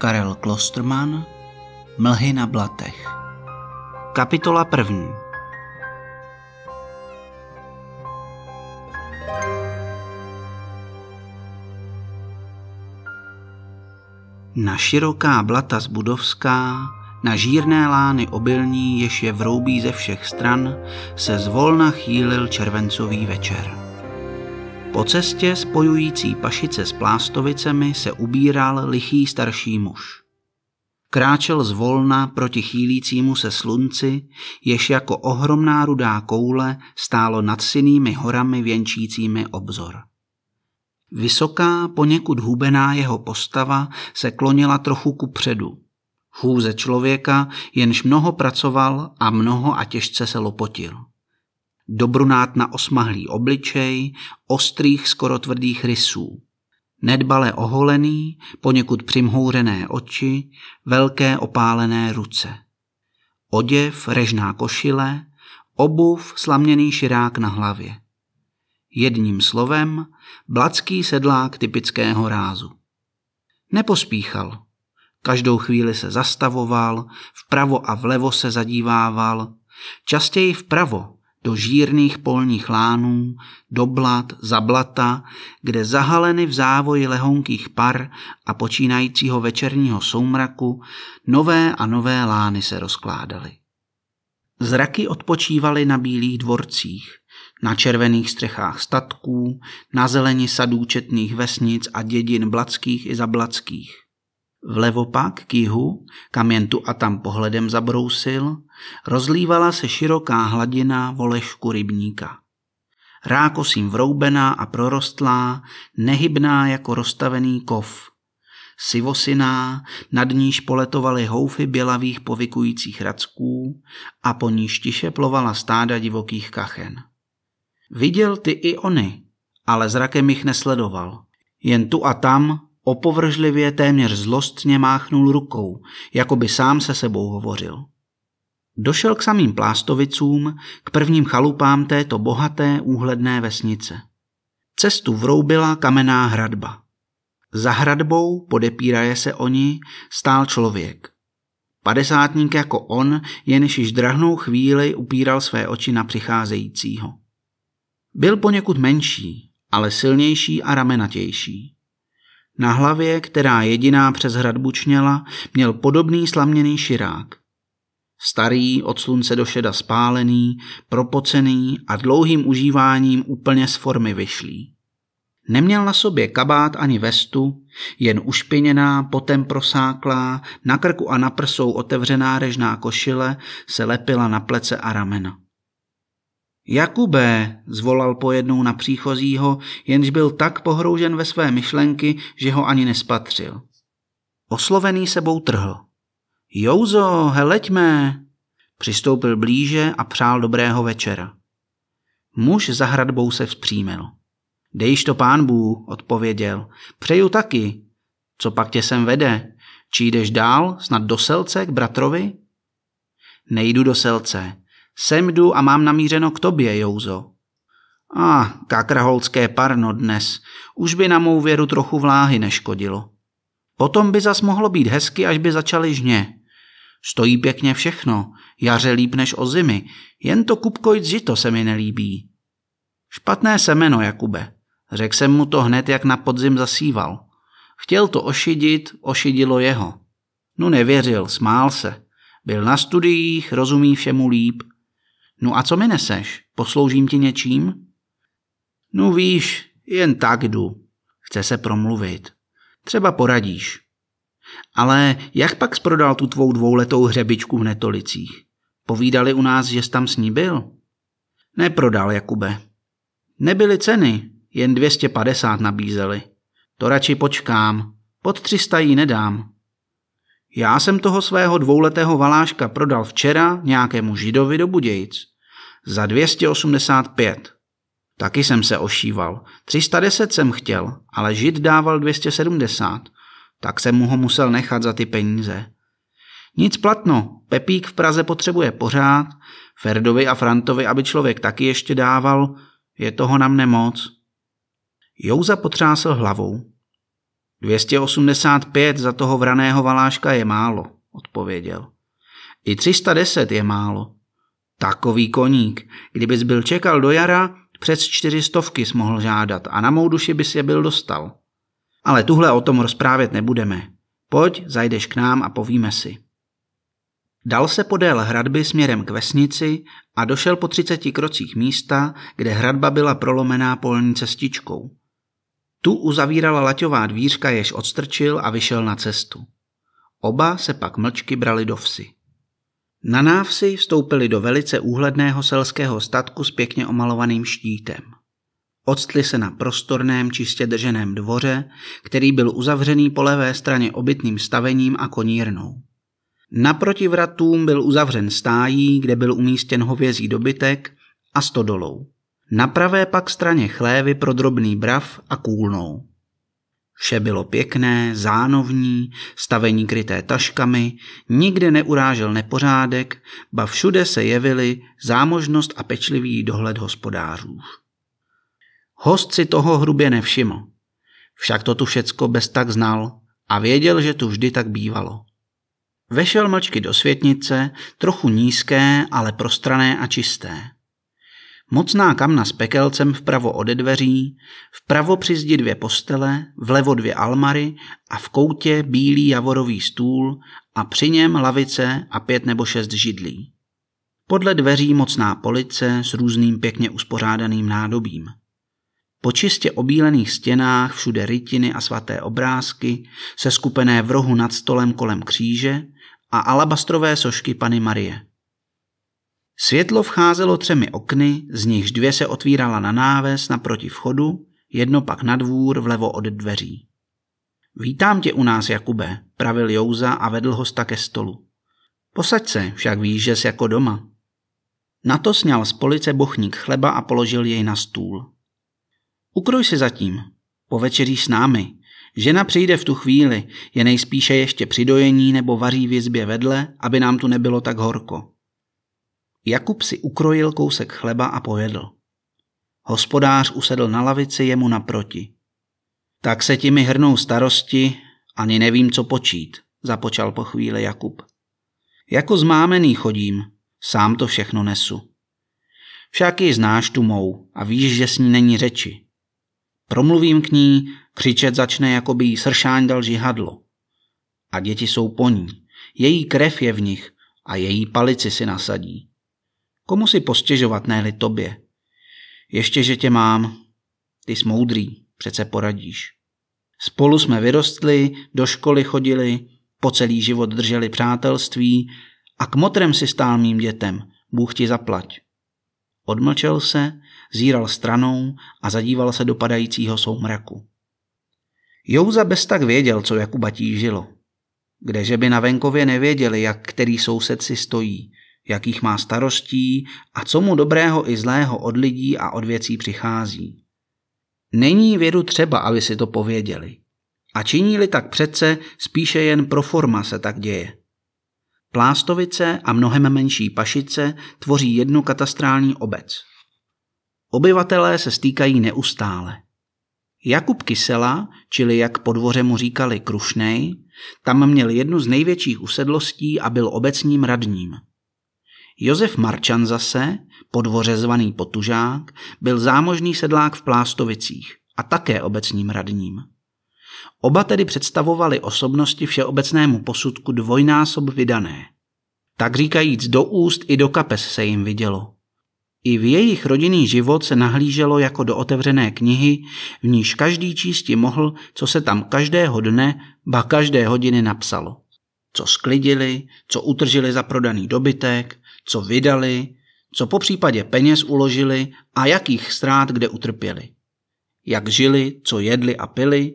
Karel Klosterman Mlhy na blatech Kapitola první Na široká blata z Budovská, na žírné lány obilní, jež je vroubí ze všech stran, se zvolna chýlil červencový večer. Po cestě spojující Pašice s Plástovicemi se ubíral lichý starší muž. Kráčel zvolna proti chýlícímu se slunci, jež jako ohromná rudá koule stálo nad synými horami věnčícími obzor. Vysoká, poněkud hubená jeho postava se klonila trochu ku předu. Chůze člověka, jenž mnoho pracoval a mnoho a těžce se lopotil dobrunát na osmahlý obličej, ostrých, skoro tvrdých rysů. Nedbale oholený, poněkud přimhourené oči, velké opálené ruce. Oděv, režná košile, obuv, slaměný širák na hlavě. Jedním slovem, blacký sedlák typického rázu. Nepospíchal. Každou chvíli se zastavoval, vpravo a vlevo se zadívával, častěji vpravo, do žírných polních lánů, do blat, za blata, kde zahaleny v závoji lehonkých par a počínajícího večerního soumraku nové a nové lány se rozkládaly. Zraky odpočívaly na bílých dvorcích, na červených střechách statků, na zeleni sadů četných vesnic a dědin blatských i zablatských – Vlevo pak k jihu, kam jen tu a tam pohledem zabrousil, rozlívala se široká hladina volešku rybníka. Rákosím vroubená a prorostlá, nehybná jako rozstavený kov. Sivosiná, nad níž poletovaly houfy bělavých povykujících racků a po níž tiše plovala stáda divokých kachen. Viděl ty i ony, ale zrakem jich nesledoval. Jen tu a tam Opovržlivě téměř zlostně máchnul rukou, jako by sám se sebou hovořil. Došel k samým plástovicům, k prvním chalupám této bohaté úhledné vesnice. Cestu vroubila kamenná hradba. Za hradbou, podepíraje se oni, stál člověk. Padesátník jako on, jenž již drahnou chvíli upíral své oči na přicházejícího. Byl poněkud menší, ale silnější a ramenatější. Na hlavě, která jediná přes hradbu čněla, měl podobný slaměný širák. Starý, od slunce do šeda spálený, propocený a dlouhým užíváním úplně z formy vyšlý. Neměl na sobě kabát ani vestu, jen ušpiněná, potem prosáklá, na krku a na prsou otevřená režná košile se lepila na plece a ramena. Jakubé, zvolal pojednou na příchozího, jenž byl tak pohroužen ve své myšlenky, že ho ani nespatřil. Oslovený sebou trhl. Jouzo, heleďme! Přistoupil blíže a přál dobrého večera. Muž za hradbou se vzpřímil. Dejš to pán Bůh, odpověděl. Přeju taky. Co pak tě sem vede? Či jdeš dál, snad do Selce, k bratrovi? Nejdu do Selce, Sem jdu a mám namířeno k tobě, Jouzo. A, ah, kakraholské parno dnes. Už by na mou věru trochu vláhy neškodilo. Potom by zas mohlo být hezky, až by začaly žně. Stojí pěkně všechno, jaře líp než o zimy, jen to kupkojit žito se mi nelíbí. Špatné semeno, Jakube. Řekl jsem mu to hned, jak na podzim zasíval. Chtěl to ošidit, ošidilo jeho. No nevěřil, smál se. Byl na studiích, rozumí všemu líp. No a co mi neseš? Posloužím ti něčím? No víš, jen tak jdu. Chce se promluvit. Třeba poradíš. Ale jak pak sprodal tu tvou dvouletou hřebičku v Netolicích? Povídali u nás, že jsi tam s ní byl? Neprodal, Jakube. Nebyly ceny, jen 250 nabízeli. To radši počkám, pod 300 jí nedám. Já jsem toho svého dvouletého valáška prodal včera nějakému židovi do Budějc. Za 285. Taky jsem se ošíval. 310 jsem chtěl, ale Žid dával 270. Tak jsem mu ho musel nechat za ty peníze. Nic platno, Pepík v Praze potřebuje pořád, Ferdovi a Frantovi, aby člověk taky ještě dával, je toho nám nemoc. Jouza potřásl hlavou. 285 za toho vraného valáška je málo, odpověděl. I 310 je málo. Takový koník. Kdybys byl čekal do jara, přes čtyři stovky jsi mohl žádat a na mou duši bys je byl dostal. Ale tuhle o tom rozprávět nebudeme. Pojď, zajdeš k nám a povíme si. Dal se podél hradby směrem k vesnici a došel po třiceti krocích místa, kde hradba byla prolomená polní cestičkou. Tu uzavírala laťová dvířka, jež odstrčil a vyšel na cestu. Oba se pak mlčky brali do vsi. Na návsi vstoupili do velice úhledného selského statku s pěkně omalovaným štítem. Odstli se na prostorném, čistě drženém dvoře, který byl uzavřený po levé straně obytným stavením a konírnou. Naproti vratům byl uzavřen stájí, kde byl umístěn hovězí dobytek a stodolou. Na pravé pak straně chlévy pro drobný brav a kůlnou. Vše bylo pěkné, zánovní, stavení kryté taškami, nikde neurážel nepořádek, ba všude se jevily zámožnost a pečlivý dohled hospodářů. Host si toho hrubě nevšiml. Však to tu všecko bez tak znal a věděl, že tu vždy tak bývalo. Vešel mlčky do světnice, trochu nízké, ale prostrané a čisté. Mocná kamna s pekelcem vpravo ode dveří, vpravo při zdi dvě postele, vlevo dvě almary a v koutě bílý javorový stůl a při něm lavice a pět nebo šest židlí. Podle dveří mocná police s různým pěkně uspořádaným nádobím. Po čistě obílených stěnách všude rytiny a svaté obrázky, se skupené v rohu nad stolem kolem kříže a alabastrové sošky Pany Marie – Světlo vcházelo třemi okny, z nichž dvě se otvírala na náves naproti vchodu, jedno pak na dvůr vlevo od dveří. Vítám tě u nás, Jakube, pravil Jouza a vedl hosta ke stolu. Posaď se, však víš, že jsi jako doma. Na to sněl z police bochník chleba a položil jej na stůl. Ukroj si zatím, povečeří s námi. Žena přijde v tu chvíli, je nejspíše ještě při dojení nebo vaří v izbě vedle, aby nám tu nebylo tak horko. Jakub si ukrojil kousek chleba a pojedl. Hospodář usedl na lavici jemu naproti. Tak se ti mi hrnou starosti, ani nevím, co počít, započal po chvíli Jakub. Jako zmámený chodím, sám to všechno nesu. Však ji znáš tu mou a víš, že s ní není řeči. Promluvím k ní, křičet začne, jako by jí sršáň dal žihadlo. A děti jsou po ní, její krev je v nich a její palici si nasadí. Komu si postěžovat, ne tobě? Ještě, že tě mám. Ty jsi moudrý, přece poradíš. Spolu jsme vyrostli, do školy chodili, po celý život drželi přátelství a k motrem si stál mým dětem, Bůh ti zaplať. Odmlčel se, zíral stranou a zadíval se do padajícího soumraku. Jouza bez tak věděl, co Jakuba tížilo. Kdeže by na venkově nevěděli, jak který soused si stojí, jakých má starostí a co mu dobrého i zlého od lidí a od věcí přichází. Není vědu třeba, aby si to pověděli. A činí-li tak přece, spíše jen pro forma se tak děje. Plástovice a mnohem menší pašice tvoří jednu katastrální obec. Obyvatelé se stýkají neustále. Jakub Kysela, čili jak po dvoře mu říkali Krušnej, tam měl jednu z největších usedlostí a byl obecním radním – Josef Marčan zase, podvoře zvaný Potužák, byl zámožný sedlák v Plástovicích a také obecním radním. Oba tedy představovali osobnosti všeobecnému posudku dvojnásob vydané. Tak říkajíc do úst i do kapes se jim vidělo. I v jejich rodinný život se nahlíželo jako do otevřené knihy, v níž každý čísti mohl, co se tam každého dne, ba každé hodiny napsalo. Co sklidili, co utržili za prodaný dobytek, co vydali, co po případě peněz uložili a jakých ztrát kde utrpěli. Jak žili, co jedli a pili,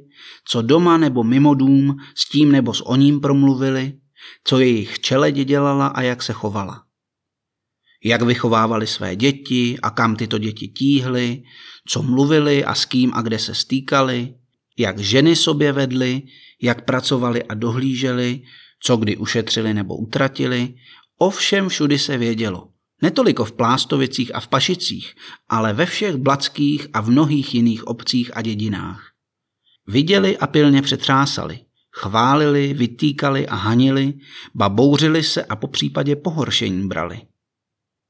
co doma nebo mimo dům s tím nebo s oním promluvili, co jejich čeledě dělala a jak se chovala. Jak vychovávali své děti a kam tyto děti tíhly, co mluvili a s kým a kde se stýkali, jak ženy sobě vedly, jak pracovali a dohlíželi, co kdy ušetřili nebo utratili, Ovšem všudy se vědělo. Netoliko v Plástovicích a v Pašicích, ale ve všech Blackých a v mnohých jiných obcích a dědinách. Viděli a pilně přetřásali. chválili, vytýkali a hanili, ba bouřili se a po případě pohoršení brali.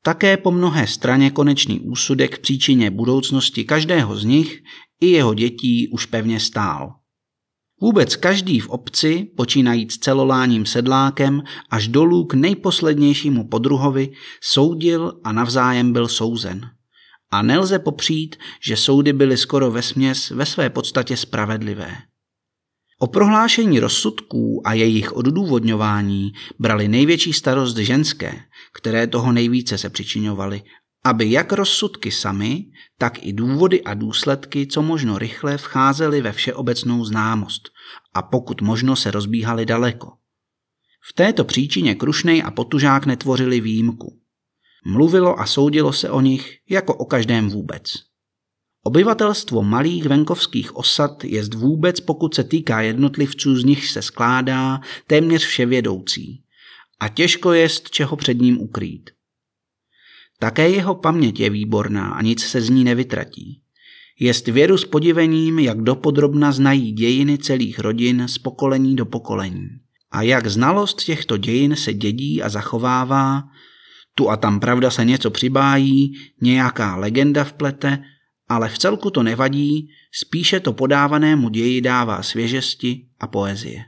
Také po mnohé straně konečný úsudek v příčině budoucnosti každého z nich i jeho dětí už pevně stál. Vůbec každý v obci, počínajíc celoláním sedlákem až dolů k nejposlednějšímu podruhovi, soudil a navzájem byl souzen. A nelze popřít, že soudy byly skoro směs ve své podstatě spravedlivé. O prohlášení rozsudků a jejich odůvodňování brali největší starost ženské, které toho nejvíce se přičiňovaly aby jak rozsudky sami, tak i důvody a důsledky co možno rychle vcházely ve všeobecnou známost a pokud možno se rozbíhaly daleko. V této příčině Krušnej a Potužák netvořili výjimku. Mluvilo a soudilo se o nich jako o každém vůbec. Obyvatelstvo malých venkovských osad je vůbec, pokud se týká jednotlivců, z nich se skládá, téměř vševědoucí. A těžko jest, čeho před ním ukrýt. Také jeho paměť je výborná a nic se z ní nevytratí. Jest věru s podivením, jak dopodrobna znají dějiny celých rodin z pokolení do pokolení. A jak znalost těchto dějin se dědí a zachovává, tu a tam pravda se něco přibájí, nějaká legenda vplete, ale v celku to nevadí, spíše to podávanému ději dává svěžesti a poezie.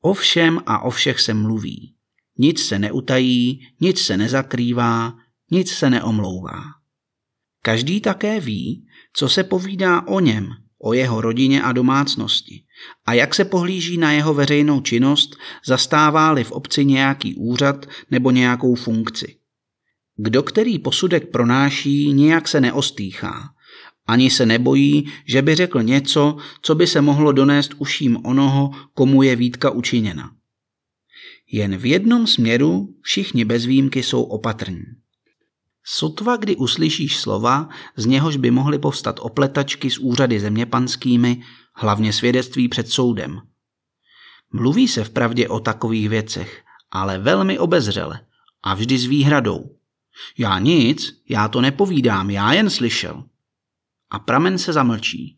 O všem a o všech se mluví. Nic se neutají, nic se nezakrývá, nic se neomlouvá. Každý také ví, co se povídá o něm, o jeho rodině a domácnosti a jak se pohlíží na jeho veřejnou činnost, zastává-li v obci nějaký úřad nebo nějakou funkci. Kdo který posudek pronáší, nijak se neostýchá, ani se nebojí, že by řekl něco, co by se mohlo donést uším onoho, komu je výtka učiněna. Jen v jednom směru všichni bez výjimky jsou opatrní. Sotva, kdy uslyšíš slova, z něhož by mohly povstat opletačky s úřady zeměpanskými, hlavně svědectví před soudem. Mluví se vpravdě o takových věcech, ale velmi obezřele a vždy s výhradou. Já nic, já to nepovídám, já jen slyšel. A pramen se zamlčí.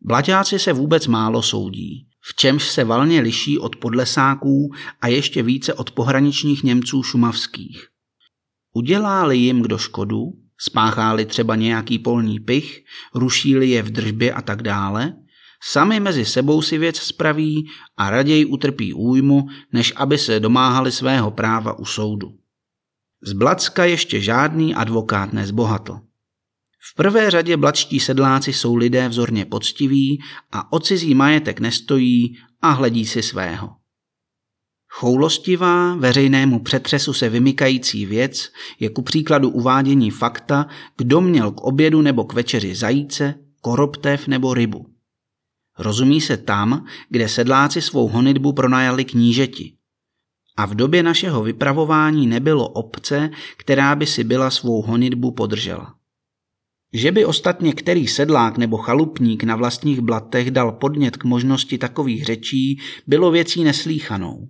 Blaťáci se vůbec málo soudí, v čemž se valně liší od podlesáků a ještě více od pohraničních Němců šumavských – Udělá-li jim kdo škodu, spáchá-li třeba nějaký polní pich, ruší-li je v držbě a tak dále, sami mezi sebou si věc spraví a raději utrpí újmu, než aby se domáhali svého práva u soudu. Z Blacka ještě žádný advokát nezbohatl. V prvé řadě blačtí sedláci jsou lidé vzorně poctiví a o cizí majetek nestojí a hledí si svého. Choulostivá, veřejnému přetřesu se vymykající věc je ku příkladu uvádění fakta, kdo měl k obědu nebo k večeři zajíce, koroptev nebo rybu. Rozumí se tam, kde sedláci svou honitbu pronajali knížeti. A v době našeho vypravování nebylo obce, která by si byla svou honitbu podržela. Že by ostatně který sedlák nebo chalupník na vlastních blatech dal podnět k možnosti takových řečí, bylo věcí neslíchanou.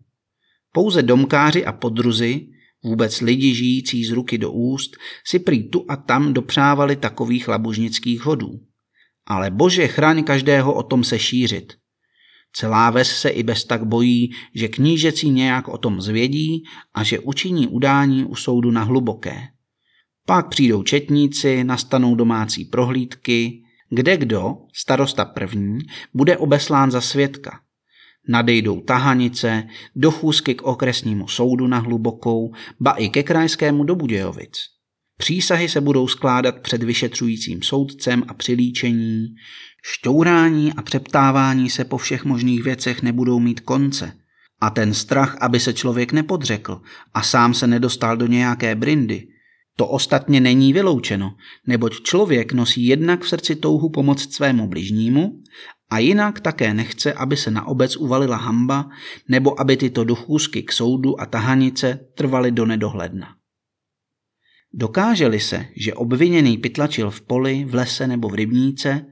Pouze domkáři a podruzy, vůbec lidi žijící z ruky do úst, si prý tu a tam dopřávali takových labužnických hodů. Ale bože, chraň každého o tom se šířit. Celá ves se i bez tak bojí, že knížecí nějak o tom zvědí a že učiní udání u soudu na hluboké. Pak přijdou četníci, nastanou domácí prohlídky, kde kdo, starosta první, bude obeslán za svědka – Nadejdou tahanice, dochůzky k okresnímu soudu na Hlubokou, ba i ke krajskému do Budějovic. Přísahy se budou skládat před vyšetřujícím soudcem a přilíčení. Šťourání a přeptávání se po všech možných věcech nebudou mít konce. A ten strach, aby se člověk nepodřekl a sám se nedostal do nějaké brindy, to ostatně není vyloučeno, neboť člověk nosí jednak v srdci touhu pomoct svému bližnímu a jinak také nechce, aby se na obec uvalila hamba nebo aby tyto dochůzky k soudu a tahanice trvaly do nedohledna. Dokáželi se, že obviněný pytlačil v poli, v lese nebo v rybníce,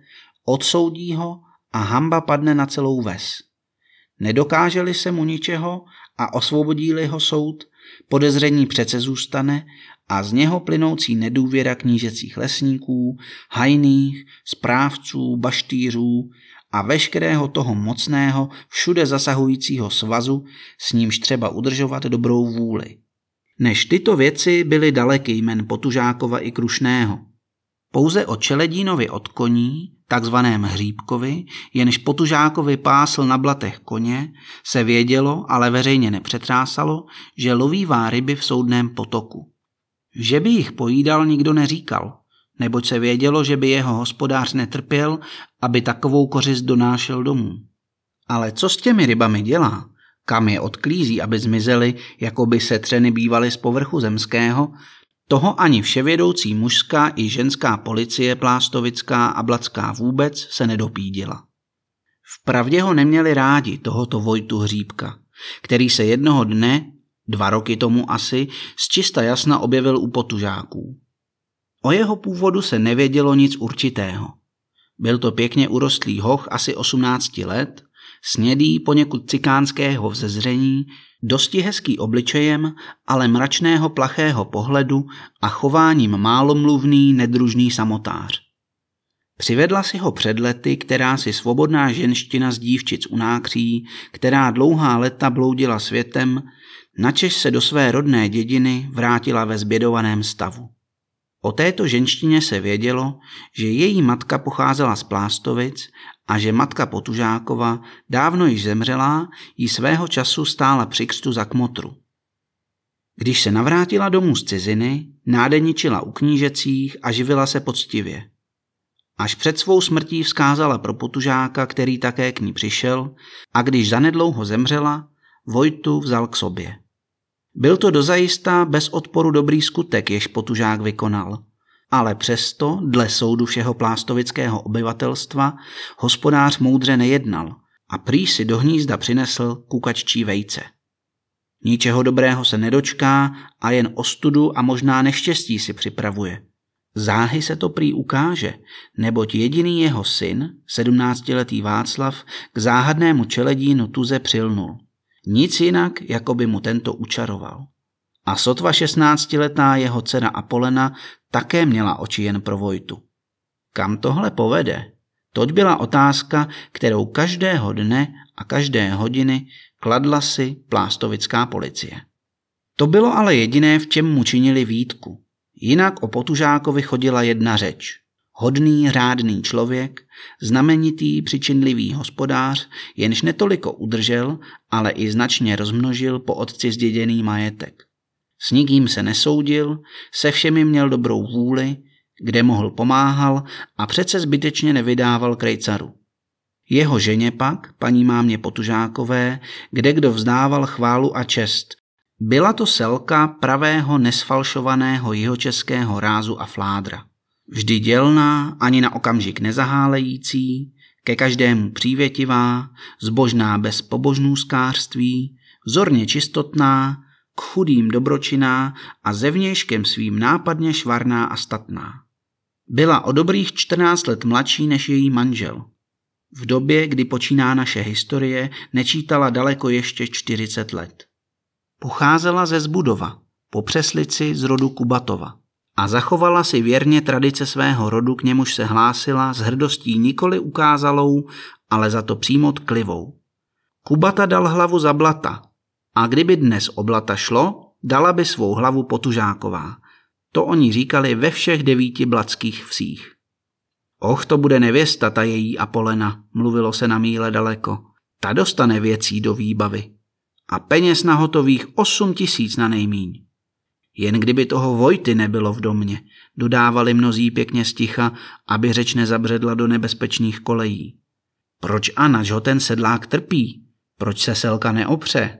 odsoudí ho a hamba padne na celou ves. Nedokáželi se mu ničeho a osvobodí-li ho soud, podezření přece zůstane a z něho plynoucí nedůvěra knížecích lesníků, hajných, správců, baštýřů a veškerého toho mocného, všude zasahujícího svazu, s nímž třeba udržovat dobrou vůli. Než tyto věci byly daleky jmen Potužákova i Krušného. Pouze o Čeledínovi od koní, takzvaném Hříbkovi, jenž Potužákovi pásl na blatech koně, se vědělo, ale veřejně nepřetrásalo, že lovívá ryby v soudném potoku. Že by jich pojídal, nikdo neříkal, neboť se vědělo, že by jeho hospodář netrpěl, aby takovou kořist donášel domů. Ale co s těmi rybami dělá? Kam je odklízí, aby zmizely, jako by se třeny bývaly z povrchu zemského, toho ani vševědoucí mužská i ženská policie plástovická a Blacká vůbec se nedopídila. Vpravdě ho neměli rádi, tohoto Vojtu Hříbka, který se jednoho dne, dva roky tomu asi, z čista jasna objevil u potužáků. O jeho původu se nevědělo nic určitého. Byl to pěkně urostlý hoch asi 18 let, snědý poněkud cikánského vzezření, dosti hezký obličejem, ale mračného plachého pohledu a chováním málomluvný nedružný samotář. Přivedla si ho před lety, která si svobodná ženština z dívčic unákří, která dlouhá leta bloudila světem, načež se do své rodné dědiny vrátila ve zbědovaném stavu. O této ženštině se vědělo, že její matka pocházela z Plástovic a že matka Potužákova, dávno již zemřela, jí svého času stála při křtu za kmotru. Když se navrátila domů z ciziny, nádeničila u knížecích a živila se poctivě. Až před svou smrtí vzkázala pro potužáka, který také k ní přišel, a když zanedlouho zemřela, Vojtu vzal k sobě. Byl to dozajistá bez odporu dobrý skutek, jež potužák vykonal. Ale přesto, dle soudu všeho plástovického obyvatelstva, hospodář moudře nejednal a prý si do hnízda přinesl kukaččí vejce. Ničeho dobrého se nedočká a jen ostudu a možná neštěstí si připravuje. Záhy se to prý ukáže, neboť jediný jeho syn, sedmnáctiletý Václav, k záhadnému čeledínu tuze přilnul. Nic jinak, jako by mu tento učaroval. A sotva šestnáctiletá jeho dcera Apolena také měla oči jen pro Vojtu. Kam tohle povede? Toť byla otázka, kterou každého dne a každé hodiny kladla si plástovická policie. To bylo ale jediné, v čem mu činili výtku. Jinak o potužákovi chodila jedna řeč. Hodný, rádný člověk, znamenitý, přičinlivý hospodář, jenž netoliko udržel, ale i značně rozmnožil po otci zděděný majetek. S nikým se nesoudil, se všemi měl dobrou vůli, kde mohl pomáhal a přece zbytečně nevydával krejcaru. Jeho ženě pak, paní mámě Potužákové, kde kdo vzdával chválu a čest. Byla to selka pravého nesfalšovaného jihočeského rázu a fládra vždy dělná, ani na okamžik nezahálející, ke každému přívětivá, zbožná bez pobožnů skářství, vzorně čistotná, k chudým dobročinná a zevnějškem svým nápadně švarná a statná. Byla o dobrých 14 let mladší než její manžel. V době, kdy počíná naše historie, nečítala daleko ještě 40 let. Pocházela ze Zbudova, po Přeslici z rodu Kubatova a zachovala si věrně tradice svého rodu, k němuž se hlásila s hrdostí nikoli ukázalou, ale za to přímo tklivou. Kubata dal hlavu za blata a kdyby dnes o blata šlo, dala by svou hlavu potužáková. To oni říkali ve všech devíti blatských vsích. Och, to bude nevěsta ta její Apolena, mluvilo se na míle daleko. Ta dostane věcí do výbavy. A peněz na hotových osm tisíc na nejmíň. Jen kdyby toho Vojty nebylo v domě, dodávali mnozí pěkně sticha, aby řeč nezabředla do nebezpečných kolejí. Proč a nač ho ten sedlák trpí? Proč se Selka neopře?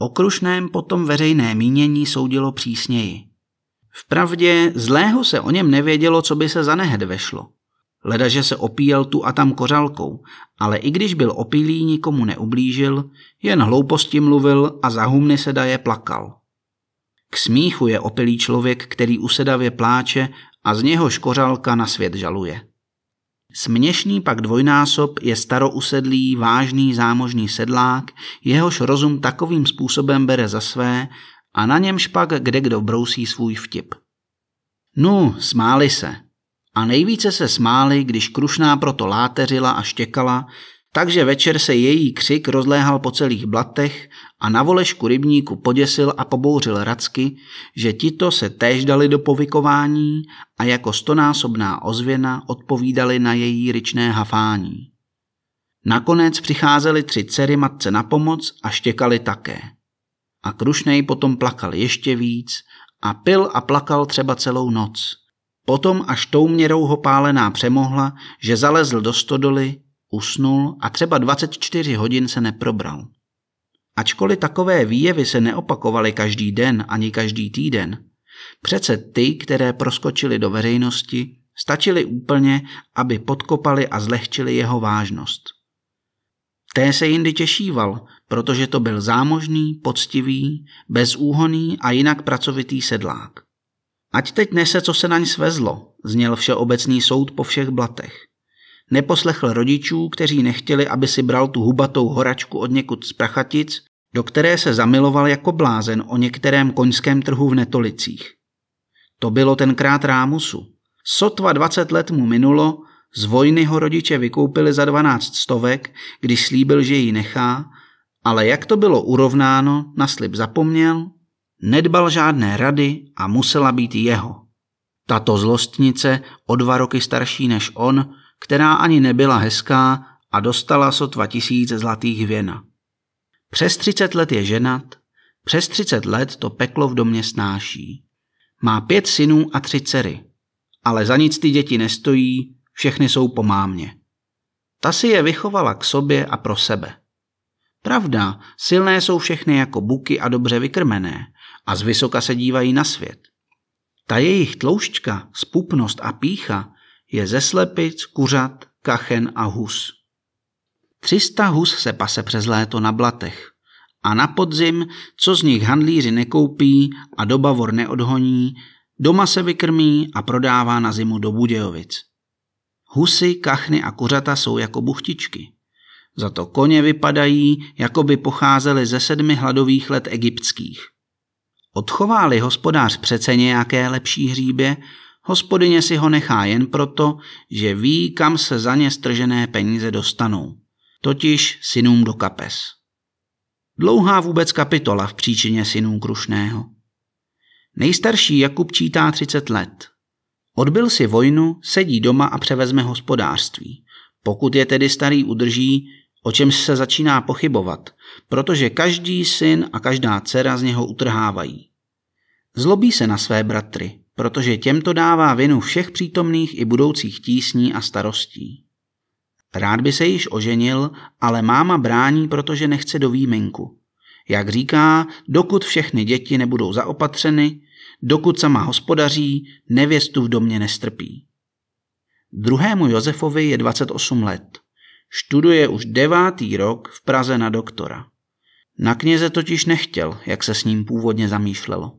Okrušném potom veřejné mínění soudilo přísněji. Vpravdě zlého se o něm nevědělo, co by se za nehed vešlo. Ledaže se opíjel tu a tam kořalkou, ale i když byl opilý, nikomu neublížil, jen hlouposti mluvil a za humny se daje plakal. K smíchu je opilý člověk, který usedavě pláče a z něho škořalka na svět žaluje. Směšný pak dvojnásob je starousedlý, vážný zámožný sedlák, jehož rozum takovým způsobem bere za své a na němž pak kde kdo brousí svůj vtip. Nu, smáli se. A nejvíce se smáli, když Krušná proto láteřila a štěkala, takže večer se její křik rozléhal po celých blatech a na volešku rybníku poděsil a pobouřil racky, že tito se též dali do povykování a jako stonásobná ozvěna odpovídali na její ryčné hafání. Nakonec přicházely tři dcery matce na pomoc a štěkali také. A Krušnej potom plakal ještě víc a pil a plakal třeba celou noc. Potom až tou měrou ho pálená přemohla, že zalezl do stodoly usnul a třeba 24 hodin se neprobral. Ačkoliv takové výjevy se neopakovaly každý den ani každý týden, přece ty, které proskočily do veřejnosti, stačily úplně, aby podkopali a zlehčili jeho vážnost. Té se jindy těšíval, protože to byl zámožný, poctivý, bezúhoný a jinak pracovitý sedlák. Ať teď nese, co se naň svezlo, zněl všeobecný soud po všech blatech neposlechl rodičů, kteří nechtěli, aby si bral tu hubatou horačku od někud z Prachatic, do které se zamiloval jako blázen o některém koňském trhu v Netolicích. To bylo tenkrát Rámusu. Sotva 20 let mu minulo, z vojny ho rodiče vykoupili za 12 stovek, když slíbil, že ji nechá, ale jak to bylo urovnáno, na slib zapomněl, nedbal žádné rady a musela být jeho. Tato zlostnice, o dva roky starší než on, která ani nebyla hezká a dostala sotva tisíc zlatých věna. Přes třicet let je ženat, přes třicet let to peklo v domě snáší. Má pět synů a tři dcery, ale za nic ty děti nestojí, všechny jsou po mámě. Ta si je vychovala k sobě a pro sebe. Pravda, silné jsou všechny jako buky a dobře vykrmené a vysoka se dívají na svět. Ta jejich tloušťka, spupnost a pícha je ze slepic, kuřat, kachen a hus. 300 hus se pase přes léto na blatech a na podzim, co z nich handlíři nekoupí a dobavor neodhoní, doma se vykrmí a prodává na zimu do Budějovic. Husy, kachny a kuřata jsou jako buchtičky. Za to koně vypadají, jako by pocházely ze sedmi hladových let egyptských. Odchováli hospodář přece nějaké lepší hříbě, Hospodyně si ho nechá jen proto, že ví, kam se za ně stržené peníze dostanou, totiž synům do kapes. Dlouhá vůbec kapitola v příčině synů Krušného. Nejstarší Jakub čítá 30 let. Odbyl si vojnu, sedí doma a převezme hospodářství. Pokud je tedy starý udrží, o čem se začíná pochybovat, protože každý syn a každá dcera z něho utrhávají. Zlobí se na své bratry, protože těmto dává vinu všech přítomných i budoucích tísní a starostí. Rád by se již oženil, ale máma brání, protože nechce do výjimku. Jak říká, dokud všechny děti nebudou zaopatřeny, dokud sama hospodaří, nevěstu v domě nestrpí. Druhému Josefovi je 28 let. Študuje už devátý rok v Praze na doktora. Na kněze totiž nechtěl, jak se s ním původně zamýšlelo.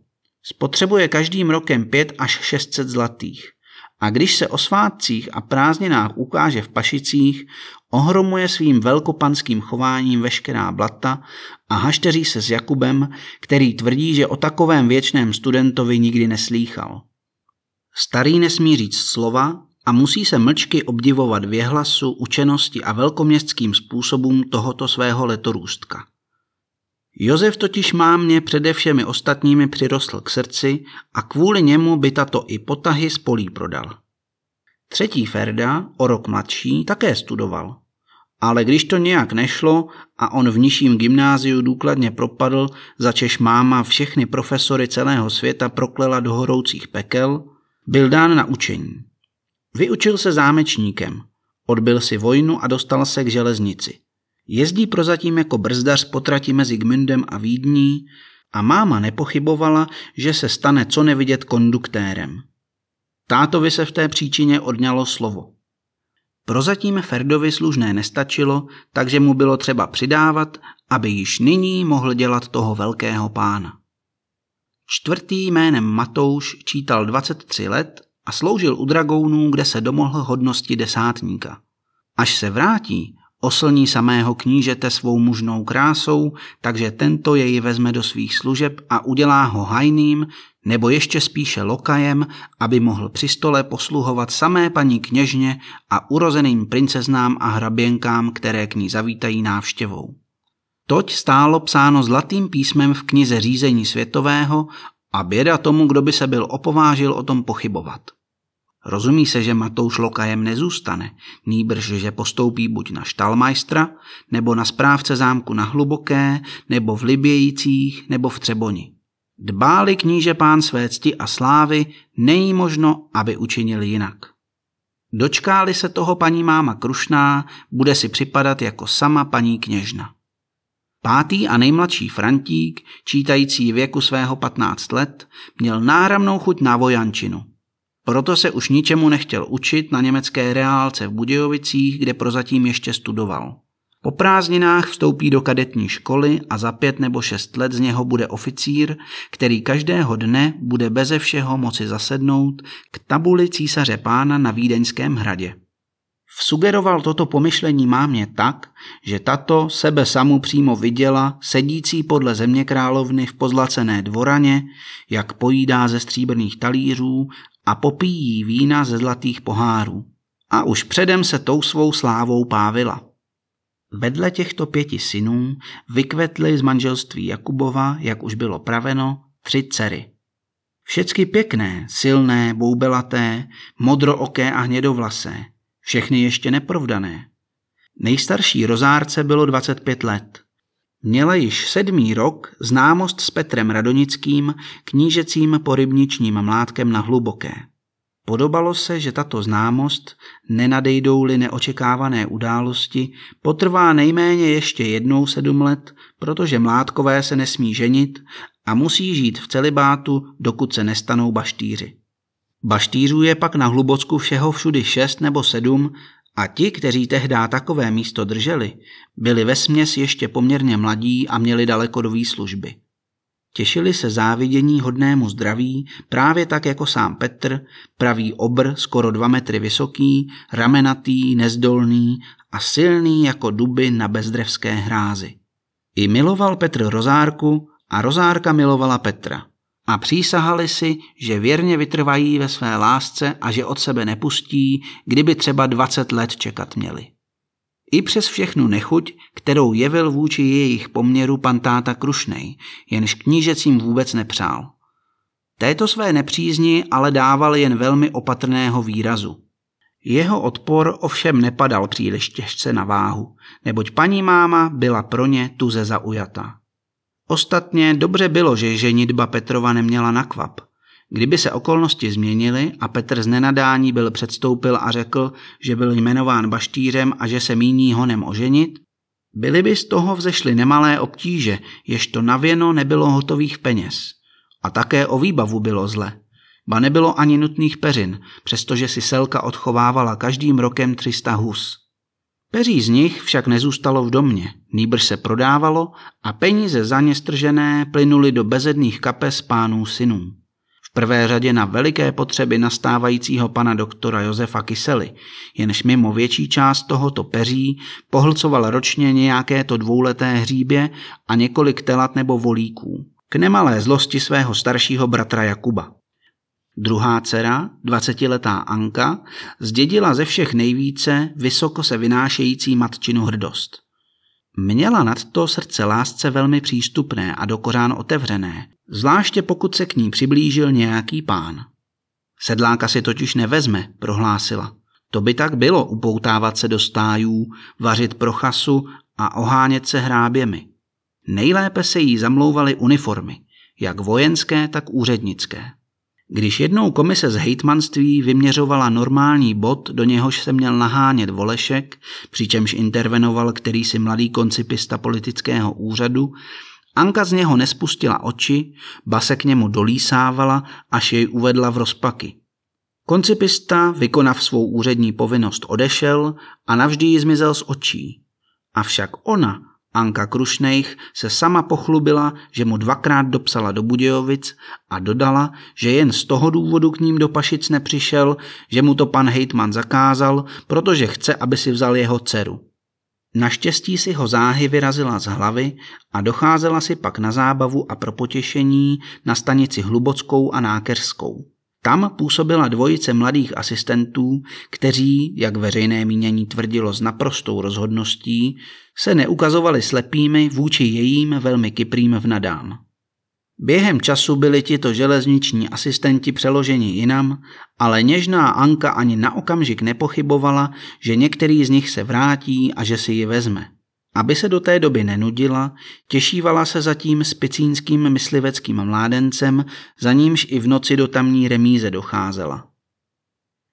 Spotřebuje každým rokem 5 až 600 zlatých. A když se o svátcích a prázdninách ukáže v pašicích, ohromuje svým velkopanským chováním veškerá blata a hašteří se s Jakubem, který tvrdí, že o takovém věčném studentovi nikdy neslýchal. Starý nesmí říct slova a musí se mlčky obdivovat věhlasu, učenosti a velkoměstským způsobům tohoto svého letorůstka. Josef totiž má mě přede všemi ostatními přirostl k srdci a kvůli němu by tato i potahy z polí prodal. Třetí Ferda, o rok mladší, také studoval. Ale když to nějak nešlo a on v nižším gymnáziu důkladně propadl, začež máma všechny profesory celého světa proklela do horoucích pekel, byl dán na učení. Vyučil se zámečníkem, odbil si vojnu a dostal se k železnici – Jezdí prozatím jako brzdař po trati mezi Gmündem a Vídní a máma nepochybovala, že se stane co nevidět konduktérem. Tátovi se v té příčině odňalo slovo. Prozatím Ferdovi služné nestačilo, takže mu bylo třeba přidávat, aby již nyní mohl dělat toho velkého pána. Čtvrtý jménem Matouš čítal 23 let a sloužil u dragounů, kde se domohl hodnosti desátníka. Až se vrátí, Oslní samého knížete svou mužnou krásou, takže tento jej vezme do svých služeb a udělá ho hajným, nebo ještě spíše lokajem, aby mohl při stole posluhovat samé paní kněžně a urozeným princeznám a hraběnkám, které k ní zavítají návštěvou. Toť stálo psáno zlatým písmem v knize řízení světového a běda tomu, kdo by se byl opovážil o tom pochybovat. Rozumí se, že Matouš Lokajem nezůstane, nýbrž, že postoupí buď na štalmajstra, nebo na správce zámku na Hluboké, nebo v Libějících, nebo v Třeboni. Dbáli kníže pán své cti a slávy, není možno, aby učinil jinak. Dočkáli se toho paní máma Krušná, bude si připadat jako sama paní kněžna. Pátý a nejmladší Frantík, čítající věku svého 15 let, měl náramnou chuť na vojančinu. Proto se už ničemu nechtěl učit na německé reálce v Budějovicích, kde prozatím ještě studoval. Po prázdninách vstoupí do kadetní školy a za pět nebo šest let z něho bude oficír, který každého dne bude beze všeho moci zasednout k tabuli císaře pána na Vídeňském hradě. Vsugeroval toto pomyšlení mámě tak, že tato sebe samu přímo viděla, sedící podle země královny v pozlacené dvoraně, jak pojídá ze stříbrných talířů a popíjí vína ze zlatých pohárů. A už předem se tou svou slávou pávila. Vedle těchto pěti synů vykvetly z manželství Jakubova, jak už bylo praveno, tři dcery. Všecky pěkné, silné, boubelaté, modrooké a hnědovlasé, všechny ještě neprovdané. Nejstarší rozárce bylo 25 let. Měla již sedmý rok známost s Petrem Radonickým, knížecím porybničním mládkem na hluboké. Podobalo se, že tato známost, nenadejdou-li neočekávané události, potrvá nejméně ještě jednou sedm let, protože mládkové se nesmí ženit a musí žít v celibátu, dokud se nestanou baštýři. Baštýřů je pak na Hlubocku všeho všudy šest nebo sedm a ti, kteří tehdy takové místo drželi, byli ve směs ještě poměrně mladí a měli daleko do výslužby. Těšili se závidění hodnému zdraví, právě tak jako sám Petr, pravý obr skoro dva metry vysoký, ramenatý, nezdolný a silný jako duby na bezdrevské hrázi. I miloval Petr Rozárku a Rozárka milovala Petra a přísahali si, že věrně vytrvají ve své lásce a že od sebe nepustí, kdyby třeba 20 let čekat měli. I přes všechnu nechuť, kterou jevil vůči jejich poměru pan táta Krušnej, jenž knížecím vůbec nepřál. Této své nepřízni ale dával jen velmi opatrného výrazu. Jeho odpor ovšem nepadal příliš těžce na váhu, neboť paní máma byla pro ně tuze zaujata. Ostatně dobře bylo, že ženitba Petrova neměla nakvap. Kdyby se okolnosti změnily a Petr z nenadání byl předstoupil a řekl, že byl jmenován baštířem a že se míní honem oženit, byly by z toho vzešly nemalé obtíže, jež to navěno nebylo hotových peněz. A také o výbavu bylo zle. Ba nebylo ani nutných peřin, přestože si Selka odchovávala každým rokem 300 hus. Peří z nich však nezůstalo v domě, nýbrž se prodávalo a peníze za ně stržené plynuly do bezedných kapes pánů synů. V prvé řadě na veliké potřeby nastávajícího pana doktora Josefa Kysely, jenž mimo větší část tohoto peří pohlcoval ročně nějaké to dvouleté hříbě a několik telat nebo volíků. K nemalé zlosti svého staršího bratra Jakuba. Druhá dcera, 20-letá Anka, zdědila ze všech nejvíce vysoko se vynášející matčinu hrdost. Měla nad to srdce lásce velmi přístupné a do kořán otevřené, zvláště pokud se k ní přiblížil nějaký pán. Sedláka si totiž nevezme, prohlásila. To by tak bylo upoutávat se do stájů, vařit pro chasu a ohánět se hráběmi. Nejlépe se jí zamlouvaly uniformy, jak vojenské, tak úřednické. Když jednou komise z hejtmanství vyměřovala normální bod, do něhož se měl nahánět Volešek, přičemž intervenoval který si mladý koncipista politického úřadu, Anka z něho nespustila oči, ba se k němu dolísávala, až jej uvedla v rozpaky. Koncipista, vykonav svou úřední povinnost, odešel a navždy ji zmizel z očí. Avšak ona Anka Krušnejch se sama pochlubila, že mu dvakrát dopsala do Budějovic a dodala, že jen z toho důvodu k ním do Pašic nepřišel, že mu to pan hejtman zakázal, protože chce, aby si vzal jeho dceru. Naštěstí si ho záhy vyrazila z hlavy a docházela si pak na zábavu a pro potěšení na stanici Hlubockou a nákerskou. Tam působila dvojice mladých asistentů, kteří, jak veřejné mínění tvrdilo s naprostou rozhodností, se neukazovali slepými vůči jejím velmi kyprým vnadám. Během času byli tito železniční asistenti přeloženi jinam, ale něžná Anka ani na okamžik nepochybovala, že některý z nich se vrátí a že si ji vezme. Aby se do té doby nenudila, těšívala se zatím s picínským mysliveckým mládencem, za nímž i v noci do tamní remíze docházela.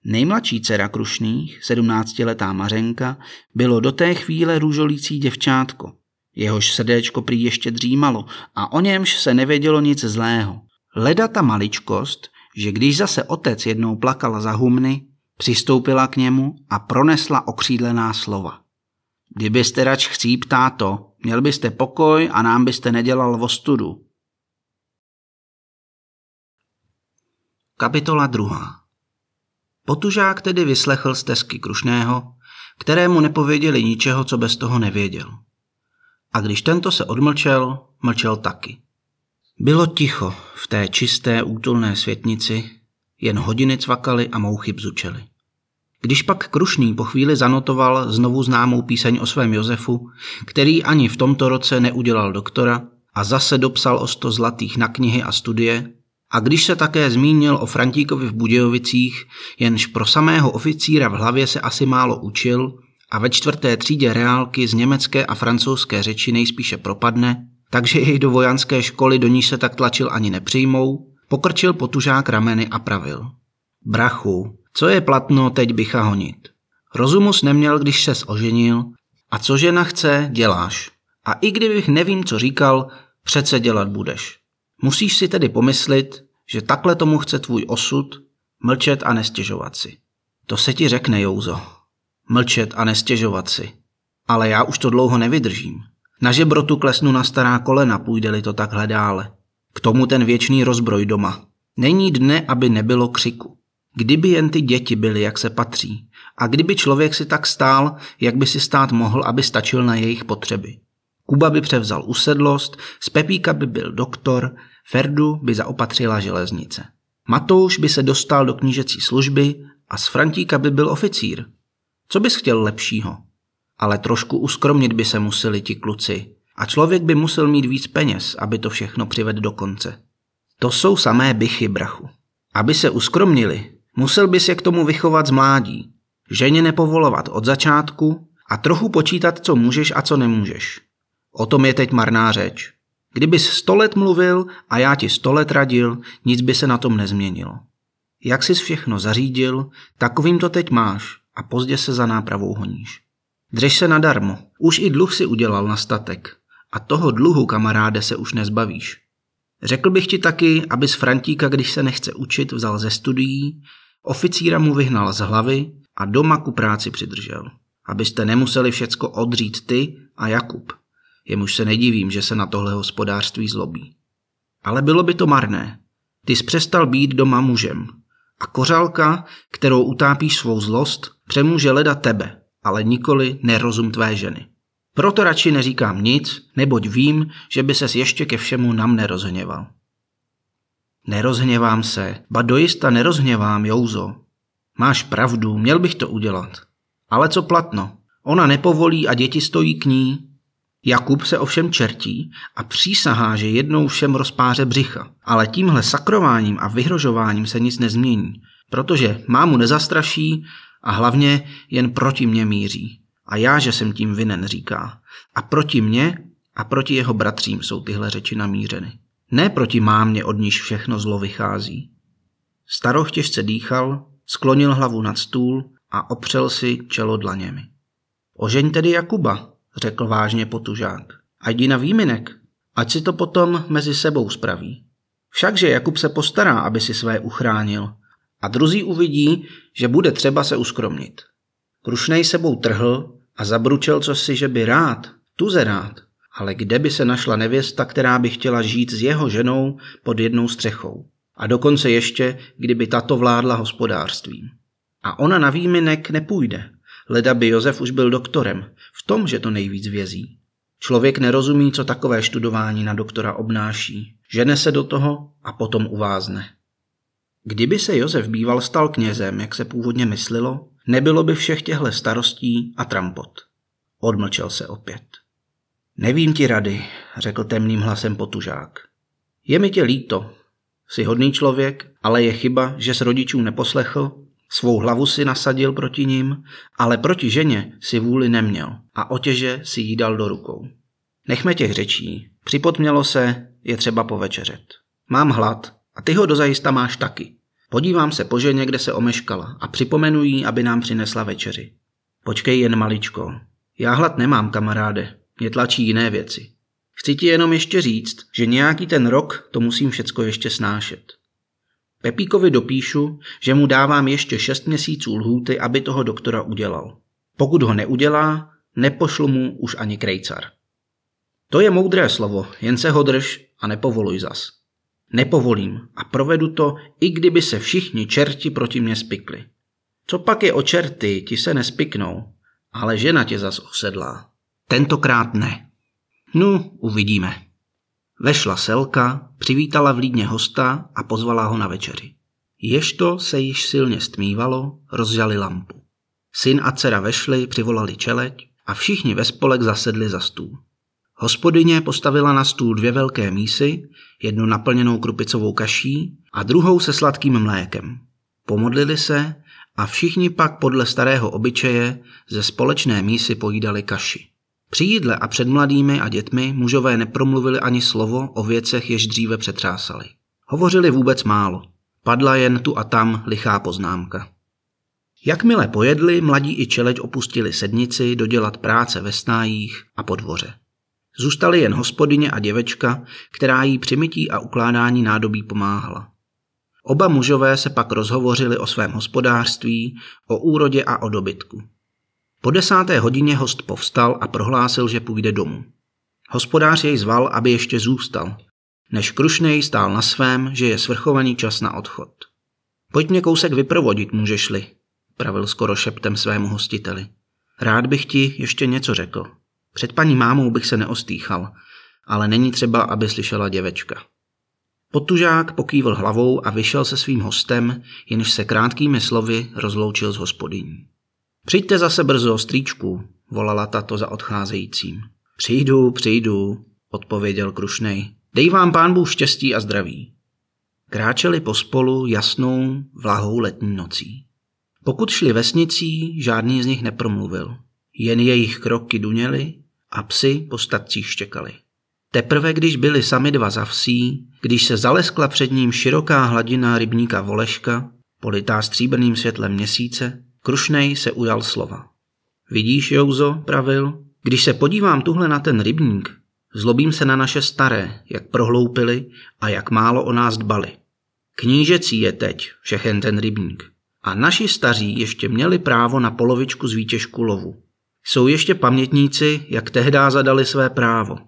Nejmladší dcera Krušných, sedmnáctiletá Mařenka, bylo do té chvíle růžolící děvčátko. Jehož srdéčko prý ještě dřímalo a o němž se nevědělo nic zlého. Leda ta maličkost, že když zase otec jednou plakal za humny, přistoupila k němu a pronesla okřídlená slova. Kdybyste rač chcíp, táto, měl byste pokoj a nám byste nedělal vostudu. Kapitola 2. Potužák tedy vyslechl stezky Krušného, kterému nepověděli ničeho, co bez toho nevěděl. A když tento se odmlčel, mlčel taky. Bylo ticho v té čisté útulné světnici, jen hodiny cvakaly a mouchy bzučely. Když pak Krušný po chvíli zanotoval znovu známou píseň o svém Josefu, který ani v tomto roce neudělal doktora a zase dopsal o sto zlatých na knihy a studie, a když se také zmínil o Frantíkovi v Budějovicích, jenž pro samého oficíra v hlavě se asi málo učil a ve čtvrté třídě reálky z německé a francouzské řeči nejspíše propadne, takže jej do vojenské školy, do níž se tak tlačil ani nepřijmou, pokrčil potužák rameny a pravil. Brachu, co je platno teď bycha honit? Rozumus neměl, když se oženil. A co žena chce, děláš. A i kdybych nevím, co říkal, přece dělat budeš. Musíš si tedy pomyslit, že takhle tomu chce tvůj osud, mlčet a nestěžovat si. To se ti řekne, Jouzo. Mlčet a nestěžovat si. Ale já už to dlouho nevydržím. Na žebrotu klesnu na stará kolena, půjde-li to takhle dále. K tomu ten věčný rozbroj doma. Není dne, aby nebylo křiku. Kdyby jen ty děti byly, jak se patří, a kdyby člověk si tak stál, jak by si stát mohl, aby stačil na jejich potřeby. Kuba by převzal usedlost, z Pepíka by byl doktor, Ferdu by zaopatřila železnice. Matouš by se dostal do knížecí služby a z Frantíka by byl oficír. Co bys chtěl lepšího? Ale trošku uskromnit by se museli ti kluci. A člověk by musel mít víc peněz, aby to všechno přivedl do konce. To jsou samé bychy, brachu. Aby se uskromnili, Musel by se k tomu vychovat z mládí, ženě nepovolovat od začátku a trochu počítat, co můžeš a co nemůžeš. O tom je teď marná řeč. Kdybys sto let mluvil a já ti sto let radil, nic by se na tom nezměnilo. Jak jsi všechno zařídil, takovým to teď máš a pozdě se za nápravou honíš. Dřeš se nadarmo, už i dluh si udělal na statek a toho dluhu, kamaráde, se už nezbavíš. Řekl bych ti taky, aby z Frantíka, když se nechce učit, vzal ze studií, Oficíra mu vyhnal z hlavy a doma ku práci přidržel, abyste nemuseli všecko odřít ty a Jakub. Jemuž se nedivím, že se na tohle hospodářství zlobí. Ale bylo by to marné. Ty jsi přestal být doma mužem. A kořálka, kterou utápíš svou zlost, přemůže leda tebe, ale nikoli nerozum tvé ženy. Proto radši neříkám nic, neboť vím, že by ses ještě ke všemu nám nerozhněval. Nerozhněvám se, ba dojista nerozhněvám, Jouzo. Máš pravdu, měl bych to udělat. Ale co platno? Ona nepovolí a děti stojí k ní. Jakub se ovšem čertí a přísahá, že jednou všem rozpáře břicha. Ale tímhle sakrováním a vyhrožováním se nic nezmění, protože mámu nezastraší a hlavně jen proti mě míří. A já, že jsem tím vinen, říká. A proti mě a proti jeho bratřím jsou tyhle řeči namířeny. Ne proti mámě, od níž všechno zlo vychází. Staroch těžce dýchal, sklonil hlavu nad stůl a opřel si čelo dlaněmi. Ožeň tedy Jakuba, řekl vážně potužák. A jdi na výminek, ať si to potom mezi sebou spraví. Všakže Jakub se postará, aby si své uchránil. A druzí uvidí, že bude třeba se uskromnit. Krušnej sebou trhl a zabručel co si, že by rád, tuze rád, ale kde by se našla nevěsta, která by chtěla žít s jeho ženou pod jednou střechou? A dokonce ještě, kdyby tato vládla hospodářstvím. A ona na výjimek nepůjde. Leda by Josef už byl doktorem. V tom, že to nejvíc vězí. Člověk nerozumí, co takové študování na doktora obnáší. Žene se do toho a potom uvázne. Kdyby se Josef býval stal knězem, jak se původně myslelo, nebylo by všech těchto starostí a trampot. Odmlčel se opět. Nevím ti rady, řekl temným hlasem potužák. Je mi tě líto. Jsi hodný člověk, ale je chyba, že s rodičů neposlechl, svou hlavu si nasadil proti ním, ale proti ženě si vůli neměl a otěže si jí dal do rukou. Nechme těch řečí. Připotmělo se, je třeba povečeřet. Mám hlad a ty ho dozajista máš taky. Podívám se po ženě, kde se omeškala a připomenu jí, aby nám přinesla večeři. Počkej jen maličko. Já hlad nemám, kamaráde, mě tlačí jiné věci. Chci ti jenom ještě říct, že nějaký ten rok to musím všecko ještě snášet. Pepíkovi dopíšu, že mu dávám ještě šest měsíců lhůty, aby toho doktora udělal. Pokud ho neudělá, nepošlu mu už ani krejcar. To je moudré slovo, jen se ho drž a nepovoluj zas. Nepovolím a provedu to, i kdyby se všichni čerti proti mě spikli. Co pak je o čerty, ti se nespiknou, ale žena tě zas osedlá. Tentokrát ne. No, uvidíme. Vešla Selka, přivítala vlídně hosta a pozvala ho na večeři. Ještě se již silně stmívalo, rozžali lampu. Syn a dcera vešli, přivolali čeleť a všichni ve spolek zasedli za stůl. Hospodyně postavila na stůl dvě velké mísy, jednu naplněnou krupicovou kaší a druhou se sladkým mlékem. Pomodlili se a všichni pak podle starého obyčeje ze společné mísy pojídali kaši. Při jídle a před mladými a dětmi mužové nepromluvili ani slovo o věcech, jež dříve přetřásali. Hovořili vůbec málo. Padla jen tu a tam lichá poznámka. Jakmile pojedli, mladí i čeleď opustili sednici dodělat práce ve snájích a podvoře. Zůstali jen hospodyně a děvečka, která jí přimytí a ukládání nádobí pomáhala. Oba mužové se pak rozhovořili o svém hospodářství, o úrodě a o dobytku. Po desáté hodině host povstal a prohlásil, že půjde domů. Hospodář jej zval, aby ještě zůstal. Než Krušnej stál na svém, že je svrchovaný čas na odchod. Pojď mě kousek vyprovodit, můžeš-li, pravil skoro šeptem svému hostiteli. Rád bych ti ještě něco řekl. Před paní mámou bych se neostýchal, ale není třeba, aby slyšela děvečka. Potužák pokývil hlavou a vyšel se svým hostem, jenž se krátkými slovy rozloučil s hospodyní. Přijďte zase brzo, strýčku, volala tato za odcházejícím. Přijdu, přijdu, odpověděl Krušnej. Dej vám pán Bůh štěstí a zdraví. Kráčeli pospolu jasnou, vlahou letní nocí. Pokud šli vesnicí, žádný z nich nepromluvil. Jen jejich kroky duněly a psy po statcích štěkali. Teprve když byli sami dva za vsí, když se zaleskla před ním široká hladina rybníka Voleška, politá stříbrným světlem měsíce, Krušnej se ujal slova. Vidíš, Jouzo, pravil, když se podívám tuhle na ten rybník, zlobím se na naše staré, jak prohloupili a jak málo o nás dbali. Knížecí je teď všechen ten rybník. A naši staří ještě měli právo na polovičku z výtěžku lovu. Jsou ještě pamětníci, jak tehdá zadali své právo.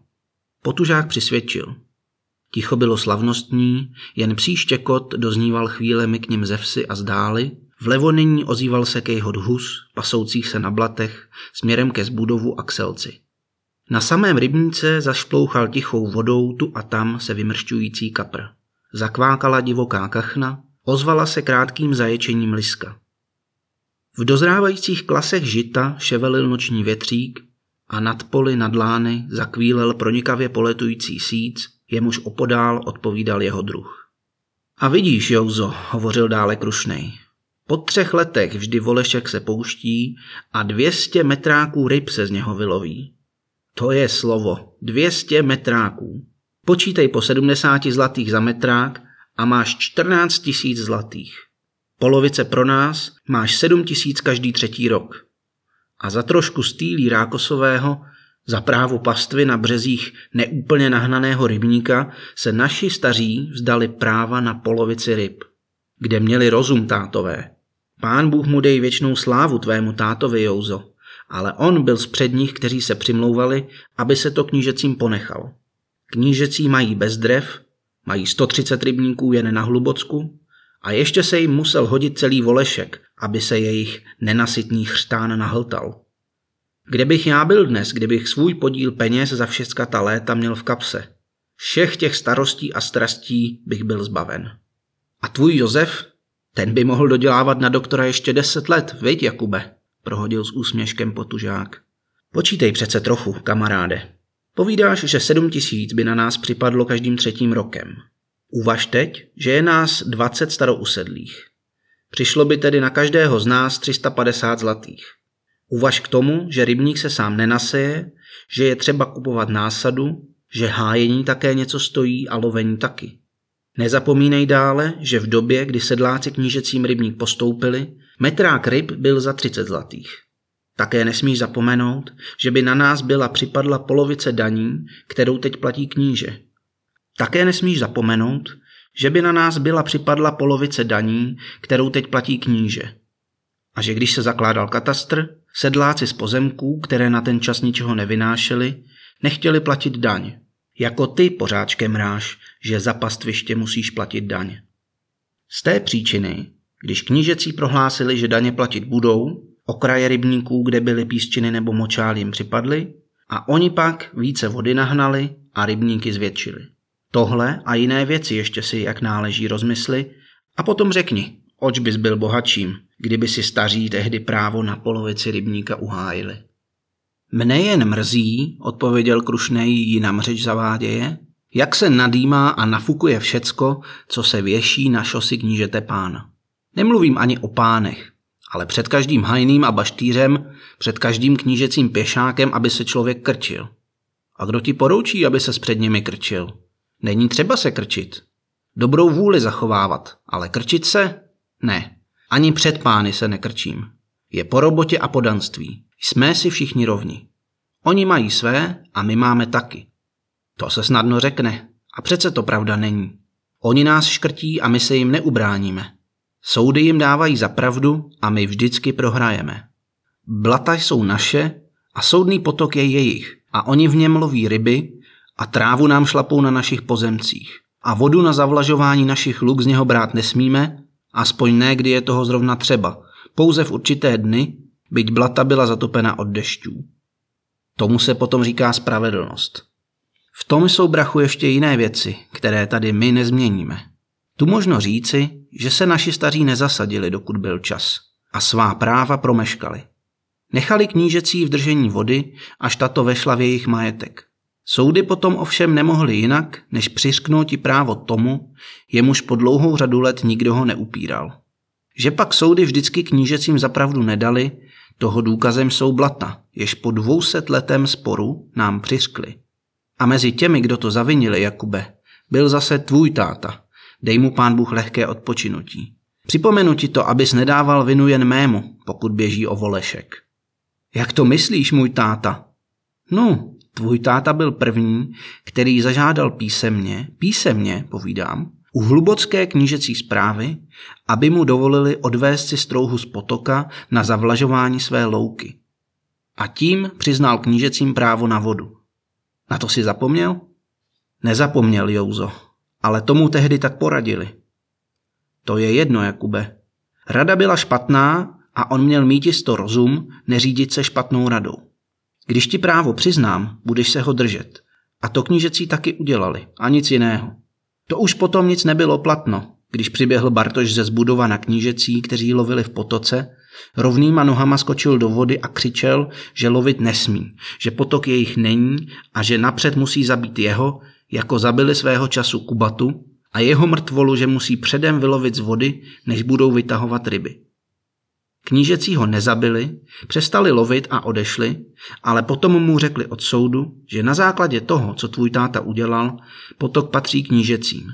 Potužák přisvědčil. Ticho bylo slavnostní, jen příště kot dozníval chvílemi k ním ze vsi a zdály, Vlevo nyní ozýval se jeho hus, pasoucích se na blatech, směrem ke zbudovu a k selci. Na samém rybníce zašplouchal tichou vodou tu a tam se vymršťující kapr. Zakvákala divoká kachna, ozvala se krátkým zaječením liska. V dozrávajících klasech žita ševelil noční větřík a nad poli nad lány zakvílel pronikavě poletující síc, jemuž opodál odpovídal jeho druh. A vidíš, Jouzo, hovořil dále Krušnej, po třech letech vždy volešek se pouští a 200 metráků ryb se z něho vyloví. To je slovo. 200 metráků. Počítej po 70 zlatých za metrák a máš 14 tisíc zlatých. Polovice pro nás máš 7 tisíc každý třetí rok. A za trošku stýlí rákosového, za právu pastvy na březích neúplně nahnaného rybníka se naši staří vzdali práva na polovici ryb, kde měli rozum tátové, Pán Bůh mu dej věčnou slávu tvému tátovi Jouzo, ale on byl z předních, kteří se přimlouvali, aby se to knížecím ponechalo. Knížecí mají bez drev, mají 130 rybníků jen na Hlubocku a ještě se jim musel hodit celý volešek, aby se jejich nenasytný chřtán nahltal. Kde bych já byl dnes, kdybych svůj podíl peněz za všecka ta léta měl v kapse? Všech těch starostí a strastí bych byl zbaven. A tvůj Josef, ten by mohl dodělávat na doktora ještě deset let, viď, Jakube? Prohodil s úsměškem potužák. Počítej přece trochu, kamaráde. Povídáš, že sedm tisíc by na nás připadlo každým třetím rokem. Uvaž teď, že je nás 20 starousedlých. Přišlo by tedy na každého z nás 350 zlatých. Uvaž k tomu, že rybník se sám nenaseje, že je třeba kupovat násadu, že hájení také něco stojí a lovení taky. Nezapomínej dále, že v době, kdy sedláci knížecím rybník postoupili, metrák ryb byl za 30 zlatých. Také nesmíš zapomenout, že by na nás byla připadla polovice daní, kterou teď platí kníže. Také nesmíš zapomenout, že by na nás byla připadla polovice daní, kterou teď platí kníže. A že když se zakládal katastr, sedláci z pozemků, které na ten čas ničeho nevynášeli, nechtěli platit daň. Jako ty pořáčkem ráš, že za pastviště musíš platit daň. Z té příčiny, když knížecí prohlásili, že daně platit budou, okraje rybníků, kde byly písčiny nebo močál, jim připadly a oni pak více vody nahnali a rybníky zvětšili. Tohle a jiné věci ještě si jak náleží rozmysli a potom řekni, oč bys byl bohatším, kdyby si staří tehdy právo na polovici rybníka uhájili. Mne jen mrzí, odpověděl Krušnej, jinam řeč zaváděje, jak se nadýmá a nafukuje všecko, co se věší na šosi knížete pána. Nemluvím ani o pánech, ale před každým hajným a baštýřem, před každým knížecím pěšákem, aby se člověk krčil. A kdo ti poroučí, aby se před nimi krčil? Není třeba se krčit. Dobrou vůli zachovávat, ale krčit se? Ne. Ani před pány se nekrčím. Je po robotě a podanství. Jsme si všichni rovni. Oni mají své a my máme taky. To se snadno řekne. A přece to pravda není. Oni nás škrtí a my se jim neubráníme. Soudy jim dávají za pravdu a my vždycky prohrajeme. Blata jsou naše a soudný potok je jejich a oni v něm loví ryby a trávu nám šlapou na našich pozemcích. A vodu na zavlažování našich luk z něho brát nesmíme, aspoň ne, kdy je toho zrovna třeba, pouze v určité dny byť blata byla zatopena od dešťů. Tomu se potom říká spravedlnost. V tom jsou brachu ještě jiné věci, které tady my nezměníme. Tu možno říci, že se naši staří nezasadili, dokud byl čas, a svá práva promeškali. Nechali knížecí v držení vody, až tato vešla v jejich majetek. Soudy potom ovšem nemohly jinak, než přisknout i právo tomu, jemuž po dlouhou řadu let nikdo ho neupíral. Že pak soudy vždycky knížecím zapravdu nedali, toho důkazem jsou blata, jež po dvouset letem sporu nám přiskly. A mezi těmi, kdo to zavinili, Jakube, byl zase tvůj táta. Dej mu pán Bůh lehké odpočinutí. Připomenu ti to, abys nedával vinu jen mému, pokud běží o volešek. Jak to myslíš, můj táta? No, tvůj táta byl první, který zažádal písemně, písemně, povídám, u hlubocké knížecí zprávy, aby mu dovolili odvést si strouhu z potoka na zavlažování své louky. A tím přiznal knížecím právo na vodu. Na to si zapomněl? Nezapomněl Jouzo, ale tomu tehdy tak poradili. To je jedno, Jakube. Rada byla špatná a on měl mít jisto rozum, neřídit se špatnou radou. Když ti právo přiznám, budeš se ho držet. A to knížecí taky udělali, a nic jiného. To už potom nic nebylo platno, když přiběhl Bartoš ze zbudova na knížecí, kteří lovili v potoce, rovnýma nohama skočil do vody a křičel, že lovit nesmí, že potok jejich není a že napřed musí zabít jeho, jako zabili svého času Kubatu, a jeho mrtvolu, že musí předem vylovit z vody, než budou vytahovat ryby. Knížecího nezabili, přestali lovit a odešli, ale potom mu řekli od soudu, že na základě toho, co tvůj táta udělal, potok patří knížecím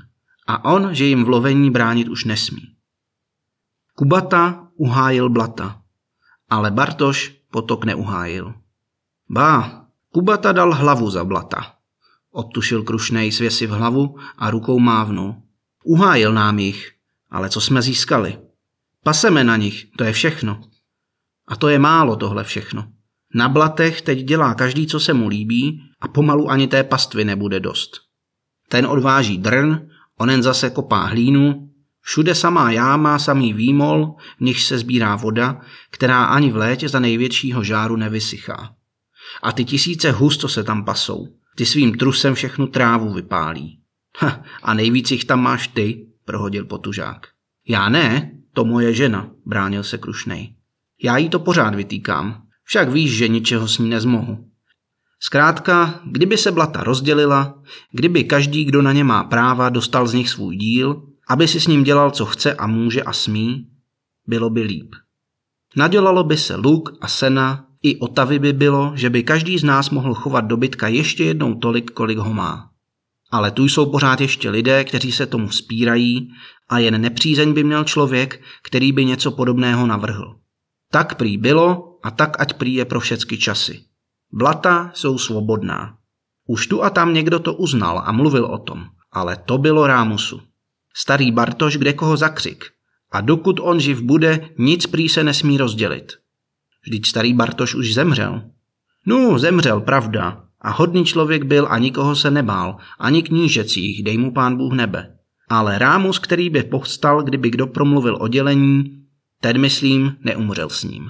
a on, že jim v lovení bránit už nesmí. Kubata uhájil blata, ale Bartoš potok neuhájil. Bá, Kubata dal hlavu za blata. Odtušil Krušnej v hlavu a rukou mávnul. Uhájil nám jich, ale co jsme získali? Paseme na nich, to je všechno. A to je málo tohle všechno. Na blatech teď dělá každý, co se mu líbí a pomalu ani té pastvy nebude dost. Ten odváží drn, onen zase kopá hlínu, všude samá jáma, samý výmol, v nich se sbírá voda, která ani v létě za největšího žáru nevysychá. A ty tisíce husto se tam pasou, ty svým trusem všechnu trávu vypálí. Ha, a nejvíc jich tam máš ty, prohodil potužák. Já ne, to moje žena, bránil se Krušnej. Já jí to pořád vytýkám, však víš, že ničeho s ní nezmohu. Zkrátka, kdyby se blata rozdělila, kdyby každý, kdo na ně má práva, dostal z nich svůj díl, aby si s ním dělal, co chce a může a smí, bylo by líp. Nadělalo by se luk a sena, i otavy by bylo, že by každý z nás mohl chovat dobytka ještě jednou tolik, kolik ho má. Ale tu jsou pořád ještě lidé, kteří se tomu spírají a jen nepřízeň by měl člověk, který by něco podobného navrhl. Tak prý bylo a tak ať prý je pro všecky časy. Blata jsou svobodná. Už tu a tam někdo to uznal a mluvil o tom, ale to bylo rámusu. Starý Bartoš kde koho zakřik. A dokud on živ bude, nic prý se nesmí rozdělit. Vždyť starý Bartoš už zemřel. No, zemřel, pravda, a hodný člověk byl a nikoho se nebál, ani knížecích, dej mu pán Bůh nebe. Ale rámus, který by povstal, kdyby kdo promluvil o dělení, ten, myslím, neumřel s ním.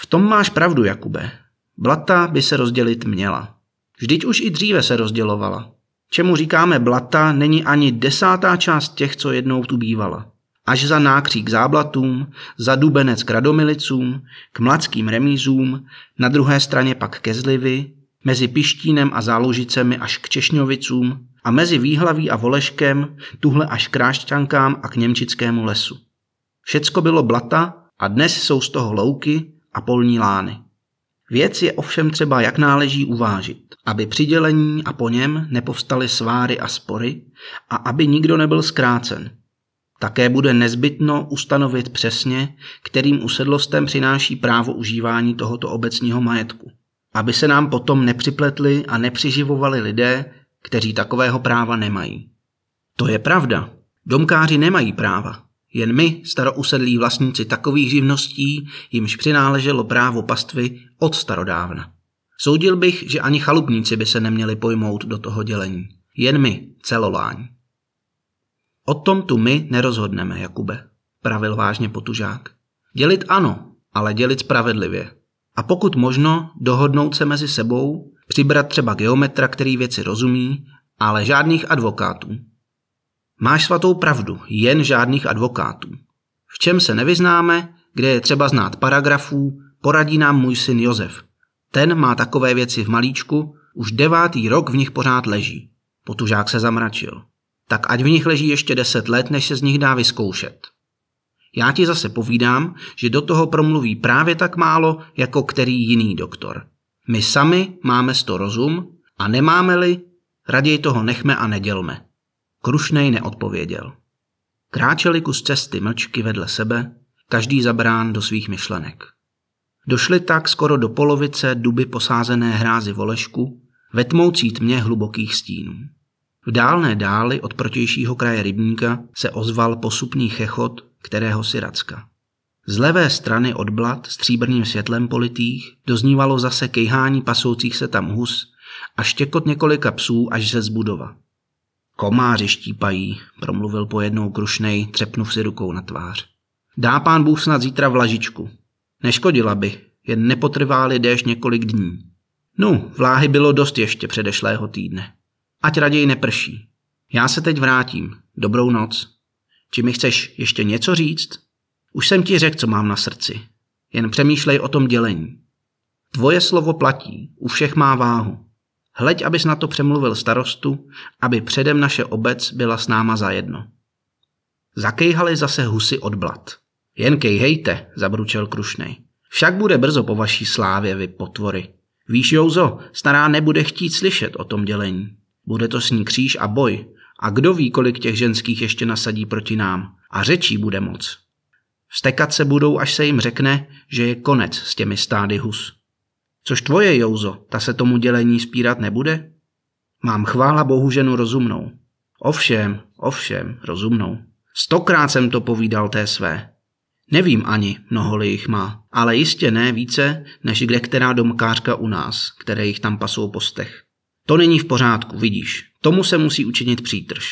V tom máš pravdu, Jakube. Blata by se rozdělit měla. Vždyť už i dříve se rozdělovala. Čemu říkáme blata, není ani desátá část těch, co jednou tu bývala. Až za nákřík záblatům, za dubenec k radomilicům, k mladským remízům, na druhé straně pak ke zlivy, mezi Pištínem a Záložicemi až k Češňovicům a mezi Výhlaví a Voleškem, tuhle až k Rášťankám a k Němčickému lesu. Všecko bylo blata a dnes jsou z toho louky a polní lány. Věc je ovšem třeba jak náleží uvážit, aby přidělení a po něm nepovstaly sváry a spory a aby nikdo nebyl zkrácen. Také bude nezbytno ustanovit přesně, kterým usedlostem přináší právo užívání tohoto obecního majetku aby se nám potom nepřipletli a nepřiživovali lidé, kteří takového práva nemají. To je pravda. Domkáři nemají práva. Jen my, starousedlí vlastníci takových živností, jimž přináleželo právo pastvy od starodávna. Soudil bych, že ani chalupníci by se neměli pojmout do toho dělení. Jen my, celoláň. O tom tu my nerozhodneme, Jakube, pravil vážně potužák. Dělit ano, ale dělit spravedlivě a pokud možno dohodnout se mezi sebou, přibrat třeba geometra, který věci rozumí, ale žádných advokátů. Máš svatou pravdu, jen žádných advokátů. V čem se nevyznáme, kde je třeba znát paragrafů, poradí nám můj syn Josef. Ten má takové věci v malíčku, už devátý rok v nich pořád leží. Potužák se zamračil. Tak ať v nich leží ještě deset let, než se z nich dá vyzkoušet. Já ti zase povídám, že do toho promluví právě tak málo, jako který jiný doktor. My sami máme sto rozum a nemáme-li, raději toho nechme a nedělme. Krušnej neodpověděl. Kráčeli kus cesty mlčky vedle sebe, každý zabrán do svých myšlenek. Došli tak skoro do polovice duby posázené hrázy volešku, ve tmoucí tmě hlubokých stínů. V dálné dáli od protějšího kraje rybníka se ozval posupný chechot kterého si Racka. Z levé strany od blat stříbrným světlem politých doznívalo zase kejhání pasoucích se tam hus a štěkot několika psů až ze zbudova. Komáři štípají, promluvil jednou krušnej, třepnuv si rukou na tvář. Dá pán Bůh snad zítra vlažičku. Neškodila by, jen nepotrváli déš několik dní. No, vláhy bylo dost ještě předešlého týdne. Ať raději neprší. Já se teď vrátím. Dobrou noc. Či mi chceš ještě něco říct? Už jsem ti řekl, co mám na srdci. Jen přemýšlej o tom dělení. Tvoje slovo platí, u všech má váhu. Hleď, abys na to přemluvil starostu, aby předem naše obec byla s náma zajedno. Zakejhali zase husy od blat. Jen kejhejte, zabručel Krušnej. Však bude brzo po vaší slávě, vy potvory. Víš, Jouzo, stará nebude chtít slyšet o tom dělení. Bude to s ní kříž a boj, a kdo ví, kolik těch ženských ještě nasadí proti nám. A řečí bude moc. Vstekat se budou, až se jim řekne, že je konec s těmi stády hus. Což tvoje, Jouzo, ta se tomu dělení spírat nebude? Mám chvála Bohu ženu rozumnou. Ovšem, ovšem, rozumnou. Stokrát jsem to povídal té své. Nevím ani, li jich má, ale jistě ne více, než kde která domkářka u nás, které jich tam pasou po stech. To není v pořádku, vidíš. Tomu se musí učinit přítrž.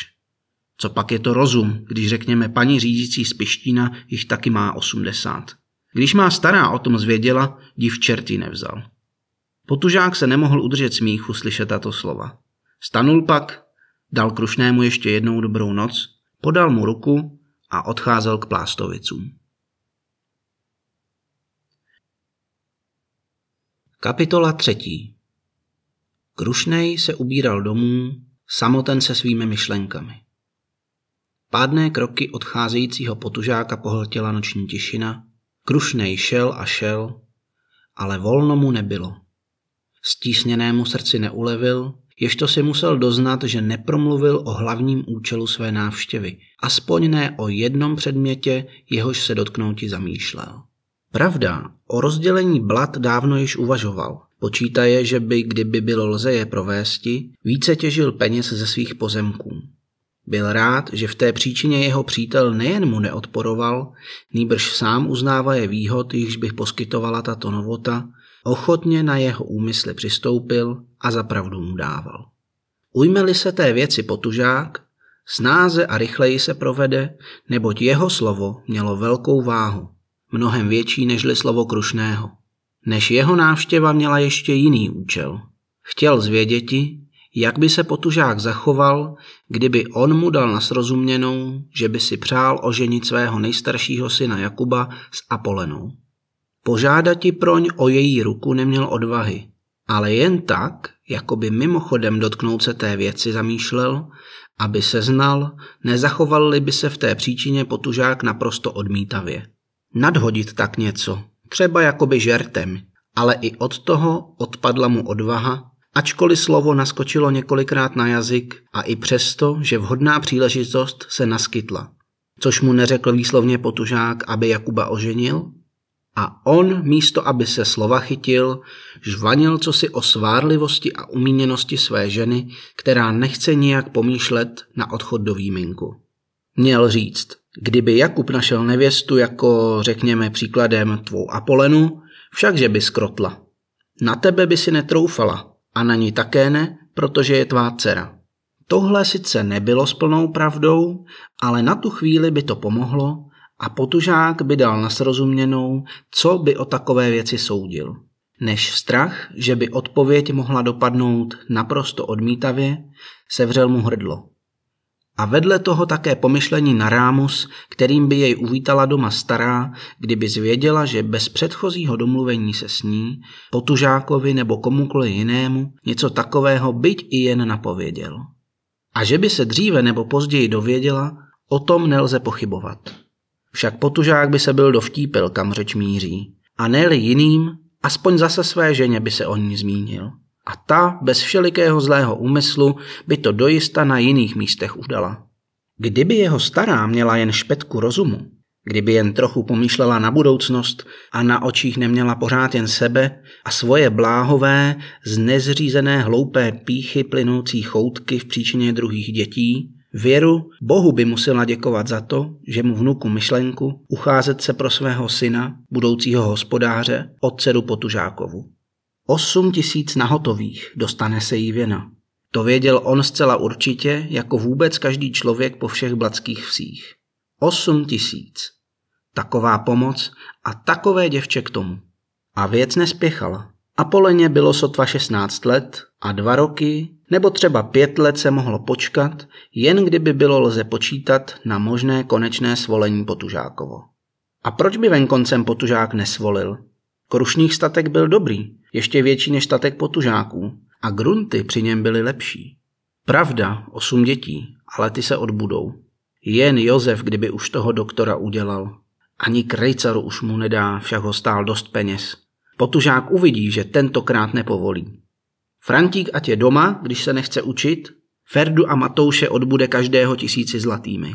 Co pak je to rozum, když řekněme paní řídící z Pištína jich taky má 80. Když má stará o tom zvěděla, div čert ji nevzal. Potužák se nemohl udržet smíchu slyšet tato slova. Stanul pak, dal Krušnému ještě jednou dobrou noc, podal mu ruku a odcházel k plástovicům. Kapitola třetí Krušnej se ubíral domů samoten se svými myšlenkami. Pádné kroky odcházejícího potužáka pohltila noční tišina, Krušnej šel a šel, ale volno mu nebylo. Stísněnému srdci neulevil, to si musel doznat, že nepromluvil o hlavním účelu své návštěvy, aspoň ne o jednom předmětě, jehož se dotknouti zamýšlel. Pravda, o rozdělení blat dávno již uvažoval, Počítaje, že by, kdyby bylo lze je provésti, více těžil peněz ze svých pozemků. Byl rád, že v té příčině jeho přítel nejen mu neodporoval, nýbrž sám uznává je výhod, jichž by poskytovala tato novota, ochotně na jeho úmysly přistoupil a zapravdu mu dával. Ujmeli se té věci potužák, snáze a rychleji se provede, neboť jeho slovo mělo velkou váhu, mnohem větší nežli slovo Krušného. Než jeho návštěva měla ještě jiný účel. Chtěl zvěděti, jak by se potužák zachoval, kdyby on mu dal na srozuměnou, že by si přál oženit svého nejstaršího syna Jakuba s Apolenou. Požádati proň o její ruku neměl odvahy, ale jen tak, jako by mimochodem dotknout se té věci zamýšlel, aby se znal, nezachoval by se v té příčině potužák naprosto odmítavě. Nadhodit tak něco, třeba jakoby žertem, ale i od toho odpadla mu odvaha, ačkoliv slovo naskočilo několikrát na jazyk a i přesto, že vhodná příležitost se naskytla. Což mu neřekl výslovně potužák, aby Jakuba oženil? A on, místo aby se slova chytil, žvanil cosi o svárlivosti a umíněnosti své ženy, která nechce nijak pomýšlet na odchod do výminku měl říct. Kdyby Jakub našel nevěstu jako, řekněme příkladem, tvou Apolenu, všakže by skrotla. Na tebe by si netroufala a na ní také ne, protože je tvá dcera. Tohle sice nebylo s plnou pravdou, ale na tu chvíli by to pomohlo a potužák by dal na srozuměnou, co by o takové věci soudil. Než strach, že by odpověď mohla dopadnout naprosto odmítavě, sevřel mu hrdlo. A vedle toho také pomyšlení na rámus, kterým by jej uvítala doma stará, kdyby zvěděla, že bez předchozího domluvení se s ní, potužákovi nebo komukoli jinému, něco takového byť i jen napověděl. A že by se dříve nebo později dověděla, o tom nelze pochybovat. Však potužák by se byl dovtípil, kam řeč míří. A ne jiným, aspoň zase své ženě by se o ní zmínil a ta bez všelikého zlého úmyslu by to dojista na jiných místech udala. Kdyby jeho stará měla jen špetku rozumu, kdyby jen trochu pomýšlela na budoucnost a na očích neměla pořád jen sebe a svoje bláhové, znezřízené hloupé píchy plynoucí choutky v příčině druhých dětí, Věru Bohu by musela děkovat za to, že mu vnuku myšlenku ucházet se pro svého syna, budoucího hospodáře, otceru Potužákovu. Osm tisíc nahotových dostane se jí věna. To věděl on zcela určitě, jako vůbec každý člověk po všech blackých vsích. Osm tisíc. Taková pomoc a takové děvče k tomu. A věc nespěchala. Apoleně bylo sotva 16 let a dva roky, nebo třeba pět let se mohlo počkat, jen kdyby bylo lze počítat na možné konečné svolení Potužákovo. A proč by venkoncem Potužák nesvolil? Krušních statek byl dobrý, ještě větší než statek potužáků a grunty při něm byly lepší. Pravda, osm dětí, ale ty se odbudou. Jen Jozef, kdyby už toho doktora udělal. Ani krejcaru už mu nedá, však ho stál dost peněz. Potužák uvidí, že tentokrát nepovolí. Frantík ať je doma, když se nechce učit, Ferdu a Matouše odbude každého tisíci zlatými.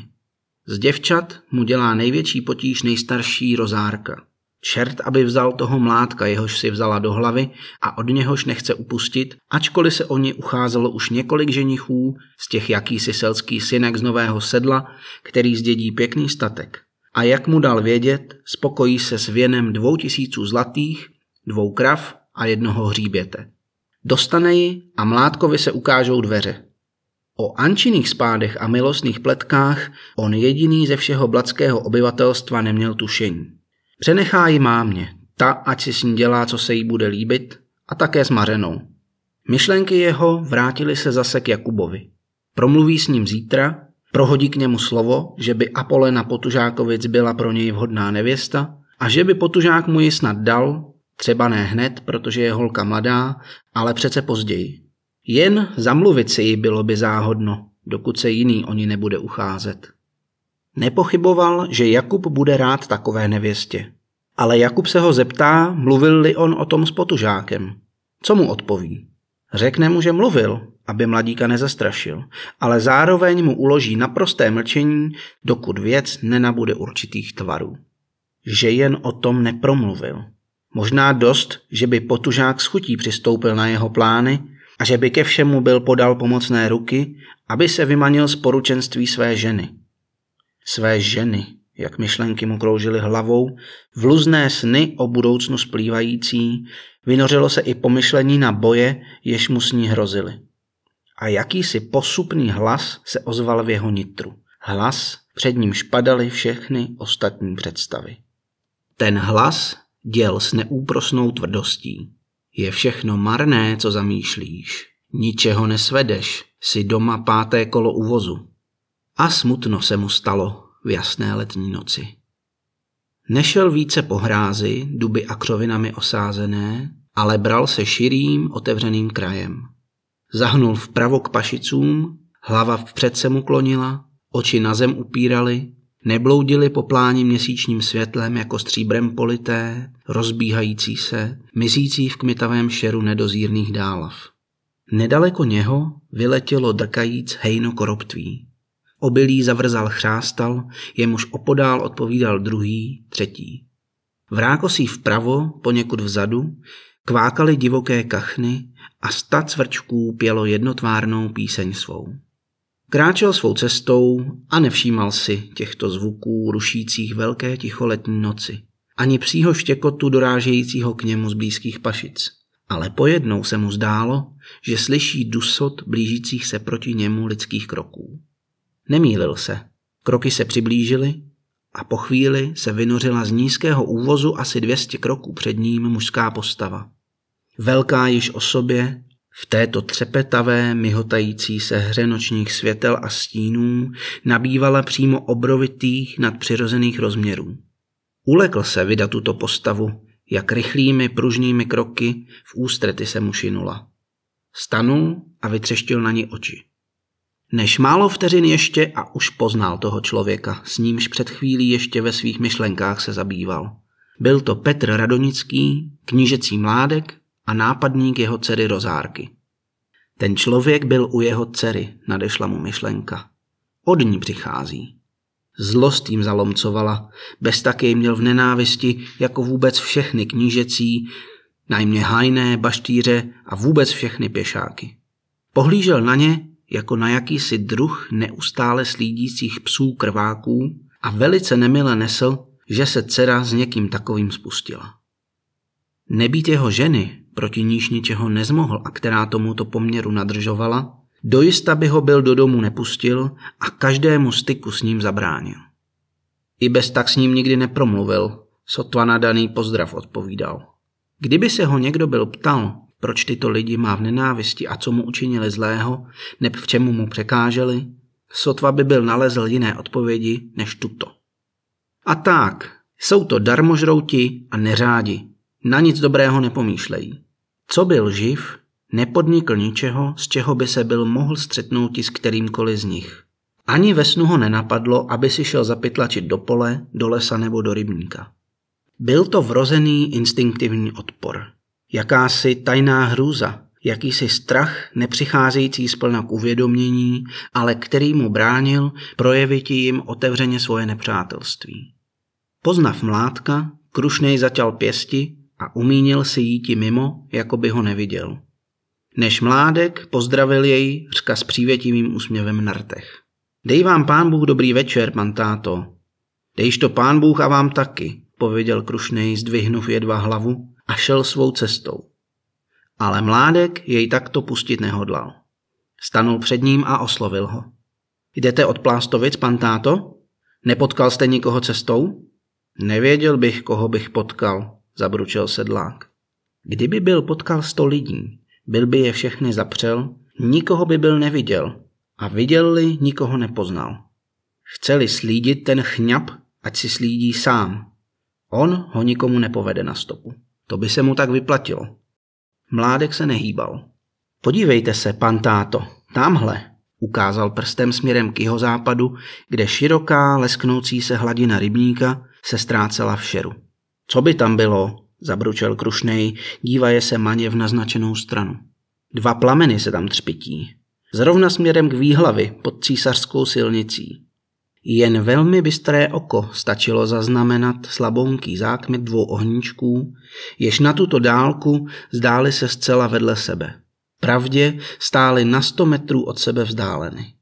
Z děvčat mu dělá největší potíž nejstarší rozárka. Čert, aby vzal toho mládka, jehož si vzala do hlavy a od něhož nechce upustit, ačkoliv se o ně ucházelo už několik ženichů z těch jakýsi selský synek z nového sedla, který zdědí pěkný statek. A jak mu dal vědět, spokojí se s věnem dvou tisíců zlatých, dvou krav a jednoho hříběte. Dostane ji a mládkovi se ukážou dveře. O Ančiných spádech a milostných pletkách on jediný ze všeho blatského obyvatelstva neměl tušení. Přenechá ji mámě, ta ať si s ní dělá, co se jí bude líbit, a také s Mařenou. Myšlenky jeho vrátily se zase k Jakubovi. Promluví s ním zítra, prohodí k němu slovo, že by Apolena Potužákovic byla pro něj vhodná nevěsta a že by Potužák mu ji snad dal, třeba ne hned, protože je holka mladá, ale přece později. Jen zamluvit si ji bylo by záhodno, dokud se jiný o ní nebude ucházet. Nepochyboval, že Jakub bude rád takové nevěstě. Ale Jakub se ho zeptá, mluvil-li on o tom s potužákem. Co mu odpoví? Řekne mu, že mluvil, aby mladíka nezastrašil, ale zároveň mu uloží naprosté mlčení, dokud věc nenabude určitých tvarů. Že jen o tom nepromluvil. Možná dost, že by potužák s chutí přistoupil na jeho plány a že by ke všemu byl podal pomocné ruky, aby se vymanil z poručenství své ženy – své ženy, jak myšlenky mu kroužily hlavou, vluzné sny o budoucnu splývající, vynořilo se i pomyšlení na boje, jež mu s ní hrozily. A jakýsi posupný hlas se ozval v jeho nitru. Hlas, před ním špadaly všechny ostatní představy. Ten hlas děl s neúprosnou tvrdostí. Je všechno marné, co zamýšlíš. Ničeho nesvedeš, si doma páté kolo uvozu. A smutno se mu stalo v jasné letní noci. Nešel více po hrázi, duby a křovinami osázené, ale bral se širým, otevřeným krajem. Zahnul vpravo k pašicům, hlava vpřed se mu klonila, oči na zem upíraly, nebloudily po pláni měsíčním světlem jako stříbrem polité, rozbíhající se, mizící v kmitavém šeru nedozírných dálav. Nedaleko něho vyletělo drkajíc hejno koroptví. Obilí zavrzal chřástal, jemuž opodál odpovídal druhý, třetí. V rákosí vpravo, poněkud vzadu, kvákaly divoké kachny a sta cvrčků pělo jednotvárnou píseň svou. Kráčel svou cestou a nevšímal si těchto zvuků rušících velké ticholetní noci, ani psího štěkotu dorážejícího k němu z blízkých pašic. Ale pojednou se mu zdálo, že slyší dusot blížících se proti němu lidských kroků. Nemýlil se. Kroky se přiblížily a po chvíli se vynořila z nízkého úvozu asi 200 kroků před ním mužská postava. Velká již o sobě, v této třepetavé, myhotající se hře nočních světel a stínů nabývala přímo obrovitých nadpřirozených rozměrů. Ulekl se vydat tuto postavu, jak rychlými pružnými kroky v ústrety se mu šinula. Stanul a vytřeštil na ní oči. Než málo vteřin ještě a už poznal toho člověka, s nímž před chvílí ještě ve svých myšlenkách se zabýval. Byl to Petr Radonický, knížecí mládek a nápadník jeho dcery Rozárky. Ten člověk byl u jeho dcery, nadešla mu myšlenka. Od ní přichází. Zlost jim zalomcovala, bez taky měl v nenávisti, jako vůbec všechny knížecí, najmě hajné, baštíře a vůbec všechny pěšáky. Pohlížel na ně jako na jakýsi druh neustále slídících psů krváků a velice nemile nesl, že se dcera s někým takovým spustila. Nebýt jeho ženy, proti níž ničeho nezmohl a která tomuto poměru nadržovala, dojista by ho byl do domu nepustil a každému styku s ním zabránil. I bez tak s ním nikdy nepromluvil, sotva nadaný pozdrav odpovídal. Kdyby se ho někdo byl ptal, proč tyto lidi má v nenávisti a co mu učinili zlého, neb v čemu mu překáželi, sotva by byl nalezl jiné odpovědi než tuto. A tak, jsou to darmožrouti a neřádi. Na nic dobrého nepomýšlejí. Co byl živ, nepodnikl ničeho, z čeho by se byl mohl střetnout s kterýmkoliv z nich. Ani ve snu ho nenapadlo, aby si šel zapytlačit do pole, do lesa nebo do rybníka. Byl to vrozený instinktivní odpor jakási tajná hrůza, jakýsi strach nepřicházející splna k uvědomění, ale který mu bránil projevit jim otevřeně svoje nepřátelství. Poznav mládka, Krušnej zaťal pěsti a umínil si jít mimo, jako by ho neviděl. Než mládek pozdravil jej řka s přívětivým úsměvem na rtech. Dej vám pán Bůh dobrý večer, pan táto. Dejš to pán Bůh a vám taky, pověděl Krušnej, zdvihnув jedva hlavu a šel svou cestou. Ale mládek jej takto pustit nehodlal. Stanul před ním a oslovil ho. Jdete od Plástovic, pan táto? Nepotkal jste nikoho cestou? Nevěděl bych, koho bych potkal, zabručil sedlák. Kdyby byl potkal sto lidí, byl by je všechny zapřel, nikoho by byl neviděl a viděl-li, nikoho nepoznal. Chceli slídit ten chňap, ať si slídí sám. On ho nikomu nepovede na stopu. To by se mu tak vyplatilo. Mládek se nehýbal. Podívejte se, pan táto, tamhle, ukázal prstem směrem k jeho západu, kde široká, lesknoucí se hladina rybníka se ztrácela v šeru. Co by tam bylo? zabručel Krušnej, dívaje se maně v naznačenou stranu. Dva plameny se tam třpití. Zrovna směrem k výhlavy pod císařskou silnicí. Jen velmi bystré oko stačilo zaznamenat slabonký zákmit dvou ohníčků, jež na tuto dálku zdály se zcela vedle sebe. Pravdě stály na sto metrů od sebe vzdáleny.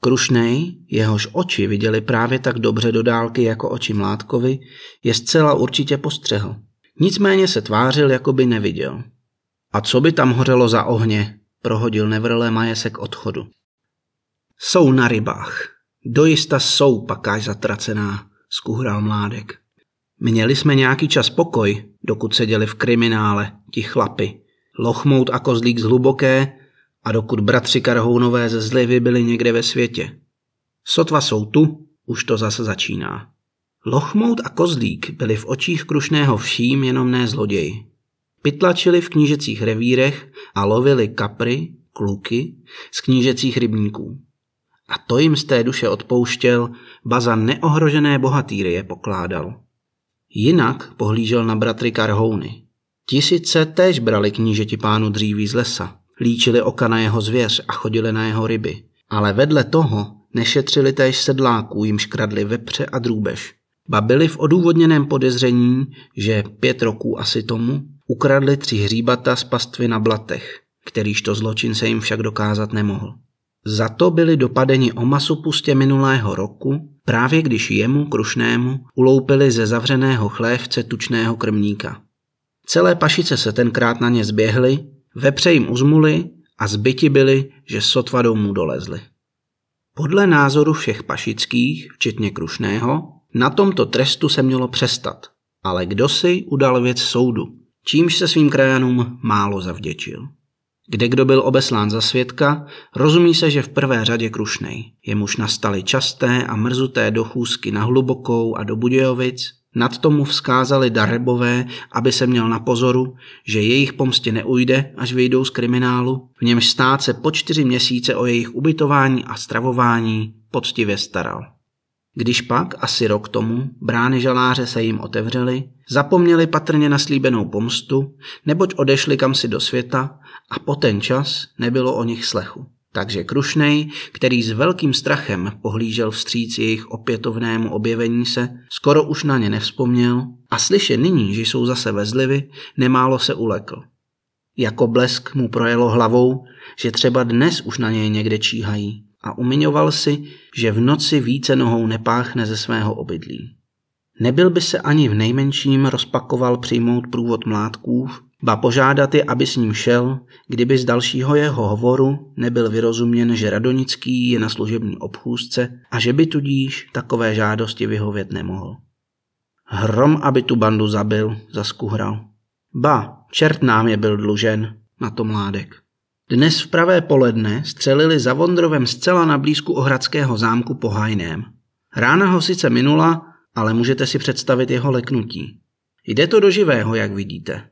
Krušnej, jehož oči viděli právě tak dobře do dálky jako oči Mládkovi, je zcela určitě postřehl. Nicméně se tvářil, jako by neviděl. A co by tam hořelo za ohně, prohodil nevrlé majesek odchodu. Jsou na rybách, Dojista jsou až zatracená, skuhral mládek. Měli jsme nějaký čas pokoj, dokud seděli v kriminále, ti chlapy. Lochmout a kozlík z hluboké a dokud bratři Karhounové ze Zlivy byli někde ve světě. Sotva jsou tu, už to zase začíná. Lochmout a kozlík byli v očích Krušného vším jenom ne zloději. Pytlačili v knížecích revírech a lovili kapry, kluky z knížecích rybníků. A to jim z té duše odpouštěl, ba za neohrožené bohatýry je pokládal. Jinak pohlížel na bratry Karhouny. Tisíce též brali knížeti pánu dříví z lesa, líčili oka na jeho zvěř a chodili na jeho ryby. Ale vedle toho nešetřili též sedláků, jim kradli vepře a drůbež. Ba byli v odůvodněném podezření, že pět roků asi tomu ukradli tři hříbata z pastvy na blatech, kterýž to zločin se jim však dokázat nemohl. Za to byli dopadeni o masopustě minulého roku, právě když jemu, Krušnému, uloupili ze zavřeného chlévce tučného krmníka. Celé pašice se tenkrát na ně zběhly, vepře jim uzmuli a zbyti byli, že sotva domů dolezli. Podle názoru všech pašických, včetně Krušného, na tomto trestu se mělo přestat, ale kdo si udal věc soudu, čímž se svým krajanům málo zavděčil. Kde kdo byl obeslán za svědka, rozumí se, že v prvé řadě Krušnej. Jemuž nastaly časté a mrzuté dochůzky na Hlubokou a do Budějovic, nad tomu vzkázali darebové, aby se měl na pozoru, že jejich pomstě neujde, až vyjdou z kriminálu, v němž stát se po čtyři měsíce o jejich ubytování a stravování poctivě staral. Když pak, asi rok tomu, brány žaláře se jim otevřely, zapomněli patrně na slíbenou pomstu, neboť odešli kamsi do světa a po ten čas nebylo o nich slechu. Takže Krušnej, který s velkým strachem pohlížel vstříc jejich opětovnému objevení se, skoro už na ně nevzpomněl a slyše nyní, že jsou zase vezlivy, nemálo se ulekl. Jako blesk mu projelo hlavou, že třeba dnes už na něj někde číhají a umiňoval si, že v noci více nohou nepáchne ze svého obydlí. Nebyl by se ani v nejmenším rozpakoval přijmout průvod mládků, ba požádat je, aby s ním šel, kdyby z dalšího jeho hovoru nebyl vyrozuměn, že Radonický je na služební obchůzce a že by tudíž takové žádosti vyhovět nemohl. Hrom, aby tu bandu zabil, zaskuhral. Ba, čert nám je byl dlužen, na to mládek. Dnes v pravé poledne střelili za Vondrovem zcela na blízku Ohradského zámku po Hajném. Rána ho sice minula, ale můžete si představit jeho leknutí. Jde to do živého, jak vidíte.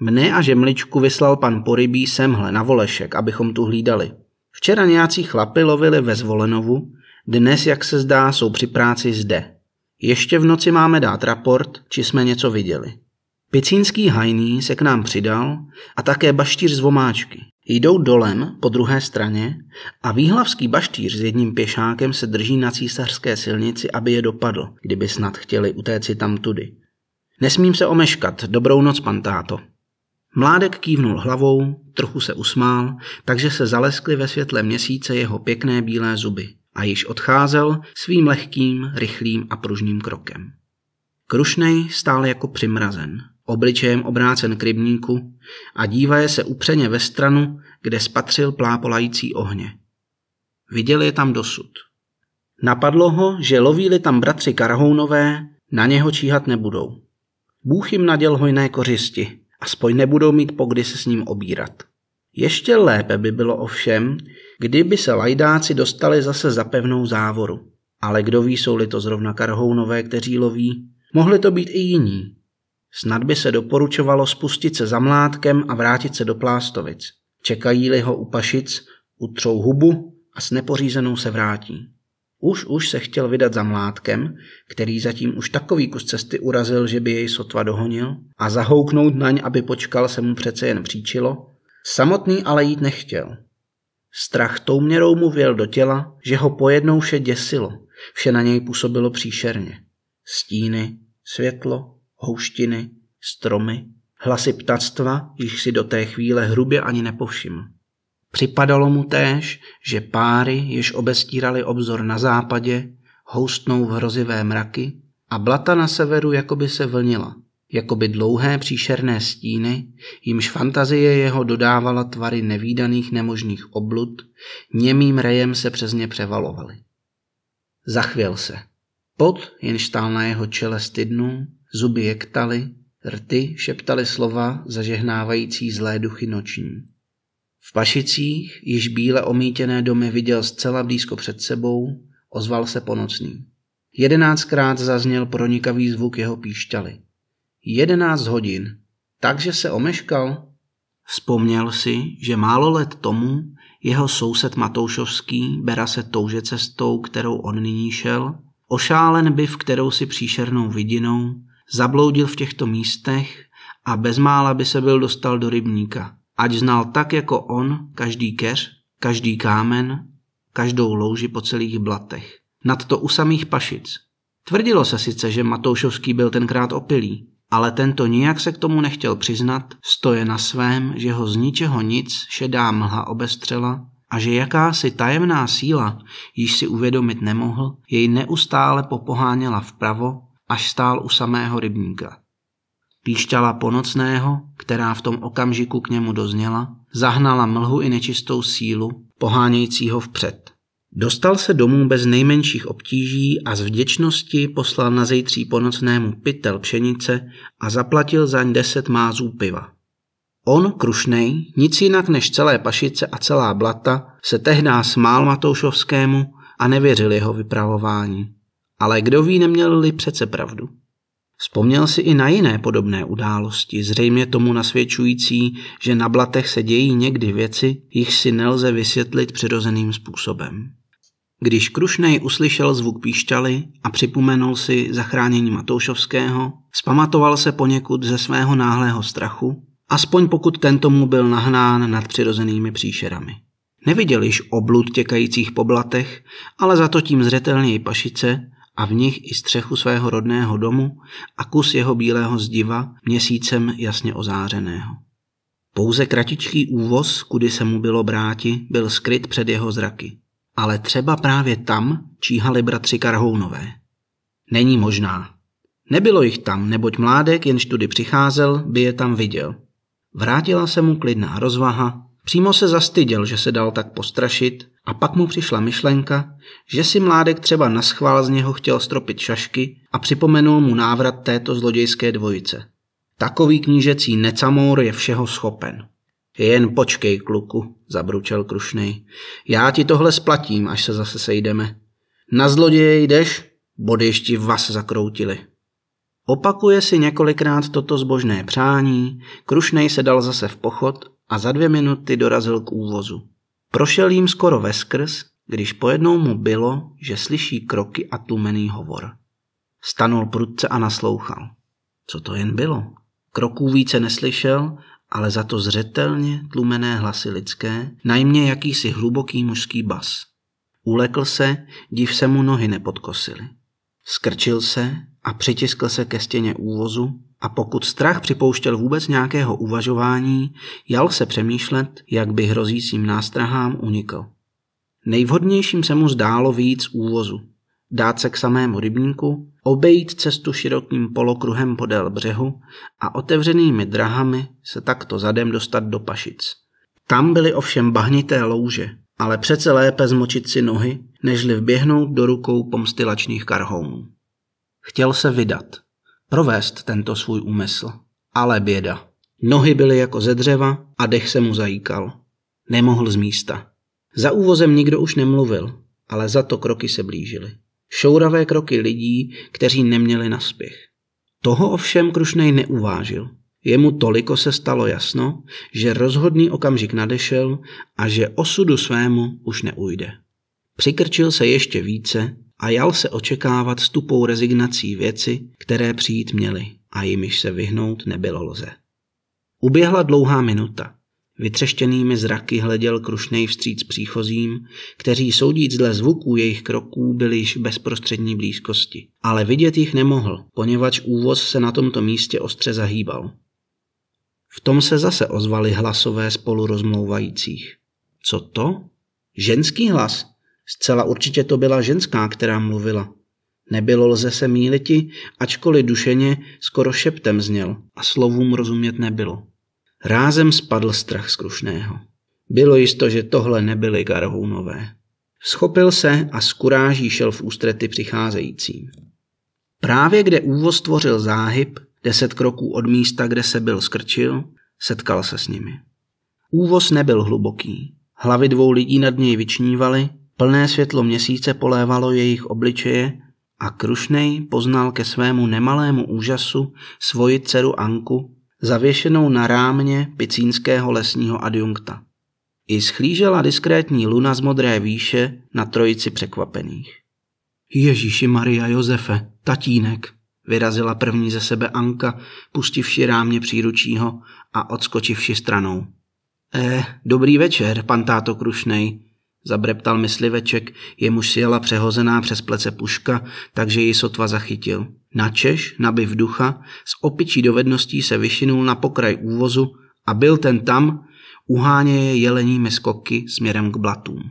Mne a žemličku vyslal pan Porybí semhle na Volešek, abychom tu hlídali. Včera nějací chlapy lovili ve Zvolenovu, dnes, jak se zdá, jsou při práci zde. Ještě v noci máme dát raport, či jsme něco viděli. Picínský hajný se k nám přidal a také baštíř z vomáčky. Jdou dolem po druhé straně a výhlavský baštíř s jedním pěšákem se drží na císařské silnici, aby je dopadl, kdyby snad chtěli utéci tam tudy. Nesmím se omeškat, dobrou noc, pan táto. Mládek kývnul hlavou, trochu se usmál, takže se zaleskly ve světle měsíce jeho pěkné bílé zuby a již odcházel svým lehkým, rychlým a pružným krokem. Krušnej stál jako přimrazen, obličejem obrácen k rybníku a dívaje se upřeně ve stranu, kde spatřil plápolající ohně. Viděl je tam dosud. Napadlo ho, že lovíli tam bratři Karhounové, na něho číhat nebudou. Bůh jim naděl hojné kořisti, Aspoň nebudou mít po kdy se s ním obírat. Ještě lépe by bylo ovšem, kdyby se lajdáci dostali zase za pevnou závoru. Ale kdo ví, jsou-li to zrovna karhounové, kteří loví? Mohli to být i jiní. Snad by se doporučovalo spustit se za mlátkem a vrátit se do Plástovic. Čekají-li ho u Pašic, utřou hubu a s nepořízenou se vrátí. Už už se chtěl vydat za mládkem, který zatím už takový kus cesty urazil, že by jej sotva dohonil, a zahouknout naň, aby počkal, se mu přece jen příčilo. Samotný ale jít nechtěl. Strach tou měrou mu věl do těla, že ho pojednou vše děsilo, vše na něj působilo příšerně. Stíny, světlo, houštiny, stromy, hlasy ptactva, jich si do té chvíle hrubě ani nepovšiml. Připadalo mu též, že páry, jež obestírali obzor na západě, houstnou v hrozivé mraky a blata na severu jakoby se vlnila, jakoby dlouhé příšerné stíny, jimž fantazie jeho dodávala tvary nevýdaných nemožných oblud, němým rejem se přes ně převalovaly. Zachvěl se. Pot, jenž stál na jeho čele stydnu, zuby jektaly, rty šeptaly slova zažehnávající zlé duchy noční. V Pašicích již bíle omítěné domy viděl zcela blízko před sebou, ozval se ponocný. Jedenáctkrát zazněl pronikavý zvuk jeho píšťaly. Jedenáct hodin. Takže se omeškal. Vzpomněl si, že málo let tomu jeho soused Matoušovský bera se touže cestou, kterou on nyní šel, ošálen by v kterou si příšernou vidinou, zabloudil v těchto místech a bezmála by se byl dostal do rybníka ať znal tak jako on každý keř, každý kámen, každou louži po celých blatech. Nad to u samých pašic. Tvrdilo se sice, že Matoušovský byl tenkrát opilý, ale tento nijak se k tomu nechtěl přiznat, stoje na svém, že ho z ničeho nic šedá mlha obestřela a že jakási tajemná síla, již si uvědomit nemohl, jej neustále popoháněla vpravo, až stál u samého rybníka. Píšťala ponocného, která v tom okamžiku k němu dozněla, zahnala mlhu i nečistou sílu, pohánějícího vpřed. Dostal se domů bez nejmenších obtíží a z vděčnosti poslal na zejtří ponocnému pytel pšenice a zaplatil zaň deset mázů piva. On, Krušnej, nic jinak než celé pašice a celá blata, se tehdy smál Matoušovskému a nevěřil jeho vypravování. Ale kdo ví, neměl-li přece pravdu. Vzpomněl si i na jiné podobné události, zřejmě tomu nasvědčující, že na blatech se dějí někdy věci, jich si nelze vysvětlit přirozeným způsobem. Když Krušnej uslyšel zvuk píšťaly a připomenul si zachránění Matoušovského, spamatoval se poněkud ze svého náhlého strachu, aspoň pokud tento mu byl nahnán nad přirozenými příšerami. Neviděl již oblud těkajících po blatech, ale za to tím zřetelněji pašice, a v nich i střechu svého rodného domu a kus jeho bílého zdiva měsícem jasně ozářeného. Pouze kratičký úvoz, kudy se mu bylo bráti, byl skryt před jeho zraky. Ale třeba právě tam číhali bratři Karhounové. Není možná. Nebylo jich tam, neboť mládek, jenž tudy přicházel, by je tam viděl. Vrátila se mu klidná rozvaha, přímo se zastyděl, že se dal tak postrašit a pak mu přišla myšlenka, že si mládek třeba naschvál z něho chtěl stropit šašky a připomenul mu návrat této zlodějské dvojice. Takový knížecí necamour je všeho schopen. Jen počkej, kluku, zabručel Krušnej. Já ti tohle splatím, až se zase sejdeme. Na zloděje jdeš, body ti vás zakroutili. Opakuje si několikrát toto zbožné přání, Krušnej se dal zase v pochod a za dvě minuty dorazil k úvozu. Prošel jim skoro veskrz, když pojednou mu bylo, že slyší kroky a tlumený hovor. Stanul prudce a naslouchal. Co to jen bylo? Kroků více neslyšel, ale za to zřetelně tlumené hlasy lidské, najmě jakýsi hluboký mužský bas. Ulekl se, div se mu nohy nepodkosily. Skrčil se a přitiskl se ke stěně úvozu, a pokud strach připouštěl vůbec nějakého uvažování, jal se přemýšlet, jak by hrozícím nástrahám unikl. Nejvhodnějším se mu zdálo víc úvozu. Dát se k samému rybníku, obejít cestu širokým polokruhem podél břehu a otevřenými drahami se takto zadem dostat do pašic. Tam byly ovšem bahnité louže, ale přece lépe zmočit si nohy, nežli vběhnout do rukou pomstylačných karhounů. Chtěl se vydat – provést tento svůj úmysl. Ale běda. Nohy byly jako ze dřeva a dech se mu zajíkal. Nemohl z místa. Za úvozem nikdo už nemluvil, ale za to kroky se blížily. Šouravé kroky lidí, kteří neměli naspěch. Toho ovšem Krušnej neuvážil. Jemu toliko se stalo jasno, že rozhodný okamžik nadešel a že osudu svému už neujde. Přikrčil se ještě více a jal se očekávat stupou rezignací věci, které přijít měly a jimiž se vyhnout nebylo lze. Uběhla dlouhá minuta. Vytřeštěnými zraky hleděl Krušnej vstříc příchozím, kteří soudíc dle zvuků jejich kroků byli již v bezprostřední blízkosti. Ale vidět jich nemohl, poněvadž úvoz se na tomto místě ostře zahýbal. V tom se zase ozvali hlasové spolu rozmlouvajících. Co to? Ženský hlas, Zcela určitě to byla ženská, která mluvila. Nebylo lze se mýliti, ačkoliv dušeně skoro šeptem zněl a slovům rozumět nebylo. Rázem spadl strach z Krušného. Bylo jisto, že tohle nebyly Garhounové. Schopil se a z kuráží šel v ústrety přicházejícím. Právě kde úvoz tvořil záhyb, deset kroků od místa, kde se byl skrčil, setkal se s nimi. Úvoz nebyl hluboký. Hlavy dvou lidí nad něj vyčnívaly Plné světlo měsíce polévalo jejich obličeje a Krušnej poznal ke svému nemalému úžasu svoji dceru Anku, zavěšenou na rámě picínského lesního adjunkta. I schlížela diskrétní luna z modré výše na trojici překvapených. Ježíši Maria Josefe, tatínek, vyrazila první ze sebe Anka, pustivši rámě příručího a odskočivši stranou. Eh, dobrý večer, pan táto Krušnej, Zabreptal mysliveček, jemuž si jela přehozená přes plece puška, takže ji sotva zachytil. Načeš, nabiv ducha, s opičí dovedností se vyšinul na pokraj úvozu a byl ten tam, uháněje jeleními skoky směrem k blatům.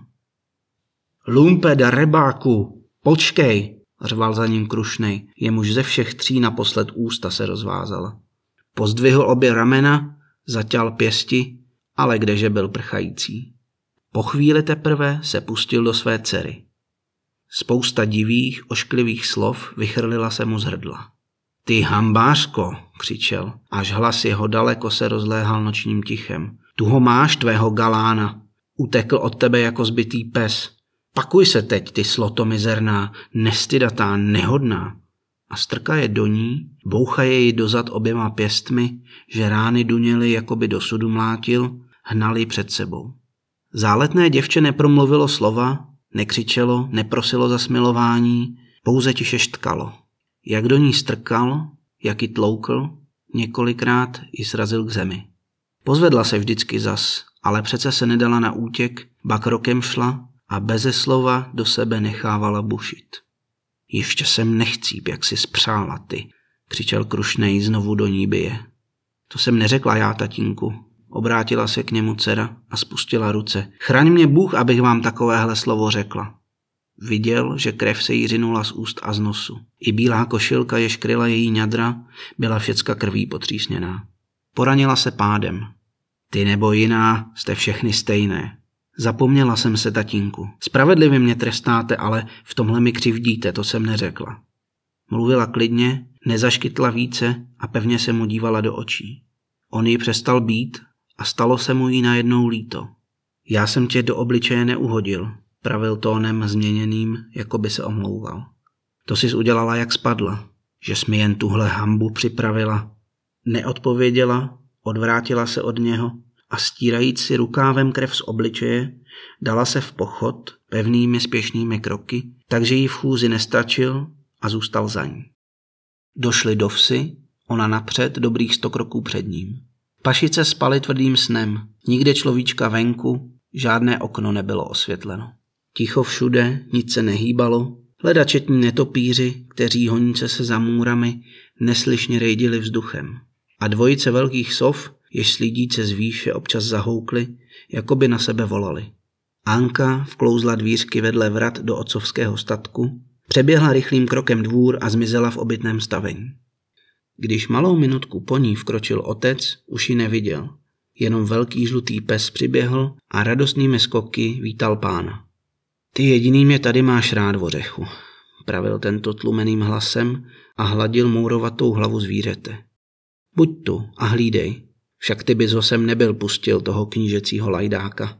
Lumpe da rebáku, počkej, řval za ním Krušnej, jemuž ze všech tří naposled ústa se rozvázala. Pozdvihl obě ramena, zaťal pěsti, ale kdeže byl prchající. Po chvíli teprve se pustil do své dcery. Spousta divých, ošklivých slov vychrlila se mu z hrdla. Ty hambářko, křičel, až hlas jeho daleko se rozléhal nočním tichem. Tu ho máš, tvého galána. Utekl od tebe jako zbytý pes. Pakuj se teď, ty sloto mizerná, nestydatá, nehodná. A strka je do ní, boucha je ji dozad oběma pěstmi, že rány duněly, jako by do sudu mlátil, hnali před sebou. Záletné děvče nepromluvilo slova, nekřičelo, neprosilo za smilování, pouze tiše štkalo. Jak do ní strkal, jak ji tloukl, několikrát ji srazil k zemi. Pozvedla se vždycky zas, ale přece se nedala na útěk, bak rokem šla a beze slova do sebe nechávala bušit. Ještě jsem nechcíp, jak si spřála ty, křičel Krušnej znovu do ní bije. To jsem neřekla já, tatínku, Obrátila se k němu dcera a spustila ruce. Chraň mě Bůh, abych vám takovéhle slovo řekla. Viděl, že krev se jí řinula z úst a z nosu. I bílá košilka, jež kryla její ňadra, byla všecka krví potřísněná. Poranila se pádem. Ty nebo jiná, jste všechny stejné. Zapomněla jsem se, tatínku. Spravedlivě mě trestáte, ale v tomhle mi křivdíte, to jsem neřekla. Mluvila klidně, nezaškytla více a pevně se mu dívala do očí. On ji přestal být a stalo se mu jí najednou líto. Já jsem tě do obličeje neuhodil, pravil tónem změněným, jako by se omlouval. To jsi udělala, jak spadla, že jsi mi jen tuhle hambu připravila. Neodpověděla, odvrátila se od něho a stírajíc si rukávem krev z obličeje, dala se v pochod pevnými spěšnými kroky, takže jí v chůzi nestačil a zůstal za ní. Došli do vsi, ona napřed dobrých sto kroků před ním. Pašice spaly tvrdým snem, nikde človíčka venku, žádné okno nebylo osvětleno. Ticho všude, nic se nehýbalo, Hledačetní netopíři, kteří honice se za můrami, neslyšně rejdili vzduchem. A dvojice velkých sov, jež slídíce z výše občas zahoukly, jako by na sebe volali. Anka vklouzla dvířky vedle vrat do otcovského statku, přeběhla rychlým krokem dvůr a zmizela v obytném stavení. Když malou minutku po ní vkročil otec, už ji neviděl. Jenom velký žlutý pes přiběhl a radostnými skoky vítal pána. Ty jediný mě tady máš rád, vořechu, pravil tento tlumeným hlasem a hladil mourovatou hlavu zvířete. Buď tu a hlídej, však ty bys ho sem nebyl pustil toho knížecího lajdáka.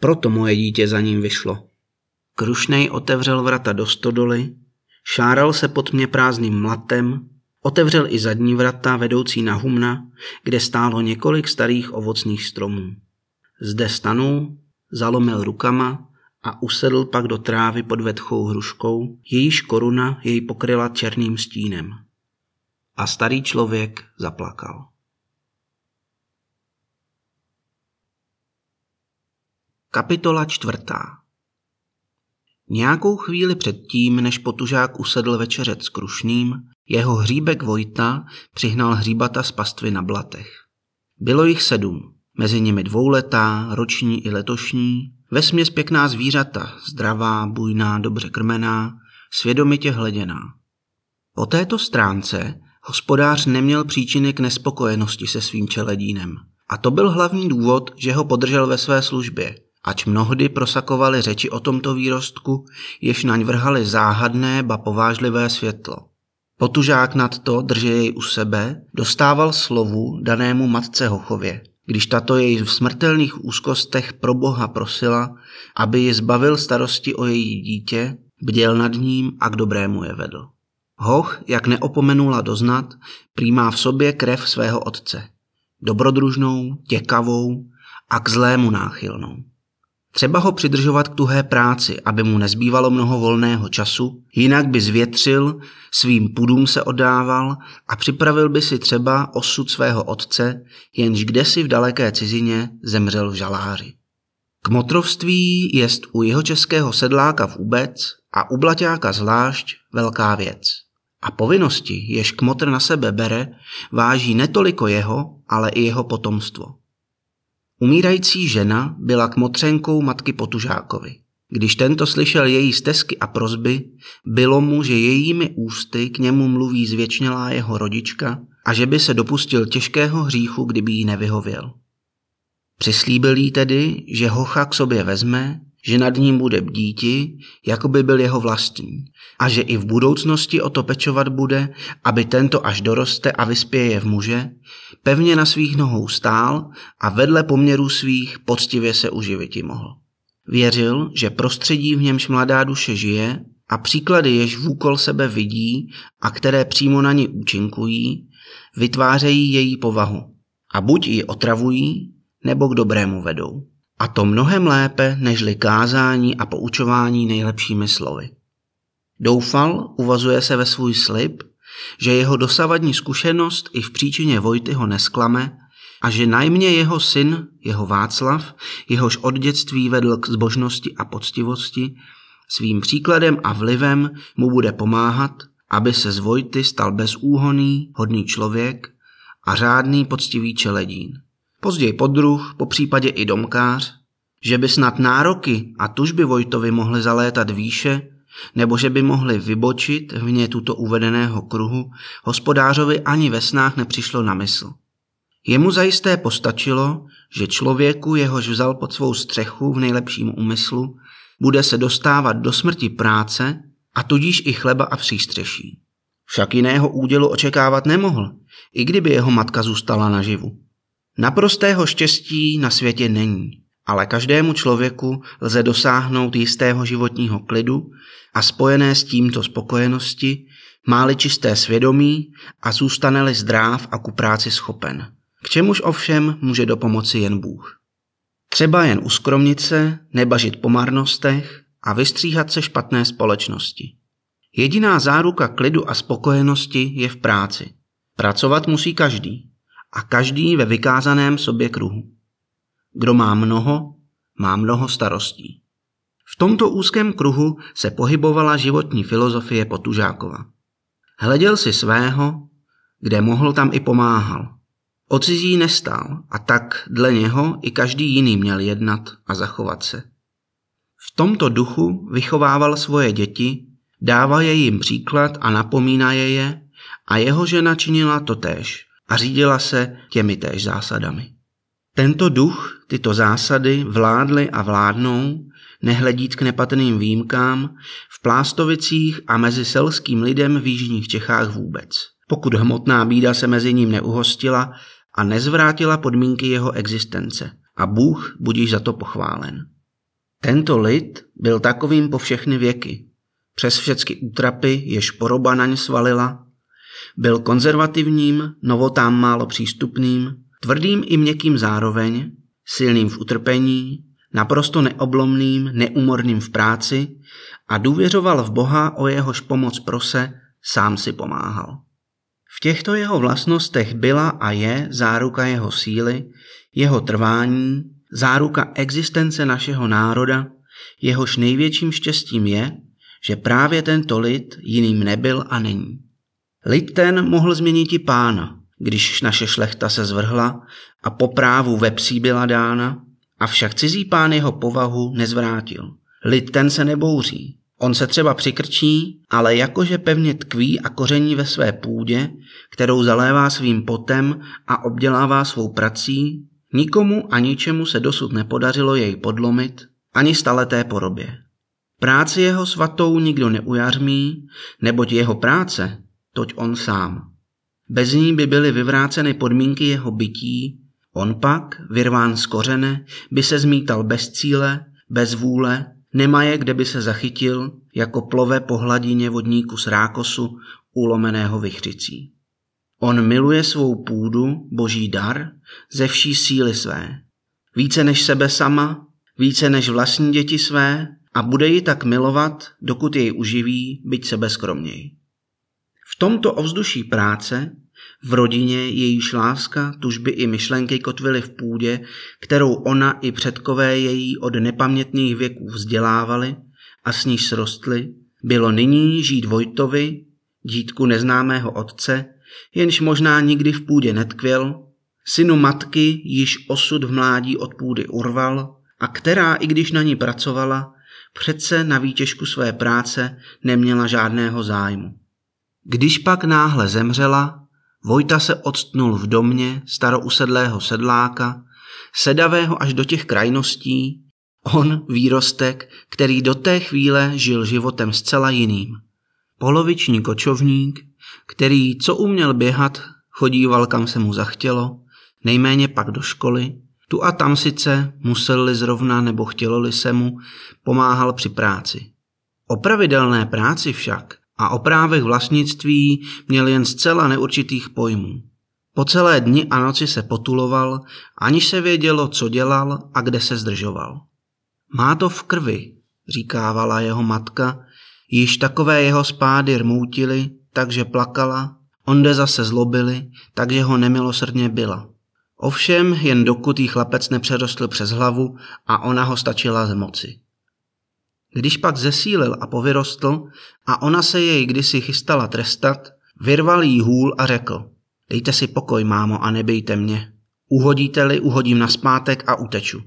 Proto moje dítě za ním vyšlo. Krušnej otevřel vrata do stodoly, šáral se pod mě prázdným mlatem Otevřel i zadní vrata vedoucí na humna, kde stálo několik starých ovocných stromů. Zde stanul, zalomil rukama a usedl pak do trávy pod vetchou hruškou, jejíž koruna jej pokryla černým stínem. A starý člověk zaplakal. Kapitola čtvrtá Nějakou chvíli předtím, než potužák usedl večeřet s Krušným, jeho hříbek Vojta přihnal hříbata z pastvy na blatech. Bylo jich sedm, mezi nimi dvouletá, roční i letošní, vesměs pěkná zvířata, zdravá, bujná, dobře krmená, svědomitě hleděná. Po této stránce hospodář neměl příčiny k nespokojenosti se svým čeledínem. A to byl hlavní důvod, že ho podržel ve své službě, ač mnohdy prosakovali řeči o tomto výrostku, jež naň vrhali záhadné ba povážlivé světlo. Potužák nad to drže jej u sebe, dostával slovu danému matce Hochově, když tato jej v smrtelných úzkostech pro Boha prosila, aby ji zbavil starosti o její dítě, bděl nad ním a k dobrému je vedl. Hoch, jak neopomenula doznat, přímá v sobě krev svého otce, dobrodružnou, těkavou a k zlému náchylnou. Třeba ho přidržovat k tuhé práci, aby mu nezbývalo mnoho volného času, jinak by zvětřil, svým pudům se oddával a připravil by si třeba osud svého otce, jenž kdesi v daleké cizině zemřel v žaláři. Kmotrovství jest u jeho českého sedláka vůbec a u blaťáka zvlášť velká věc. A povinnosti, jež kmotr na sebe bere, váží netoliko jeho, ale i jeho potomstvo. Umírající žena byla kmotřenkou matky Potužákovi. Když tento slyšel její stezky a prozby, bylo mu, že jejími ústy k němu mluví zvěčnělá jeho rodička a že by se dopustil těžkého hříchu, kdyby jí nevyhověl. Přislíbil jí tedy, že hocha k sobě vezme že nad ním bude bdíti, jako by byl jeho vlastní, a že i v budoucnosti o to pečovat bude, aby tento až doroste a vyspěje v muže, pevně na svých nohou stál a vedle poměrů svých poctivě se uživiti mohl. Věřil, že prostředí, v němž mladá duše žije, a příklady, jež v úkol sebe vidí a které přímo na ní účinkují, vytvářejí její povahu a buď ji otravují, nebo k dobrému vedou. A to mnohem lépe nežli kázání a poučování nejlepšími slovy. Doufal, uvazuje se ve svůj slib, že jeho dosavadní zkušenost i v příčině Vojty ho nesklame a že najmě jeho syn, jeho Václav, jehož od dětství vedl k zbožnosti a poctivosti, svým příkladem a vlivem mu bude pomáhat, aby se z Vojty stal bezúhoný, hodný člověk a řádný poctivý čeledín později podruh, po případě i domkář, že by snad nároky a tužby Vojtovi mohly zalétat výše, nebo že by mohly vybočit vně tuto uvedeného kruhu, hospodářovi ani ve snách nepřišlo na mysl. Jemu zajisté postačilo, že člověku, jehož vzal pod svou střechu v nejlepším úmyslu, bude se dostávat do smrti práce a tudíž i chleba a přístřeší. Však jiného údělu očekávat nemohl, i kdyby jeho matka zůstala naživu. Naprostého štěstí na světě není, ale každému člověku lze dosáhnout jistého životního klidu a spojené s tímto spokojenosti, máli čisté svědomí a zůstane-li zdráv a ku práci schopen. K čemuž ovšem může dopomoci jen Bůh. Třeba jen uskromnit se, nebažit po marnostech a vystříhat se špatné společnosti. Jediná záruka klidu a spokojenosti je v práci. Pracovat musí každý, a každý ve vykázaném sobě kruhu. Kdo má mnoho, má mnoho starostí. V tomto úzkém kruhu se pohybovala životní filozofie Potužákova. Hleděl si svého, kde mohl, tam i pomáhal. O cizí nestál a tak dle něho i každý jiný měl jednat a zachovat se. V tomto duchu vychovával svoje děti, dává je jim příklad a napomíná je je a jeho žena činila totéž a řídila se těmi též zásadami. Tento duch, tyto zásady vládly a vládnou, nehledít k nepatrným výjimkám, v Plástovicích a mezi selským lidem v jižních Čechách vůbec. Pokud hmotná bída se mezi ním neuhostila a nezvrátila podmínky jeho existence. A Bůh budíš za to pochválen. Tento lid byl takovým po všechny věky. Přes všechny útrapy, jež poroba naň svalila, byl konzervativním, novotám málo přístupným, tvrdým i měkkým zároveň, silným v utrpení, naprosto neoblomným, neumorným v práci a důvěřoval v Boha, o jehož pomoc prose, sám si pomáhal. V těchto jeho vlastnostech byla a je záruka jeho síly, jeho trvání, záruka existence našeho národa, jehož největším štěstím je, že právě tento lid jiným nebyl a není. Lid ten mohl změnit i pána, když naše šlechta se zvrhla a po právu ve psí byla dána, avšak cizí pán jeho povahu nezvrátil. Lid ten se nebouří. On se třeba přikrčí, ale jakože pevně tkví a koření ve své půdě, kterou zalévá svým potem a obdělává svou prací, nikomu a ničemu se dosud nepodařilo jej podlomit, ani staleté porobě. Práci jeho svatou nikdo neujarmí, neboť jeho práce toť on sám. Bez ní by byly vyvráceny podmínky jeho bytí, on pak, vyrván z kořene, by se zmítal bez cíle, bez vůle, nemá je kde by se zachytil, jako plove po hladině vodníku z rákosu, ulomeného vychřicí. On miluje svou půdu, boží dar, ze vší síly své. Více než sebe sama, více než vlastní děti své a bude ji tak milovat, dokud jej uživí, byť sebe skromněji tomto ovzduší práce, v rodině jejíž láska, tužby i myšlenky kotvily v půdě, kterou ona i předkové její od nepamětných věků vzdělávali a s níž srostly, bylo nyní žít Vojtovi, dítku neznámého otce, jenž možná nikdy v půdě netkvěl, synu matky již osud v mládí od půdy urval a která, i když na ní pracovala, přece na výtěžku své práce neměla žádného zájmu. Když pak náhle zemřela, Vojta se odstnul v domě starousedlého sedláka, sedavého až do těch krajností, on, výrostek, který do té chvíle žil životem zcela jiným. Poloviční kočovník, který, co uměl běhat, chodíval kam se mu zachtělo, nejméně pak do školy, tu a tam sice museli zrovna nebo chtělo-li se mu, pomáhal při práci. O pravidelné práci však a o právech vlastnictví měl jen zcela neurčitých pojmů. Po celé dny a noci se potuloval, aniž se vědělo, co dělal a kde se zdržoval. Má to v krvi, říkávala jeho matka, již takové jeho spády rmoutily, takže plakala, onde zase zlobili, takže ho nemilosrdně byla. Ovšem jen dokud jí chlapec nepřerostl přes hlavu a ona ho stačila z moci. Když pak zesílil a povyrostl a ona se jej kdysi chystala trestat, vyrval jí hůl a řekl Dejte si pokoj, mámo, a nebejte mě. Uhodíte-li, uhodím na spátek a uteču.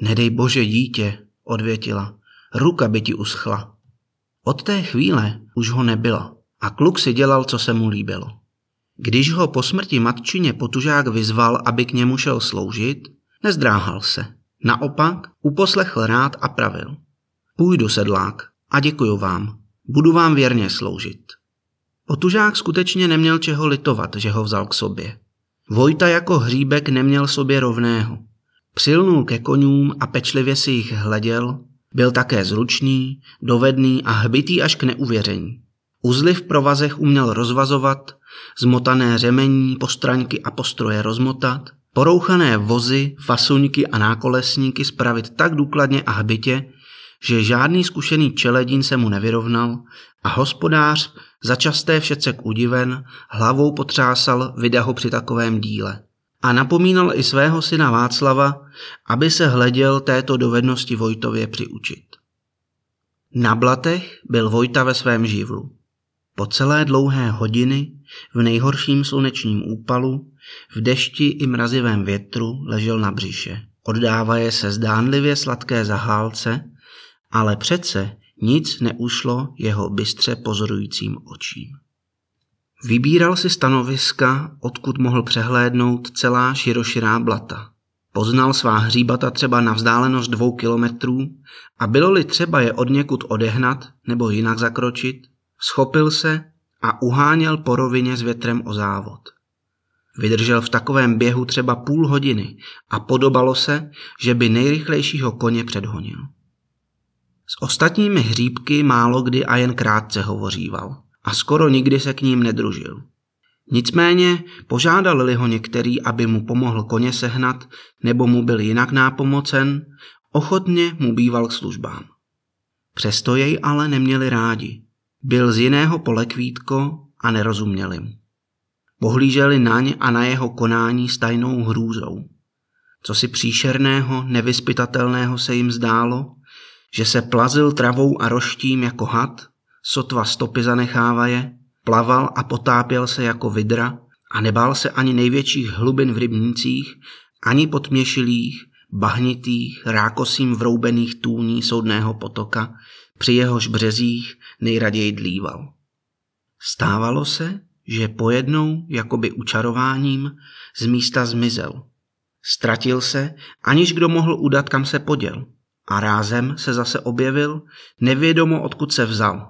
Nedej bože, dítě, odvětila. Ruka by ti uschla. Od té chvíle už ho nebyla a kluk si dělal, co se mu líbilo. Když ho po smrti matčině potužák vyzval, aby k němu šel sloužit, nezdráhal se. Naopak uposlechl rád a pravil. Půjdu, sedlák, a děkuju vám. Budu vám věrně sloužit. Otužák skutečně neměl čeho litovat, že ho vzal k sobě. Vojta jako hříbek neměl sobě rovného. Přilnul ke konům a pečlivě si jich hleděl, byl také zručný, dovedný a hbitý až k neuvěření. Uzly v provazech uměl rozvazovat, zmotané řemení, postraňky a postroje rozmotat, porouchané vozy, fasuňky a nákolesníky spravit tak důkladně a hbitě, že žádný zkušený čeledín se mu nevyrovnal a hospodář, začasté všecek udiven, hlavou potřásal vydaho při takovém díle. A napomínal i svého syna Václava, aby se hleděl této dovednosti Vojtově přiučit. Na blatech byl Vojta ve svém živlu. Po celé dlouhé hodiny, v nejhorším slunečním úpalu, v dešti i mrazivém větru ležel na břiše. Oddávaje se zdánlivě sladké zahálce, ale přece nic neušlo jeho bystře pozorujícím očím. Vybíral si stanoviska, odkud mohl přehlédnout celá široširá blata. Poznal svá hříbata třeba na vzdálenost dvou kilometrů a bylo-li třeba je od někud odehnat nebo jinak zakročit, schopil se a uháněl po rovině s větrem o závod. Vydržel v takovém běhu třeba půl hodiny a podobalo se, že by nejrychlejšího koně předhonil. S ostatními hříbky málo kdy a jen krátce hovoříval a skoro nikdy se k ním nedružil. Nicméně požádali ho některý, aby mu pomohl koně sehnat, nebo mu byl jinak nápomocen, ochotně mu býval k službám. Přesto jej ale neměli rádi. Byl z jiného pole kvítko a nerozuměli mu. Pohlíželi naň a na jeho konání s tajnou hrůzou. Co si příšerného, nevyspytatelného se jim zdálo, že se plazil travou a roštím jako had, sotva stopy zanechávaje, plaval a potápěl se jako vidra a nebál se ani největších hlubin v rybnících, ani potměšilých, bahnitých, rákosím vroubených tůní soudného potoka, při jehož březích nejraději dlíval. Stávalo se, že pojednou, jakoby učarováním, z místa zmizel. Ztratil se, aniž kdo mohl udat, kam se poděl. A rázem se zase objevil, nevědomo odkud se vzal.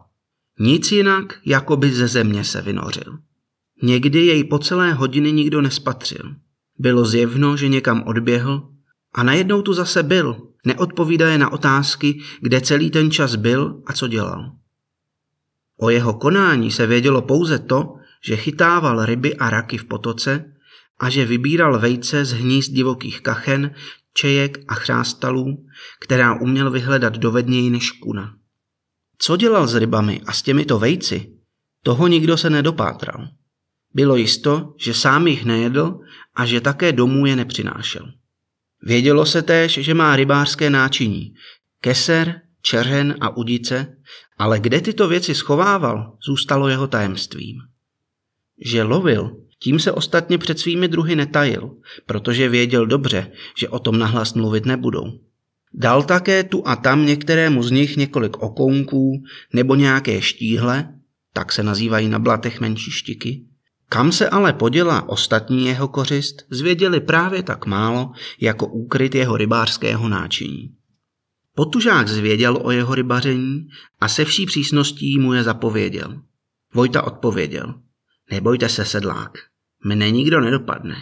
Nic jinak, jako by ze země se vynořil. Někdy jej po celé hodiny nikdo nespatřil. Bylo zjevno, že někam odběhl a najednou tu zase byl, neodpovídaje na otázky, kde celý ten čas byl a co dělal. O jeho konání se vědělo pouze to, že chytával ryby a raky v potoce a že vybíral vejce z hnízd divokých kachen čejek a chrástalů, která uměl vyhledat dovedněji než kuna. Co dělal s rybami a s těmito vejci, toho nikdo se nedopátral. Bylo jisto, že sám jich nejedl a že také domů je nepřinášel. Vědělo se též, že má rybářské náčiní, keser, čerhen a udice, ale kde tyto věci schovával, zůstalo jeho tajemstvím. Že lovil, tím se ostatně před svými druhy netajil, protože věděl dobře, že o tom nahlas mluvit nebudou. Dal také tu a tam některému z nich několik okounků nebo nějaké štíhle, tak se nazývají na blatech menší štiky, kam se ale poděla ostatní jeho kořist, zvěděli právě tak málo, jako úkryt jeho rybářského náčiní. Potužák zvěděl o jeho rybaření a se vší přísností mu je zapověděl. Vojta odpověděl – Nebojte se, sedlák. Mne nikdo nedopadne.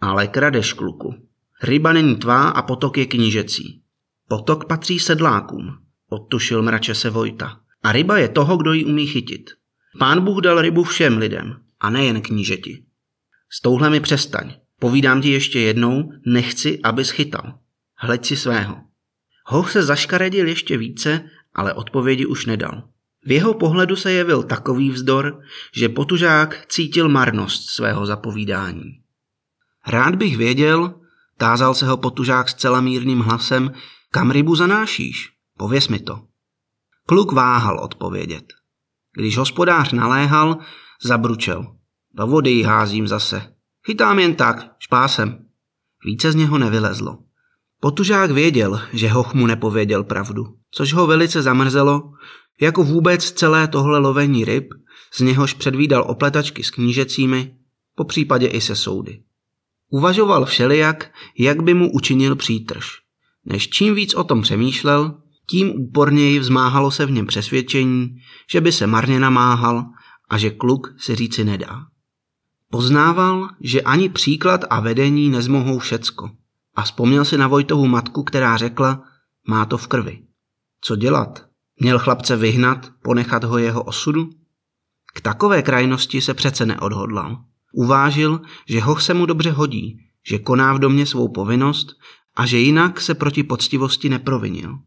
Ale kradeš, kluku. Ryba není tvá a potok je knížecí. Potok patří sedlákům, odtušil mrače se Vojta. A ryba je toho, kdo ji umí chytit. Pán Bůh dal rybu všem lidem, a nejen knížeti. S touhle mi přestaň. Povídám ti ještě jednou, nechci, abys chytal. Hleď si svého. Hoch se zaškaredil ještě více, ale odpovědi už nedal. V jeho pohledu se jevil takový vzdor, že potužák cítil marnost svého zapovídání. Rád bych věděl, tázal se ho potužák zcela mírným hlasem, kam rybu zanášíš, pověs mi to. Kluk váhal odpovědět. Když hospodář naléhal, zabručel. Do vody ji házím zase. Chytám jen tak, špásem. Více z něho nevylezlo. Potužák věděl, že hoch mu nepověděl pravdu, což ho velice zamrzelo, jako vůbec celé tohle lovení ryb, z něhož předvídal opletačky s knížecími, po případě i se soudy. Uvažoval všelijak, jak by mu učinil přítrž. Než čím víc o tom přemýšlel, tím úporněji vzmáhalo se v něm přesvědčení, že by se marně namáhal a že kluk si říci nedá. Poznával, že ani příklad a vedení nezmohou všecko a vzpomněl si na Vojtovu matku, která řekla, má to v krvi. Co dělat? Měl chlapce vyhnat, ponechat ho jeho osudu? K takové krajnosti se přece neodhodlal. Uvážil, že hoch se mu dobře hodí, že koná v domě svou povinnost a že jinak se proti poctivosti neprovinil.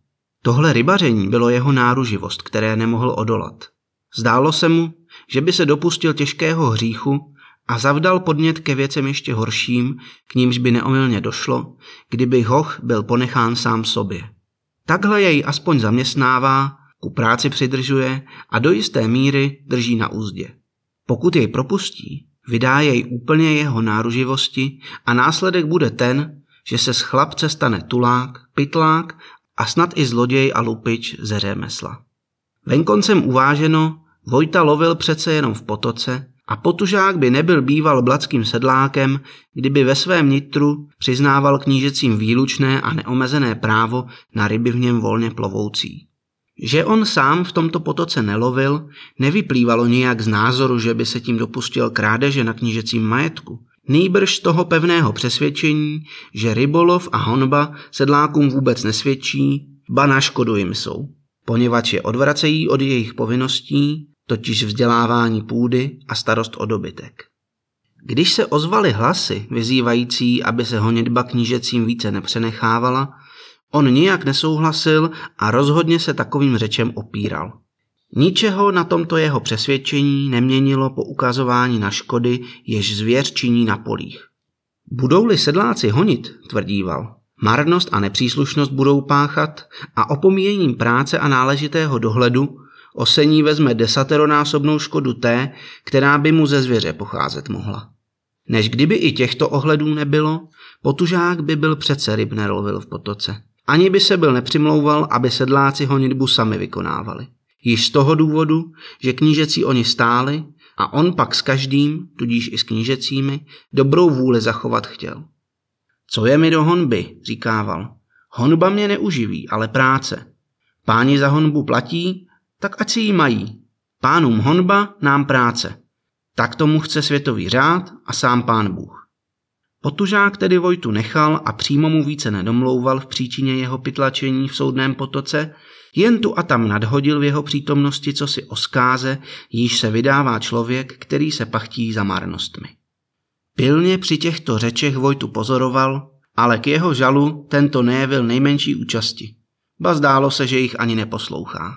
Tohle rybaření bylo jeho náruživost, které nemohl odolat. Zdálo se mu, že by se dopustil těžkého hříchu a zavdal podnět ke věcem ještě horším, k nímž by neomylně došlo, kdyby hoch byl ponechán sám sobě. Takhle jej aspoň zaměstnává ku práci přidržuje a do jisté míry drží na úzdě. Pokud jej propustí, vydá jej úplně jeho náruživosti a následek bude ten, že se z chlapce stane tulák, pytlák a snad i zloděj a lupič ze řemesla. Venkoncem uváženo, Vojta lovil přece jenom v potoce a potužák by nebyl býval blackým sedlákem, kdyby ve svém nitru přiznával knížecím výlučné a neomezené právo na ryby v něm volně plovoucí. Že on sám v tomto potoce nelovil, nevyplývalo nijak z názoru, že by se tím dopustil krádeže na knížecím majetku. Nýbrž z toho pevného přesvědčení, že rybolov a honba sedlákům vůbec nesvědčí, ba na škodu jim jsou, poněvadž je odvracejí od jejich povinností, totiž vzdělávání půdy a starost o dobytek. Když se ozvaly hlasy vyzývající, aby se honitba knížecím více nepřenechávala, On nijak nesouhlasil a rozhodně se takovým řečem opíral. Ničeho na tomto jeho přesvědčení neměnilo po ukazování na škody, jež zvěř činí na polích. Budou-li sedláci honit, tvrdíval, marnost a nepříslušnost budou páchat a opomíjením práce a náležitého dohledu osení vezme desateronásobnou škodu té, která by mu ze zvěře pocházet mohla. Než kdyby i těchto ohledů nebylo, potužák by byl přece Ribnerovil v potoce. Ani by se byl nepřimlouval, aby sedláci honitbu sami vykonávali. Již z toho důvodu, že knížecí oni stáli a on pak s každým, tudíž i s knížecími, dobrou vůli zachovat chtěl. Co je mi do honby, říkával. Honba mě neuživí, ale práce. Páni za honbu platí, tak ať si ji mají. Pánům honba, nám práce. Tak tomu chce světový řád a sám pán Bůh. Potužák tedy Vojtu nechal a přímo mu více nedomlouval v příčině jeho pytlačení v soudném potoce, jen tu a tam nadhodil v jeho přítomnosti co si oskáze, již se vydává člověk, který se pachtí za marnostmi. Pilně při těchto řečech Vojtu pozoroval, ale k jeho žalu tento nejevil nejmenší účasti. Ba zdálo se, že jich ani neposlouchá.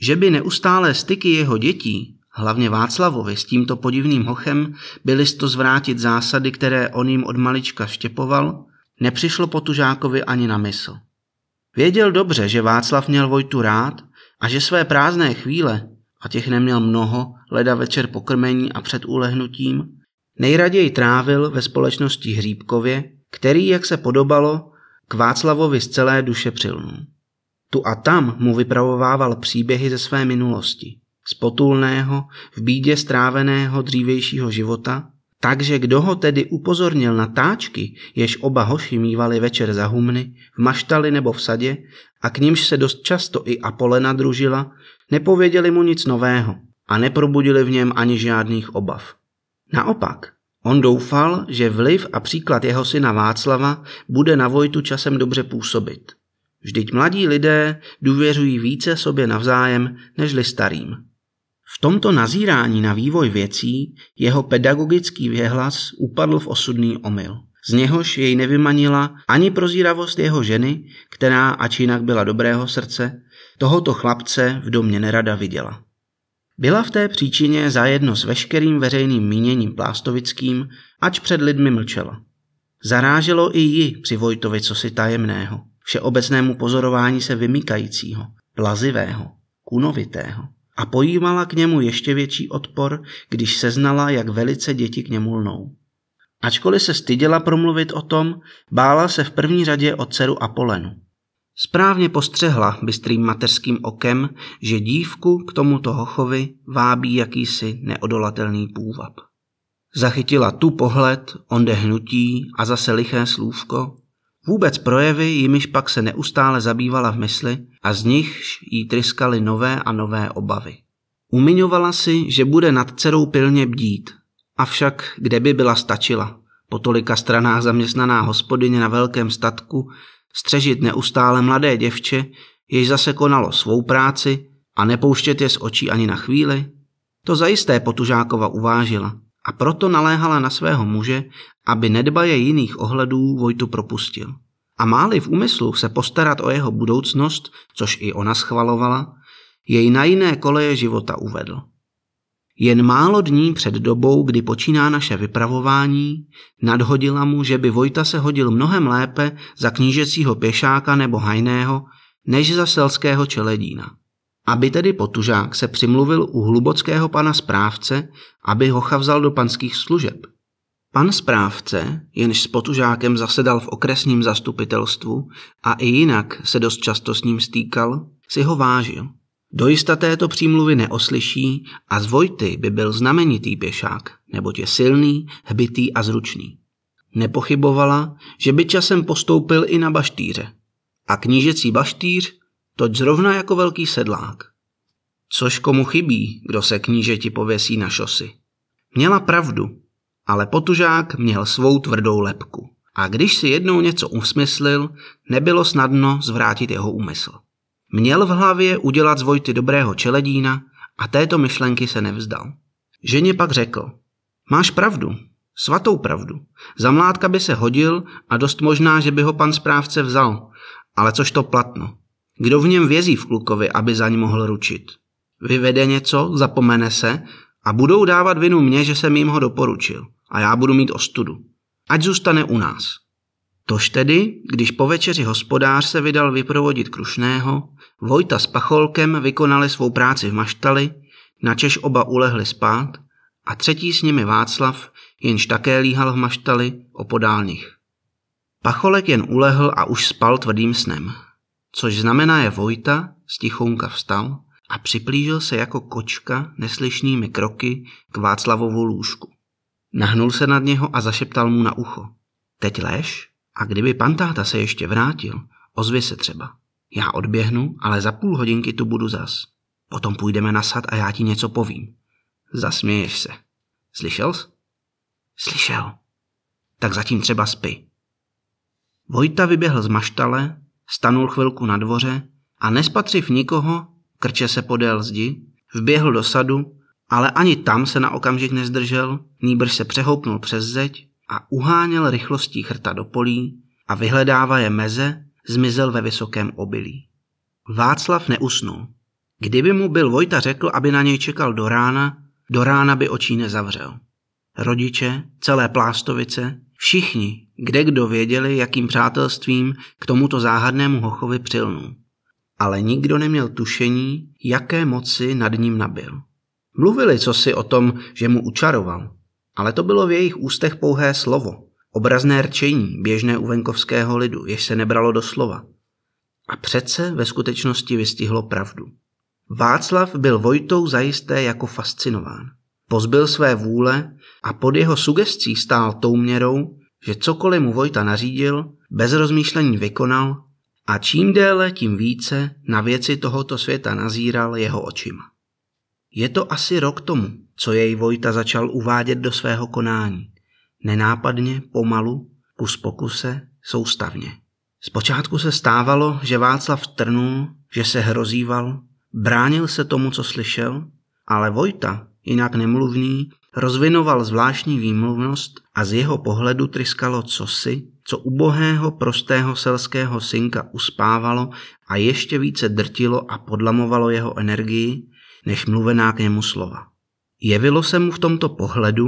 Že by neustálé styky jeho dětí Hlavně Václavovi s tímto podivným hochem byly to zvrátit zásady, které on jim od malička štěpoval, nepřišlo tužákovi ani na mysl. Věděl dobře, že Václav měl Vojtu rád a že své prázdné chvíle, a těch neměl mnoho, leda večer pokrmení a před ulehnutím, nejraději trávil ve společnosti Hříbkově, který, jak se podobalo, k Václavovi z celé duše přilnul. Tu a tam mu vypravovával příběhy ze své minulosti z potulného, v bídě stráveného dřívějšího života, takže kdo ho tedy upozornil na táčky, jež oba hoši mývali večer za humny, v maštali nebo v sadě, a k nímž se dost často i Apolena družila, nepověděli mu nic nového a neprobudili v něm ani žádných obav. Naopak, on doufal, že vliv a příklad jeho syna Václava bude na Vojtu časem dobře působit. Vždyť mladí lidé důvěřují více sobě navzájem nežli starým. V tomto nazírání na vývoj věcí jeho pedagogický věhlas upadl v osudný omyl. Z něhož jej nevymanila ani prozíravost jeho ženy, která, ač jinak byla dobrého srdce, tohoto chlapce v domě nerada viděla. Byla v té příčině zajedno s veškerým veřejným míněním plástovickým, ač před lidmi mlčela. Zaráželo i ji při Vojtovi cosi tajemného, všeobecnému pozorování se vymykajícího, plazivého, kunovitého a pojímala k němu ještě větší odpor, když seznala, jak velice děti k němu lnou. Ačkoliv se styděla promluvit o tom, bála se v první řadě o dceru Apolenu. Správně postřehla bystrým mateřským okem, že dívku k tomuto hochovi vábí jakýsi neodolatelný půvab. Zachytila tu pohled, onde hnutí a zase liché slůvko, Vůbec projevy, jimiž pak se neustále zabývala v mysli a z nich jí tryskaly nové a nové obavy. Umiňovala si, že bude nad dcerou pilně bdít, avšak kde by byla stačila, po tolika stranách zaměstnaná hospodyně na velkém statku, střežit neustále mladé děvče, jež zase konalo svou práci a nepouštět je z očí ani na chvíli? To zajisté potužákova uvážila, a proto naléhala na svého muže, aby nedbaje jiných ohledů Vojtu propustil. A máli v úmyslu se postarat o jeho budoucnost, což i ona schvalovala, jej na jiné koleje života uvedl. Jen málo dní před dobou, kdy počíná naše vypravování, nadhodila mu, že by Vojta se hodil mnohem lépe za knížecího pěšáka nebo hajného, než za selského čeledína. Aby tedy potužák se přimluvil u hlubockého pana správce, aby hocha vzal do panských služeb. Pan správce, jenž s potužákem zasedal v okresním zastupitelstvu a i jinak se dost často s ním stýkal, si ho vážil. Dojista této přímluvy neoslyší a z Vojty by byl znamenitý pěšák, neboť je silný, hbitý a zručný. Nepochybovala, že by časem postoupil i na baštýře. A knížecí baštýř toť zrovna jako velký sedlák. Což komu chybí, kdo se knížeti pověsí na šosy. Měla pravdu, ale potužák měl svou tvrdou lepku. A když si jednou něco usmyslil, nebylo snadno zvrátit jeho úmysl. Měl v hlavě udělat z Vojty dobrého čeledína a této myšlenky se nevzdal. Ženě pak řekl, máš pravdu, svatou pravdu. Za mládka by se hodil a dost možná, že by ho pan správce vzal, ale což to platno. Kdo v něm věří v klukovi, aby za ní mohl ručit? Vyvede něco, zapomene se a budou dávat vinu mě, že jsem jim ho doporučil a já budu mít ostudu. Ať zůstane u nás. Tož tedy, když po večeři hospodář se vydal vyprovodit Krušného, Vojta s Pacholkem vykonali svou práci v maštali, načež oba ulehli spát a třetí s nimi Václav, jenž také líhal v maštali o podálních. Pacholek jen ulehl a už spal tvrdým snem což znamená je Vojta, stichonka vstal a připlížil se jako kočka neslyšnými kroky k Václavovu lůžku. Nahnul se nad něho a zašeptal mu na ucho. Teď lež a kdyby pan táta se ještě vrátil, ozvi se třeba. Já odběhnu, ale za půl hodinky tu budu zas. Potom půjdeme na sad a já ti něco povím. Zasměješ se. Slyšel jsi? Slyšel. Tak zatím třeba spi. Vojta vyběhl z maštale, stanul chvilku na dvoře a nespatřiv nikoho, krče se podél zdi, vběhl do sadu, ale ani tam se na okamžik nezdržel, nýbrž se přehoupnul přes zeď a uháněl rychlostí chrta do polí a vyhledává je meze, zmizel ve vysokém obilí. Václav neusnul. Kdyby mu byl Vojta řekl, aby na něj čekal do rána, do rána by očí nezavřel. Rodiče, celé plástovice Všichni, kde kdo věděli, jakým přátelstvím k tomuto záhadnému hochovi přilnul. Ale nikdo neměl tušení, jaké moci nad ním nabil. Mluvili co si o tom, že mu učaroval, ale to bylo v jejich ústech pouhé slovo, obrazné rčení běžné u venkovského lidu, jež se nebralo do slova. A přece ve skutečnosti vystihlo pravdu. Václav byl Vojtou zajisté jako fascinován. Pozbyl své vůle a pod jeho sugestí stál tou měrou, že cokoliv mu Vojta nařídil, bez rozmýšlení vykonal a čím déle, tím více na věci tohoto světa nazíral jeho očima. Je to asi rok tomu, co jej Vojta začal uvádět do svého konání. Nenápadně, pomalu, kus pokuse, soustavně. Zpočátku se stávalo, že Václav trnul, že se hrozíval, bránil se tomu, co slyšel, ale Vojta jinak nemluvný, rozvinoval zvláštní výmluvnost a z jeho pohledu tryskalo cosi, co ubohého prostého selského synka uspávalo a ještě více drtilo a podlamovalo jeho energii, než mluvená k němu slova. Jevilo se mu v tomto pohledu,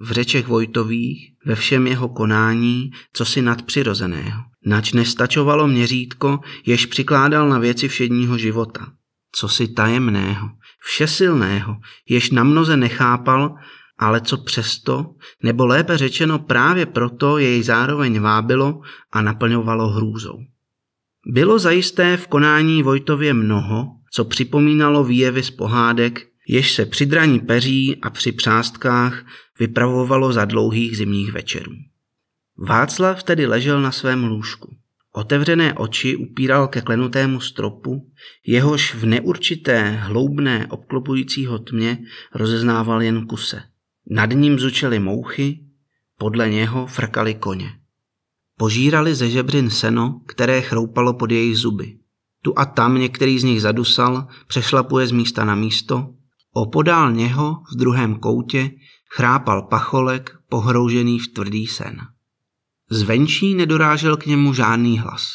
v řečech Vojtových, ve všem jeho konání, co si nadpřirozeného. Nač nestačovalo měřítko, jež přikládal na věci všedního života. Co si tajemného, všesilného, jež na mnoze nechápal, ale co přesto, nebo lépe řečeno právě proto jej zároveň vábilo a naplňovalo hrůzou. Bylo zajisté v konání Vojtově mnoho, co připomínalo výjevy z pohádek, jež se při draní peří a při přástkách vypravovalo za dlouhých zimních večerů. Václav tedy ležel na svém lůžku. Otevřené oči upíral ke klenutému stropu, jehož v neurčité, hloubné, obklopujícího tmě rozeznával jen kuse. Nad ním zučely mouchy, podle něho frkali koně. Požírali ze žebrin seno, které chroupalo pod jejich zuby. Tu a tam některý z nich zadusal, přešlapuje z místa na místo. Opodál něho, v druhém koutě, chrápal pacholek, pohroužený v tvrdý sen. Zvenčí nedorážel k němu žádný hlas,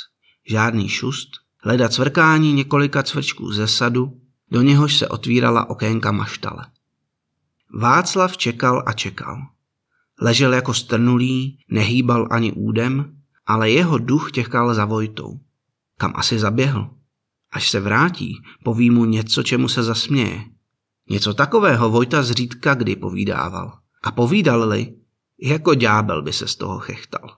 žádný šust, leda cvrkání několika cvrčků ze sadu, do něhož se otvírala okénka maštale. Václav čekal a čekal. Ležel jako strnulý, nehýbal ani údem, ale jeho duch těkal za Vojtou. Kam asi zaběhl? Až se vrátí, poví mu něco, čemu se zasměje. Něco takového Vojta zřídka kdy povídával. A povídal-li, jako ďábel by se z toho chechtal.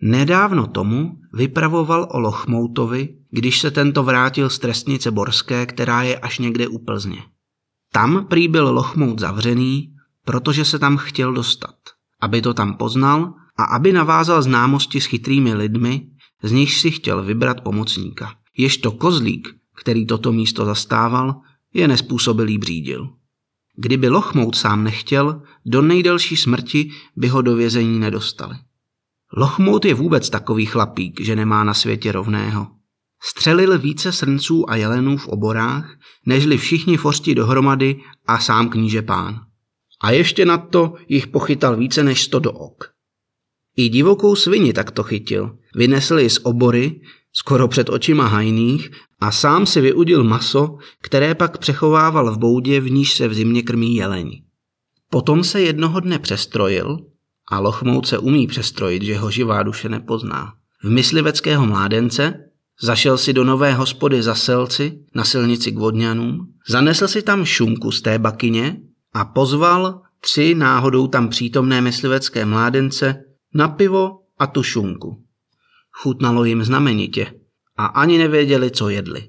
Nedávno tomu vypravoval o Lochmoutovi, když se tento vrátil z trestnice Borské, která je až někde u Plzně. Tam prý byl Lochmout zavřený, protože se tam chtěl dostat, aby to tam poznal a aby navázal známosti s chytrými lidmi, z nichž si chtěl vybrat pomocníka. Ježto Kozlík, který toto místo zastával, je nespůsobilý břídil. Kdyby Lochmout sám nechtěl, do nejdelší smrti by ho do vězení nedostali. Lochmout je vůbec takový chlapík, že nemá na světě rovného. Střelil více srnců a jelenů v oborách, nežli všichni forsti dohromady a sám kníže pán. A ještě na to jich pochytal více než sto do ok. I divokou svini takto chytil, vynesl ji z obory, skoro před očima hajných, a sám si vyudil maso, které pak přechovával v boudě, v níž se v zimě krmí jeleni. Potom se jednoho dne přestrojil, a Lochmout se umí přestrojit, že ho živá duše nepozná. V mysliveckého mládence zašel si do nové hospody za selci na silnici k Vodňanům, zanesl si tam šunku z té bakyně a pozval tři náhodou tam přítomné myslivecké mládence na pivo a tu šunku. Chutnalo jim znamenitě a ani nevěděli, co jedli.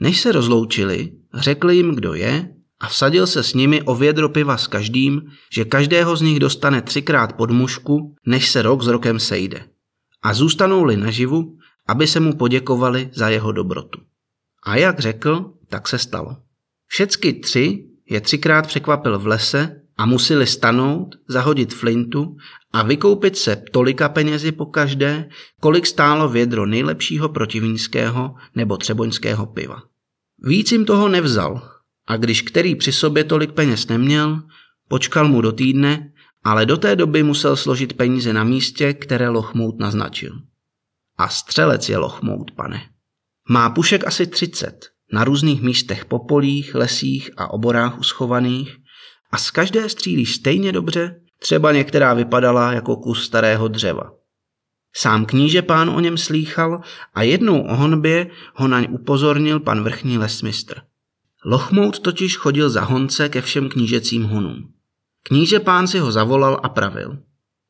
Než se rozloučili, řekli jim, kdo je a vsadil se s nimi o vědro piva s každým, že každého z nich dostane třikrát podmušku, než se rok s rokem sejde. A zůstanou-li naživu, aby se mu poděkovali za jeho dobrotu. A jak řekl, tak se stalo. Všecky tři je třikrát překvapil v lese a museli stanout, zahodit flintu a vykoupit se tolika penězi po každé, kolik stálo vědro nejlepšího protivínského nebo třeboňského piva. Víc jim toho nevzal, a když který při sobě tolik peněz neměl, počkal mu do týdne, ale do té doby musel složit peníze na místě, které Lochmout naznačil. A střelec je Lochmout, pane. Má pušek asi třicet, na různých místech po polích, lesích a oborách uschovaných a z každé střílí stejně dobře, třeba některá vypadala jako kus starého dřeva. Sám kníže pán o něm slýchal a jednou o honbě ho naň upozornil pan vrchní lesmistr. Lochmout totiž chodil za honce ke všem knížecím honům. Kníže pán si ho zavolal a pravil.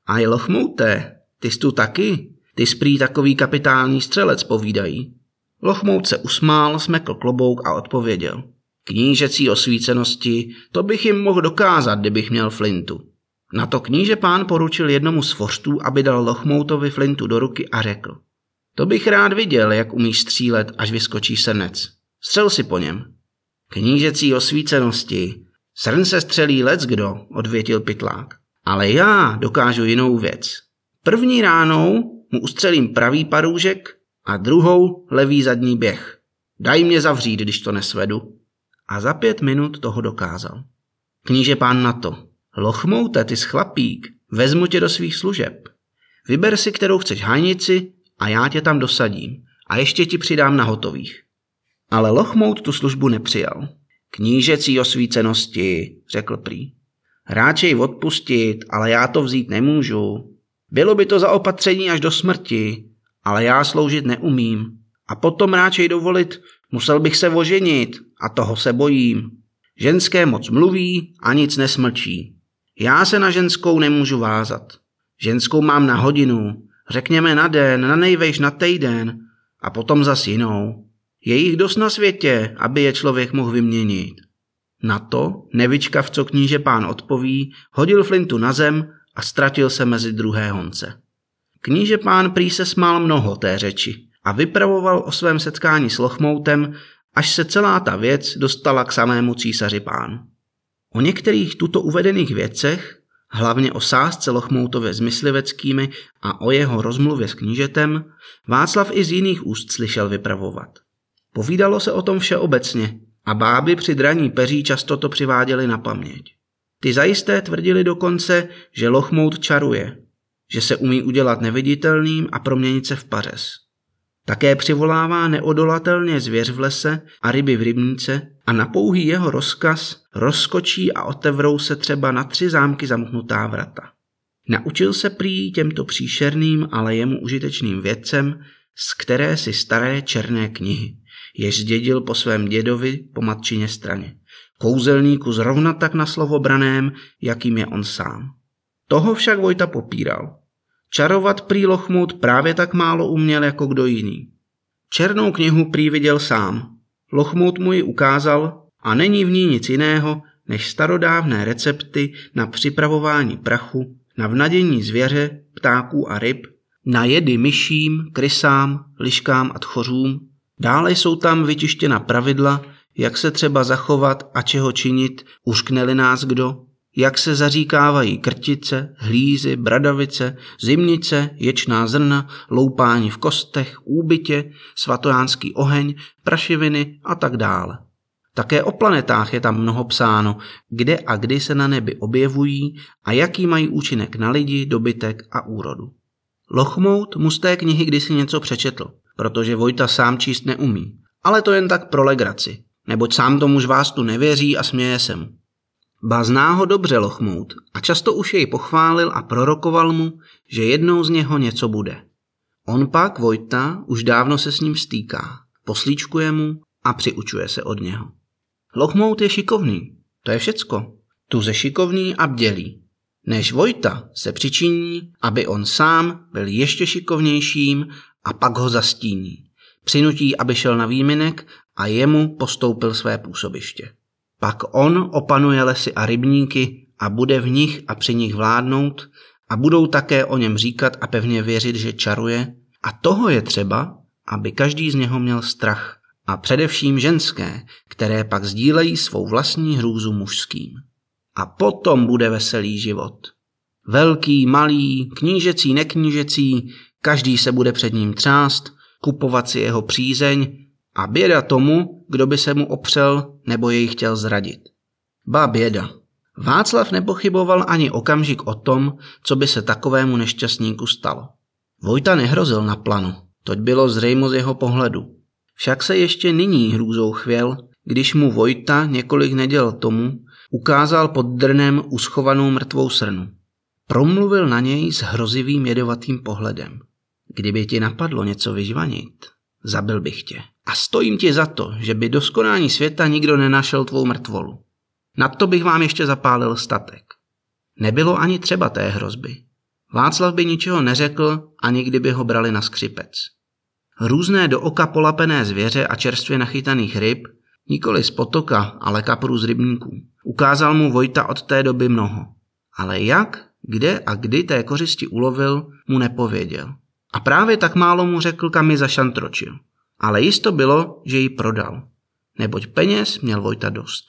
„A je Lochmouté, ty jsi tu taky? Ty sprý takový kapitální střelec, povídají. Lochmout se usmál, smekl klobouk a odpověděl. Knížecí osvícenosti, to bych jim mohl dokázat, kdybych měl flintu. Na to kníže pán poručil jednomu z forstů, aby dal Lochmoutovi flintu do ruky a řekl. To bych rád viděl, jak umíš střílet, až vyskočí senec. Střel si po něm. Knížecí osvícenosti. Srn se střelí lec kdo, odvětil pytlák. Ale já dokážu jinou věc. První ránou mu ustřelím pravý parůžek a druhou levý zadní běh. Daj mě zavřít, když to nesvedu. A za pět minut toho dokázal. Kníže pán na to. Lochmoute, ty schlapík, vezmu tě do svých služeb. Vyber si, kterou chceš hajnici a já tě tam dosadím. A ještě ti přidám na hotových. Ale Lochmout tu službu nepřijal. Knížecí osvícenosti, řekl prý. Ráčej odpustit, ale já to vzít nemůžu. Bylo by to zaopatření až do smrti, ale já sloužit neumím. A potom ráčej dovolit, musel bych se oženit a toho se bojím. Ženské moc mluví a nic nesmlčí. Já se na ženskou nemůžu vázat. Ženskou mám na hodinu, řekněme na den, na nejvejš na týden a potom zas jinou. Je jich dost na světě, aby je člověk mohl vyměnit. Na to, v co kníže pán odpoví, hodil flintu na zem a ztratil se mezi druhé honce. Kníže pán prý se smál mnoho té řeči a vypravoval o svém setkání s Lochmoutem, až se celá ta věc dostala k samému císaři pán. O některých tuto uvedených věcech, hlavně o sázce Lochmoutově s mysliveckými a o jeho rozmluvě s knížetem, Václav i z jiných úst slyšel vypravovat. Povídalo se o tom všeobecně a báby při draní peří často to přiváděly na paměť. Ty zajisté tvrdili dokonce, že lochmout čaruje, že se umí udělat neviditelným a proměnit se v pařez. Také přivolává neodolatelně zvěř v lese a ryby v rybníce a na pouhý jeho rozkaz rozkočí a otevrou se třeba na tři zámky zamknutá vrata. Naučil se prý těmto příšerným, ale jemu užitečným věcem, z které si staré černé knihy jež zdědil po svém dědovi po matčině straně. Kouzelníku zrovna tak na slovo braném, jakým je on sám. Toho však Vojta popíral. Čarovat prý Lochmut právě tak málo uměl jako kdo jiný. Černou knihu prý viděl sám. Lochmut mu ji ukázal a není v ní nic jiného, než starodávné recepty na připravování prachu, na vnadění zvěře, ptáků a ryb, na jedy myším, krysám, liškám a tchořům, Dále jsou tam vytištěna pravidla, jak se třeba zachovat a čeho činit, uškneli nás kdo, jak se zaříkávají krtice, hlízy, bradavice, zimnice, ječná zrna, loupání v kostech, úbytě, svatojánský oheň, prašiviny a tak dále. Také o planetách je tam mnoho psáno, kde a kdy se na nebi objevují a jaký mají účinek na lidi, dobytek a úrodu. Lochmout mu z té knihy kdysi něco přečetl protože Vojta sám číst neumí. Ale to jen tak pro legraci, neboť sám tomu vás tu nevěří a směje se mu. Ba zná ho dobře Lochmout a často už jej pochválil a prorokoval mu, že jednou z něho něco bude. On pak, Vojta, už dávno se s ním stýká, poslíčkuje mu a přiučuje se od něho. Lochmout je šikovný, to je všecko. Tu ze šikovný a bdělý. Než Vojta se přičiní, aby on sám byl ještě šikovnějším a pak ho zastíní. Přinutí, aby šel na výminek a jemu postoupil své působiště. Pak on opanuje lesy a rybníky a bude v nich a při nich vládnout a budou také o něm říkat a pevně věřit, že čaruje. A toho je třeba, aby každý z něho měl strach a především ženské, které pak sdílejí svou vlastní hrůzu mužským. A potom bude veselý život. Velký, malý, knížecí, neknížecí, Každý se bude před ním třást, kupovat si jeho přízeň a běda tomu, kdo by se mu opřel nebo jej chtěl zradit. Ba běda. Václav nepochyboval ani okamžik o tom, co by se takovému nešťastníku stalo. Vojta nehrozil na planu, toť bylo zřejmo z jeho pohledu. Však se ještě nyní hrůzou chvěl, když mu Vojta několik neděl tomu ukázal pod drnem uschovanou mrtvou srnu. Promluvil na něj s hrozivým jedovatým pohledem. Kdyby ti napadlo něco vyžvanit, zabil bych tě. A stojím ti za to, že by do skonání světa nikdo nenašel tvou mrtvolu. Na to bych vám ještě zapálil statek. Nebylo ani třeba té hrozby. Václav by ničeho neřekl, a nikdy by ho brali na skřipec. Různé do oka polapené zvěře a čerstvě nachytaných ryb, nikoli z potoka, ale kapru z rybníků, ukázal mu Vojta od té doby mnoho. Ale jak, kde a kdy té kořisti ulovil, mu nepověděl. A právě tak málo mu řekl, kam ji zašantročil. Ale jisto bylo, že ji prodal. Neboť peněz měl Vojta dost.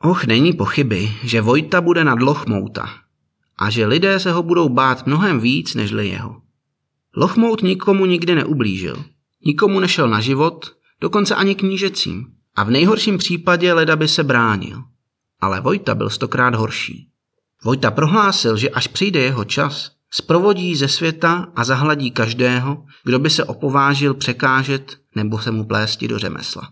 Och, není pochyby, že Vojta bude na Lochmouta a že lidé se ho budou bát mnohem víc nežli jeho. Lochmout nikomu nikdy neublížil, nikomu nešel na život, dokonce ani knížecím a v nejhorším případě leda by se bránil. Ale Vojta byl stokrát horší. Vojta prohlásil, že až přijde jeho čas, Sprovodí ze světa a zahladí každého, kdo by se opovážil překážet nebo se mu plésti do řemesla.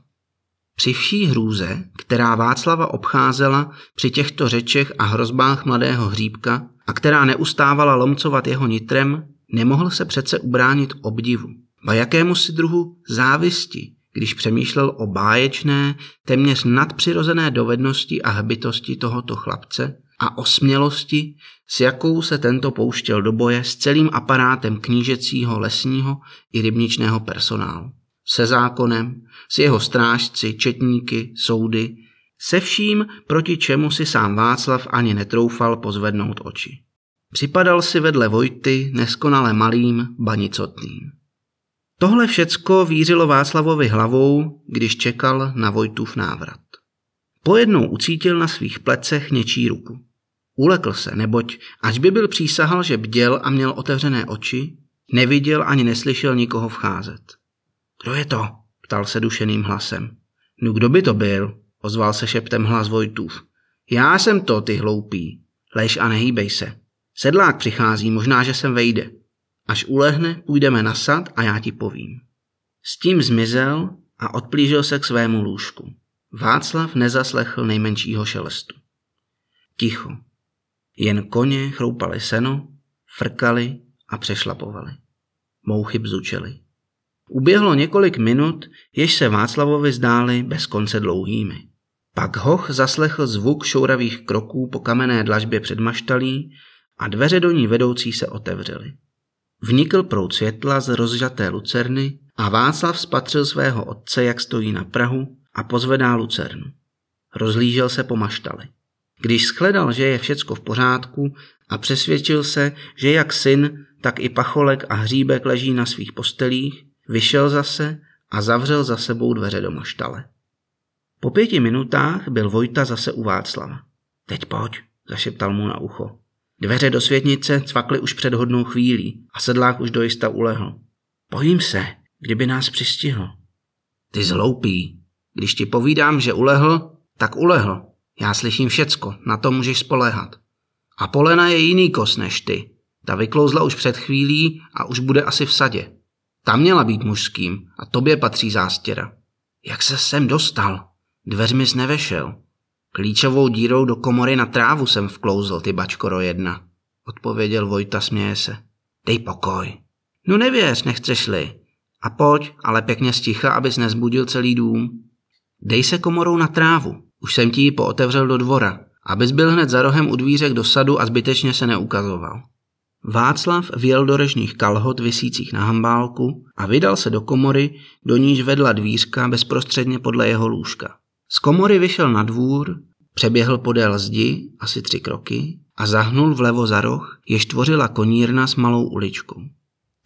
Při vší hrůze, která Václava obcházela při těchto řečech a hrozbách mladého hříbka a která neustávala lomcovat jeho nitrem, nemohl se přece ubránit obdivu. A jakému si druhu závisti, když přemýšlel o báječné, téměř nadpřirozené dovednosti a hbitosti tohoto chlapce, a o smělosti, s jakou se tento pouštěl do boje s celým aparátem knížecího, lesního i rybničného personálu. Se zákonem, s jeho strážci, četníky, soudy, se vším, proti čemu si sám Václav ani netroufal pozvednout oči. Připadal si vedle Vojty neskonale malým, banicotným. Tohle všecko vířilo Václavovi hlavou, když čekal na Vojtův návrat. Pojednou ucítil na svých plecech něčí ruku. Ulekl se, neboť, až by byl přísahal, že bděl a měl otevřené oči, neviděl ani neslyšel nikoho vcházet. Kdo je to? ptal se dušeným hlasem. No kdo by to byl? ozval se šeptem hlas Vojtův. Já jsem to, ty hloupý. Lež a nehýbej se. Sedlák přichází, možná, že sem vejde. Až ulehne, půjdeme na sad a já ti povím. S tím zmizel a odplížil se k svému lůžku. Václav nezaslechl nejmenšího šelestu. Ticho. Jen koně chroupali seno, frkali a přešlapovali. Mouchy bzučely. Uběhlo několik minut, jež se Václavovi zdály bez konce dlouhými. Pak hoch zaslechl zvuk šouravých kroků po kamenné dlažbě před maštalí a dveře do ní vedoucí se otevřely. Vnikl prout světla z rozžaté lucerny a Václav spatřil svého otce, jak stojí na Prahu, a pozvedá lucernu. Rozlížel se po maštali. Když shledal, že je všecko v pořádku a přesvědčil se, že jak syn, tak i pacholek a hříbek leží na svých postelích, vyšel zase a zavřel za sebou dveře do maštale. Po pěti minutách byl Vojta zase u Václava. Teď pojď, zašeptal mu na ucho. Dveře do světnice cvakly už před hodnou chvílí a sedlák už dojista ulehl. Bojím se, kdyby nás přistihlo. Ty zloupí, když ti povídám, že ulehl, tak ulehl. Já slyším všecko, na to můžeš spoléhat. A Polena je jiný kos než ty. Ta vyklouzla už před chvílí a už bude asi v sadě. Ta měla být mužským a tobě patří zástěra. Jak se sem dostal? Dveřmi jsi nevešel. Klíčovou dírou do komory na trávu jsem vklouzl, ty bačkoro jedna. Odpověděl Vojta směje se. Dej pokoj. No nevěř, nechceš-li. A pojď, ale pěkně sticha, abys nezbudil celý dům. Dej se komorou na trávu, už jsem ti ji pootevřel do dvora, abys byl hned za rohem u dvířek do sadu a zbytečně se neukazoval. Václav vjel do režních kalhot visících na hambálku a vydal se do komory, do níž vedla dvířka bezprostředně podle jeho lůžka. Z komory vyšel na dvůr, přeběhl podél zdi asi tři kroky a zahnul vlevo za roh, jež tvořila konírna s malou uličkou.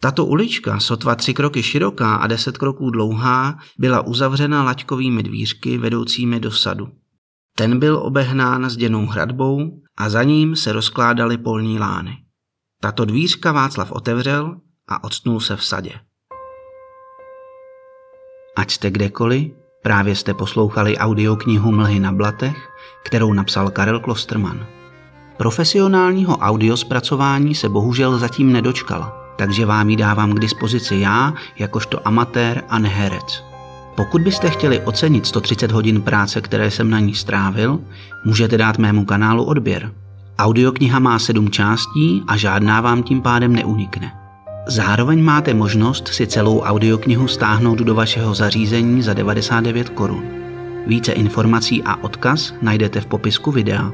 Tato ulička, sotva tři kroky široká a deset kroků dlouhá, byla uzavřena laťkovými dvířky vedoucími do sadu. Ten byl obehnán zděnou hradbou a za ním se rozkládaly polní lány. Tato dvířka Václav otevřel a odstnul se v sadě. Ať jste kdekoliv, právě jste poslouchali audioknihu Mlhy na blatech, kterou napsal Karel Klosterman. Profesionálního audiospracování se bohužel zatím nedočkala – takže vám ji dávám k dispozici já, jakožto amatér a neherec. Pokud byste chtěli ocenit 130 hodin práce, které jsem na ní strávil, můžete dát mému kanálu odběr. Audiokniha má sedm částí a žádná vám tím pádem neunikne. Zároveň máte možnost si celou audioknihu stáhnout do vašeho zařízení za 99 korun. Více informací a odkaz najdete v popisku videa.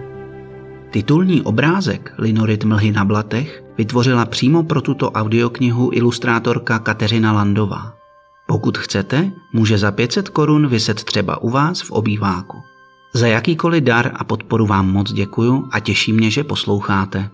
Titulní obrázek Linorit mlhy na blatech vytvořila přímo pro tuto audioknihu ilustrátorka Kateřina Landová. Pokud chcete, může za 500 korun vyset třeba u vás v obýváku. Za jakýkoliv dar a podporu vám moc děkuju a těší mě, že posloucháte.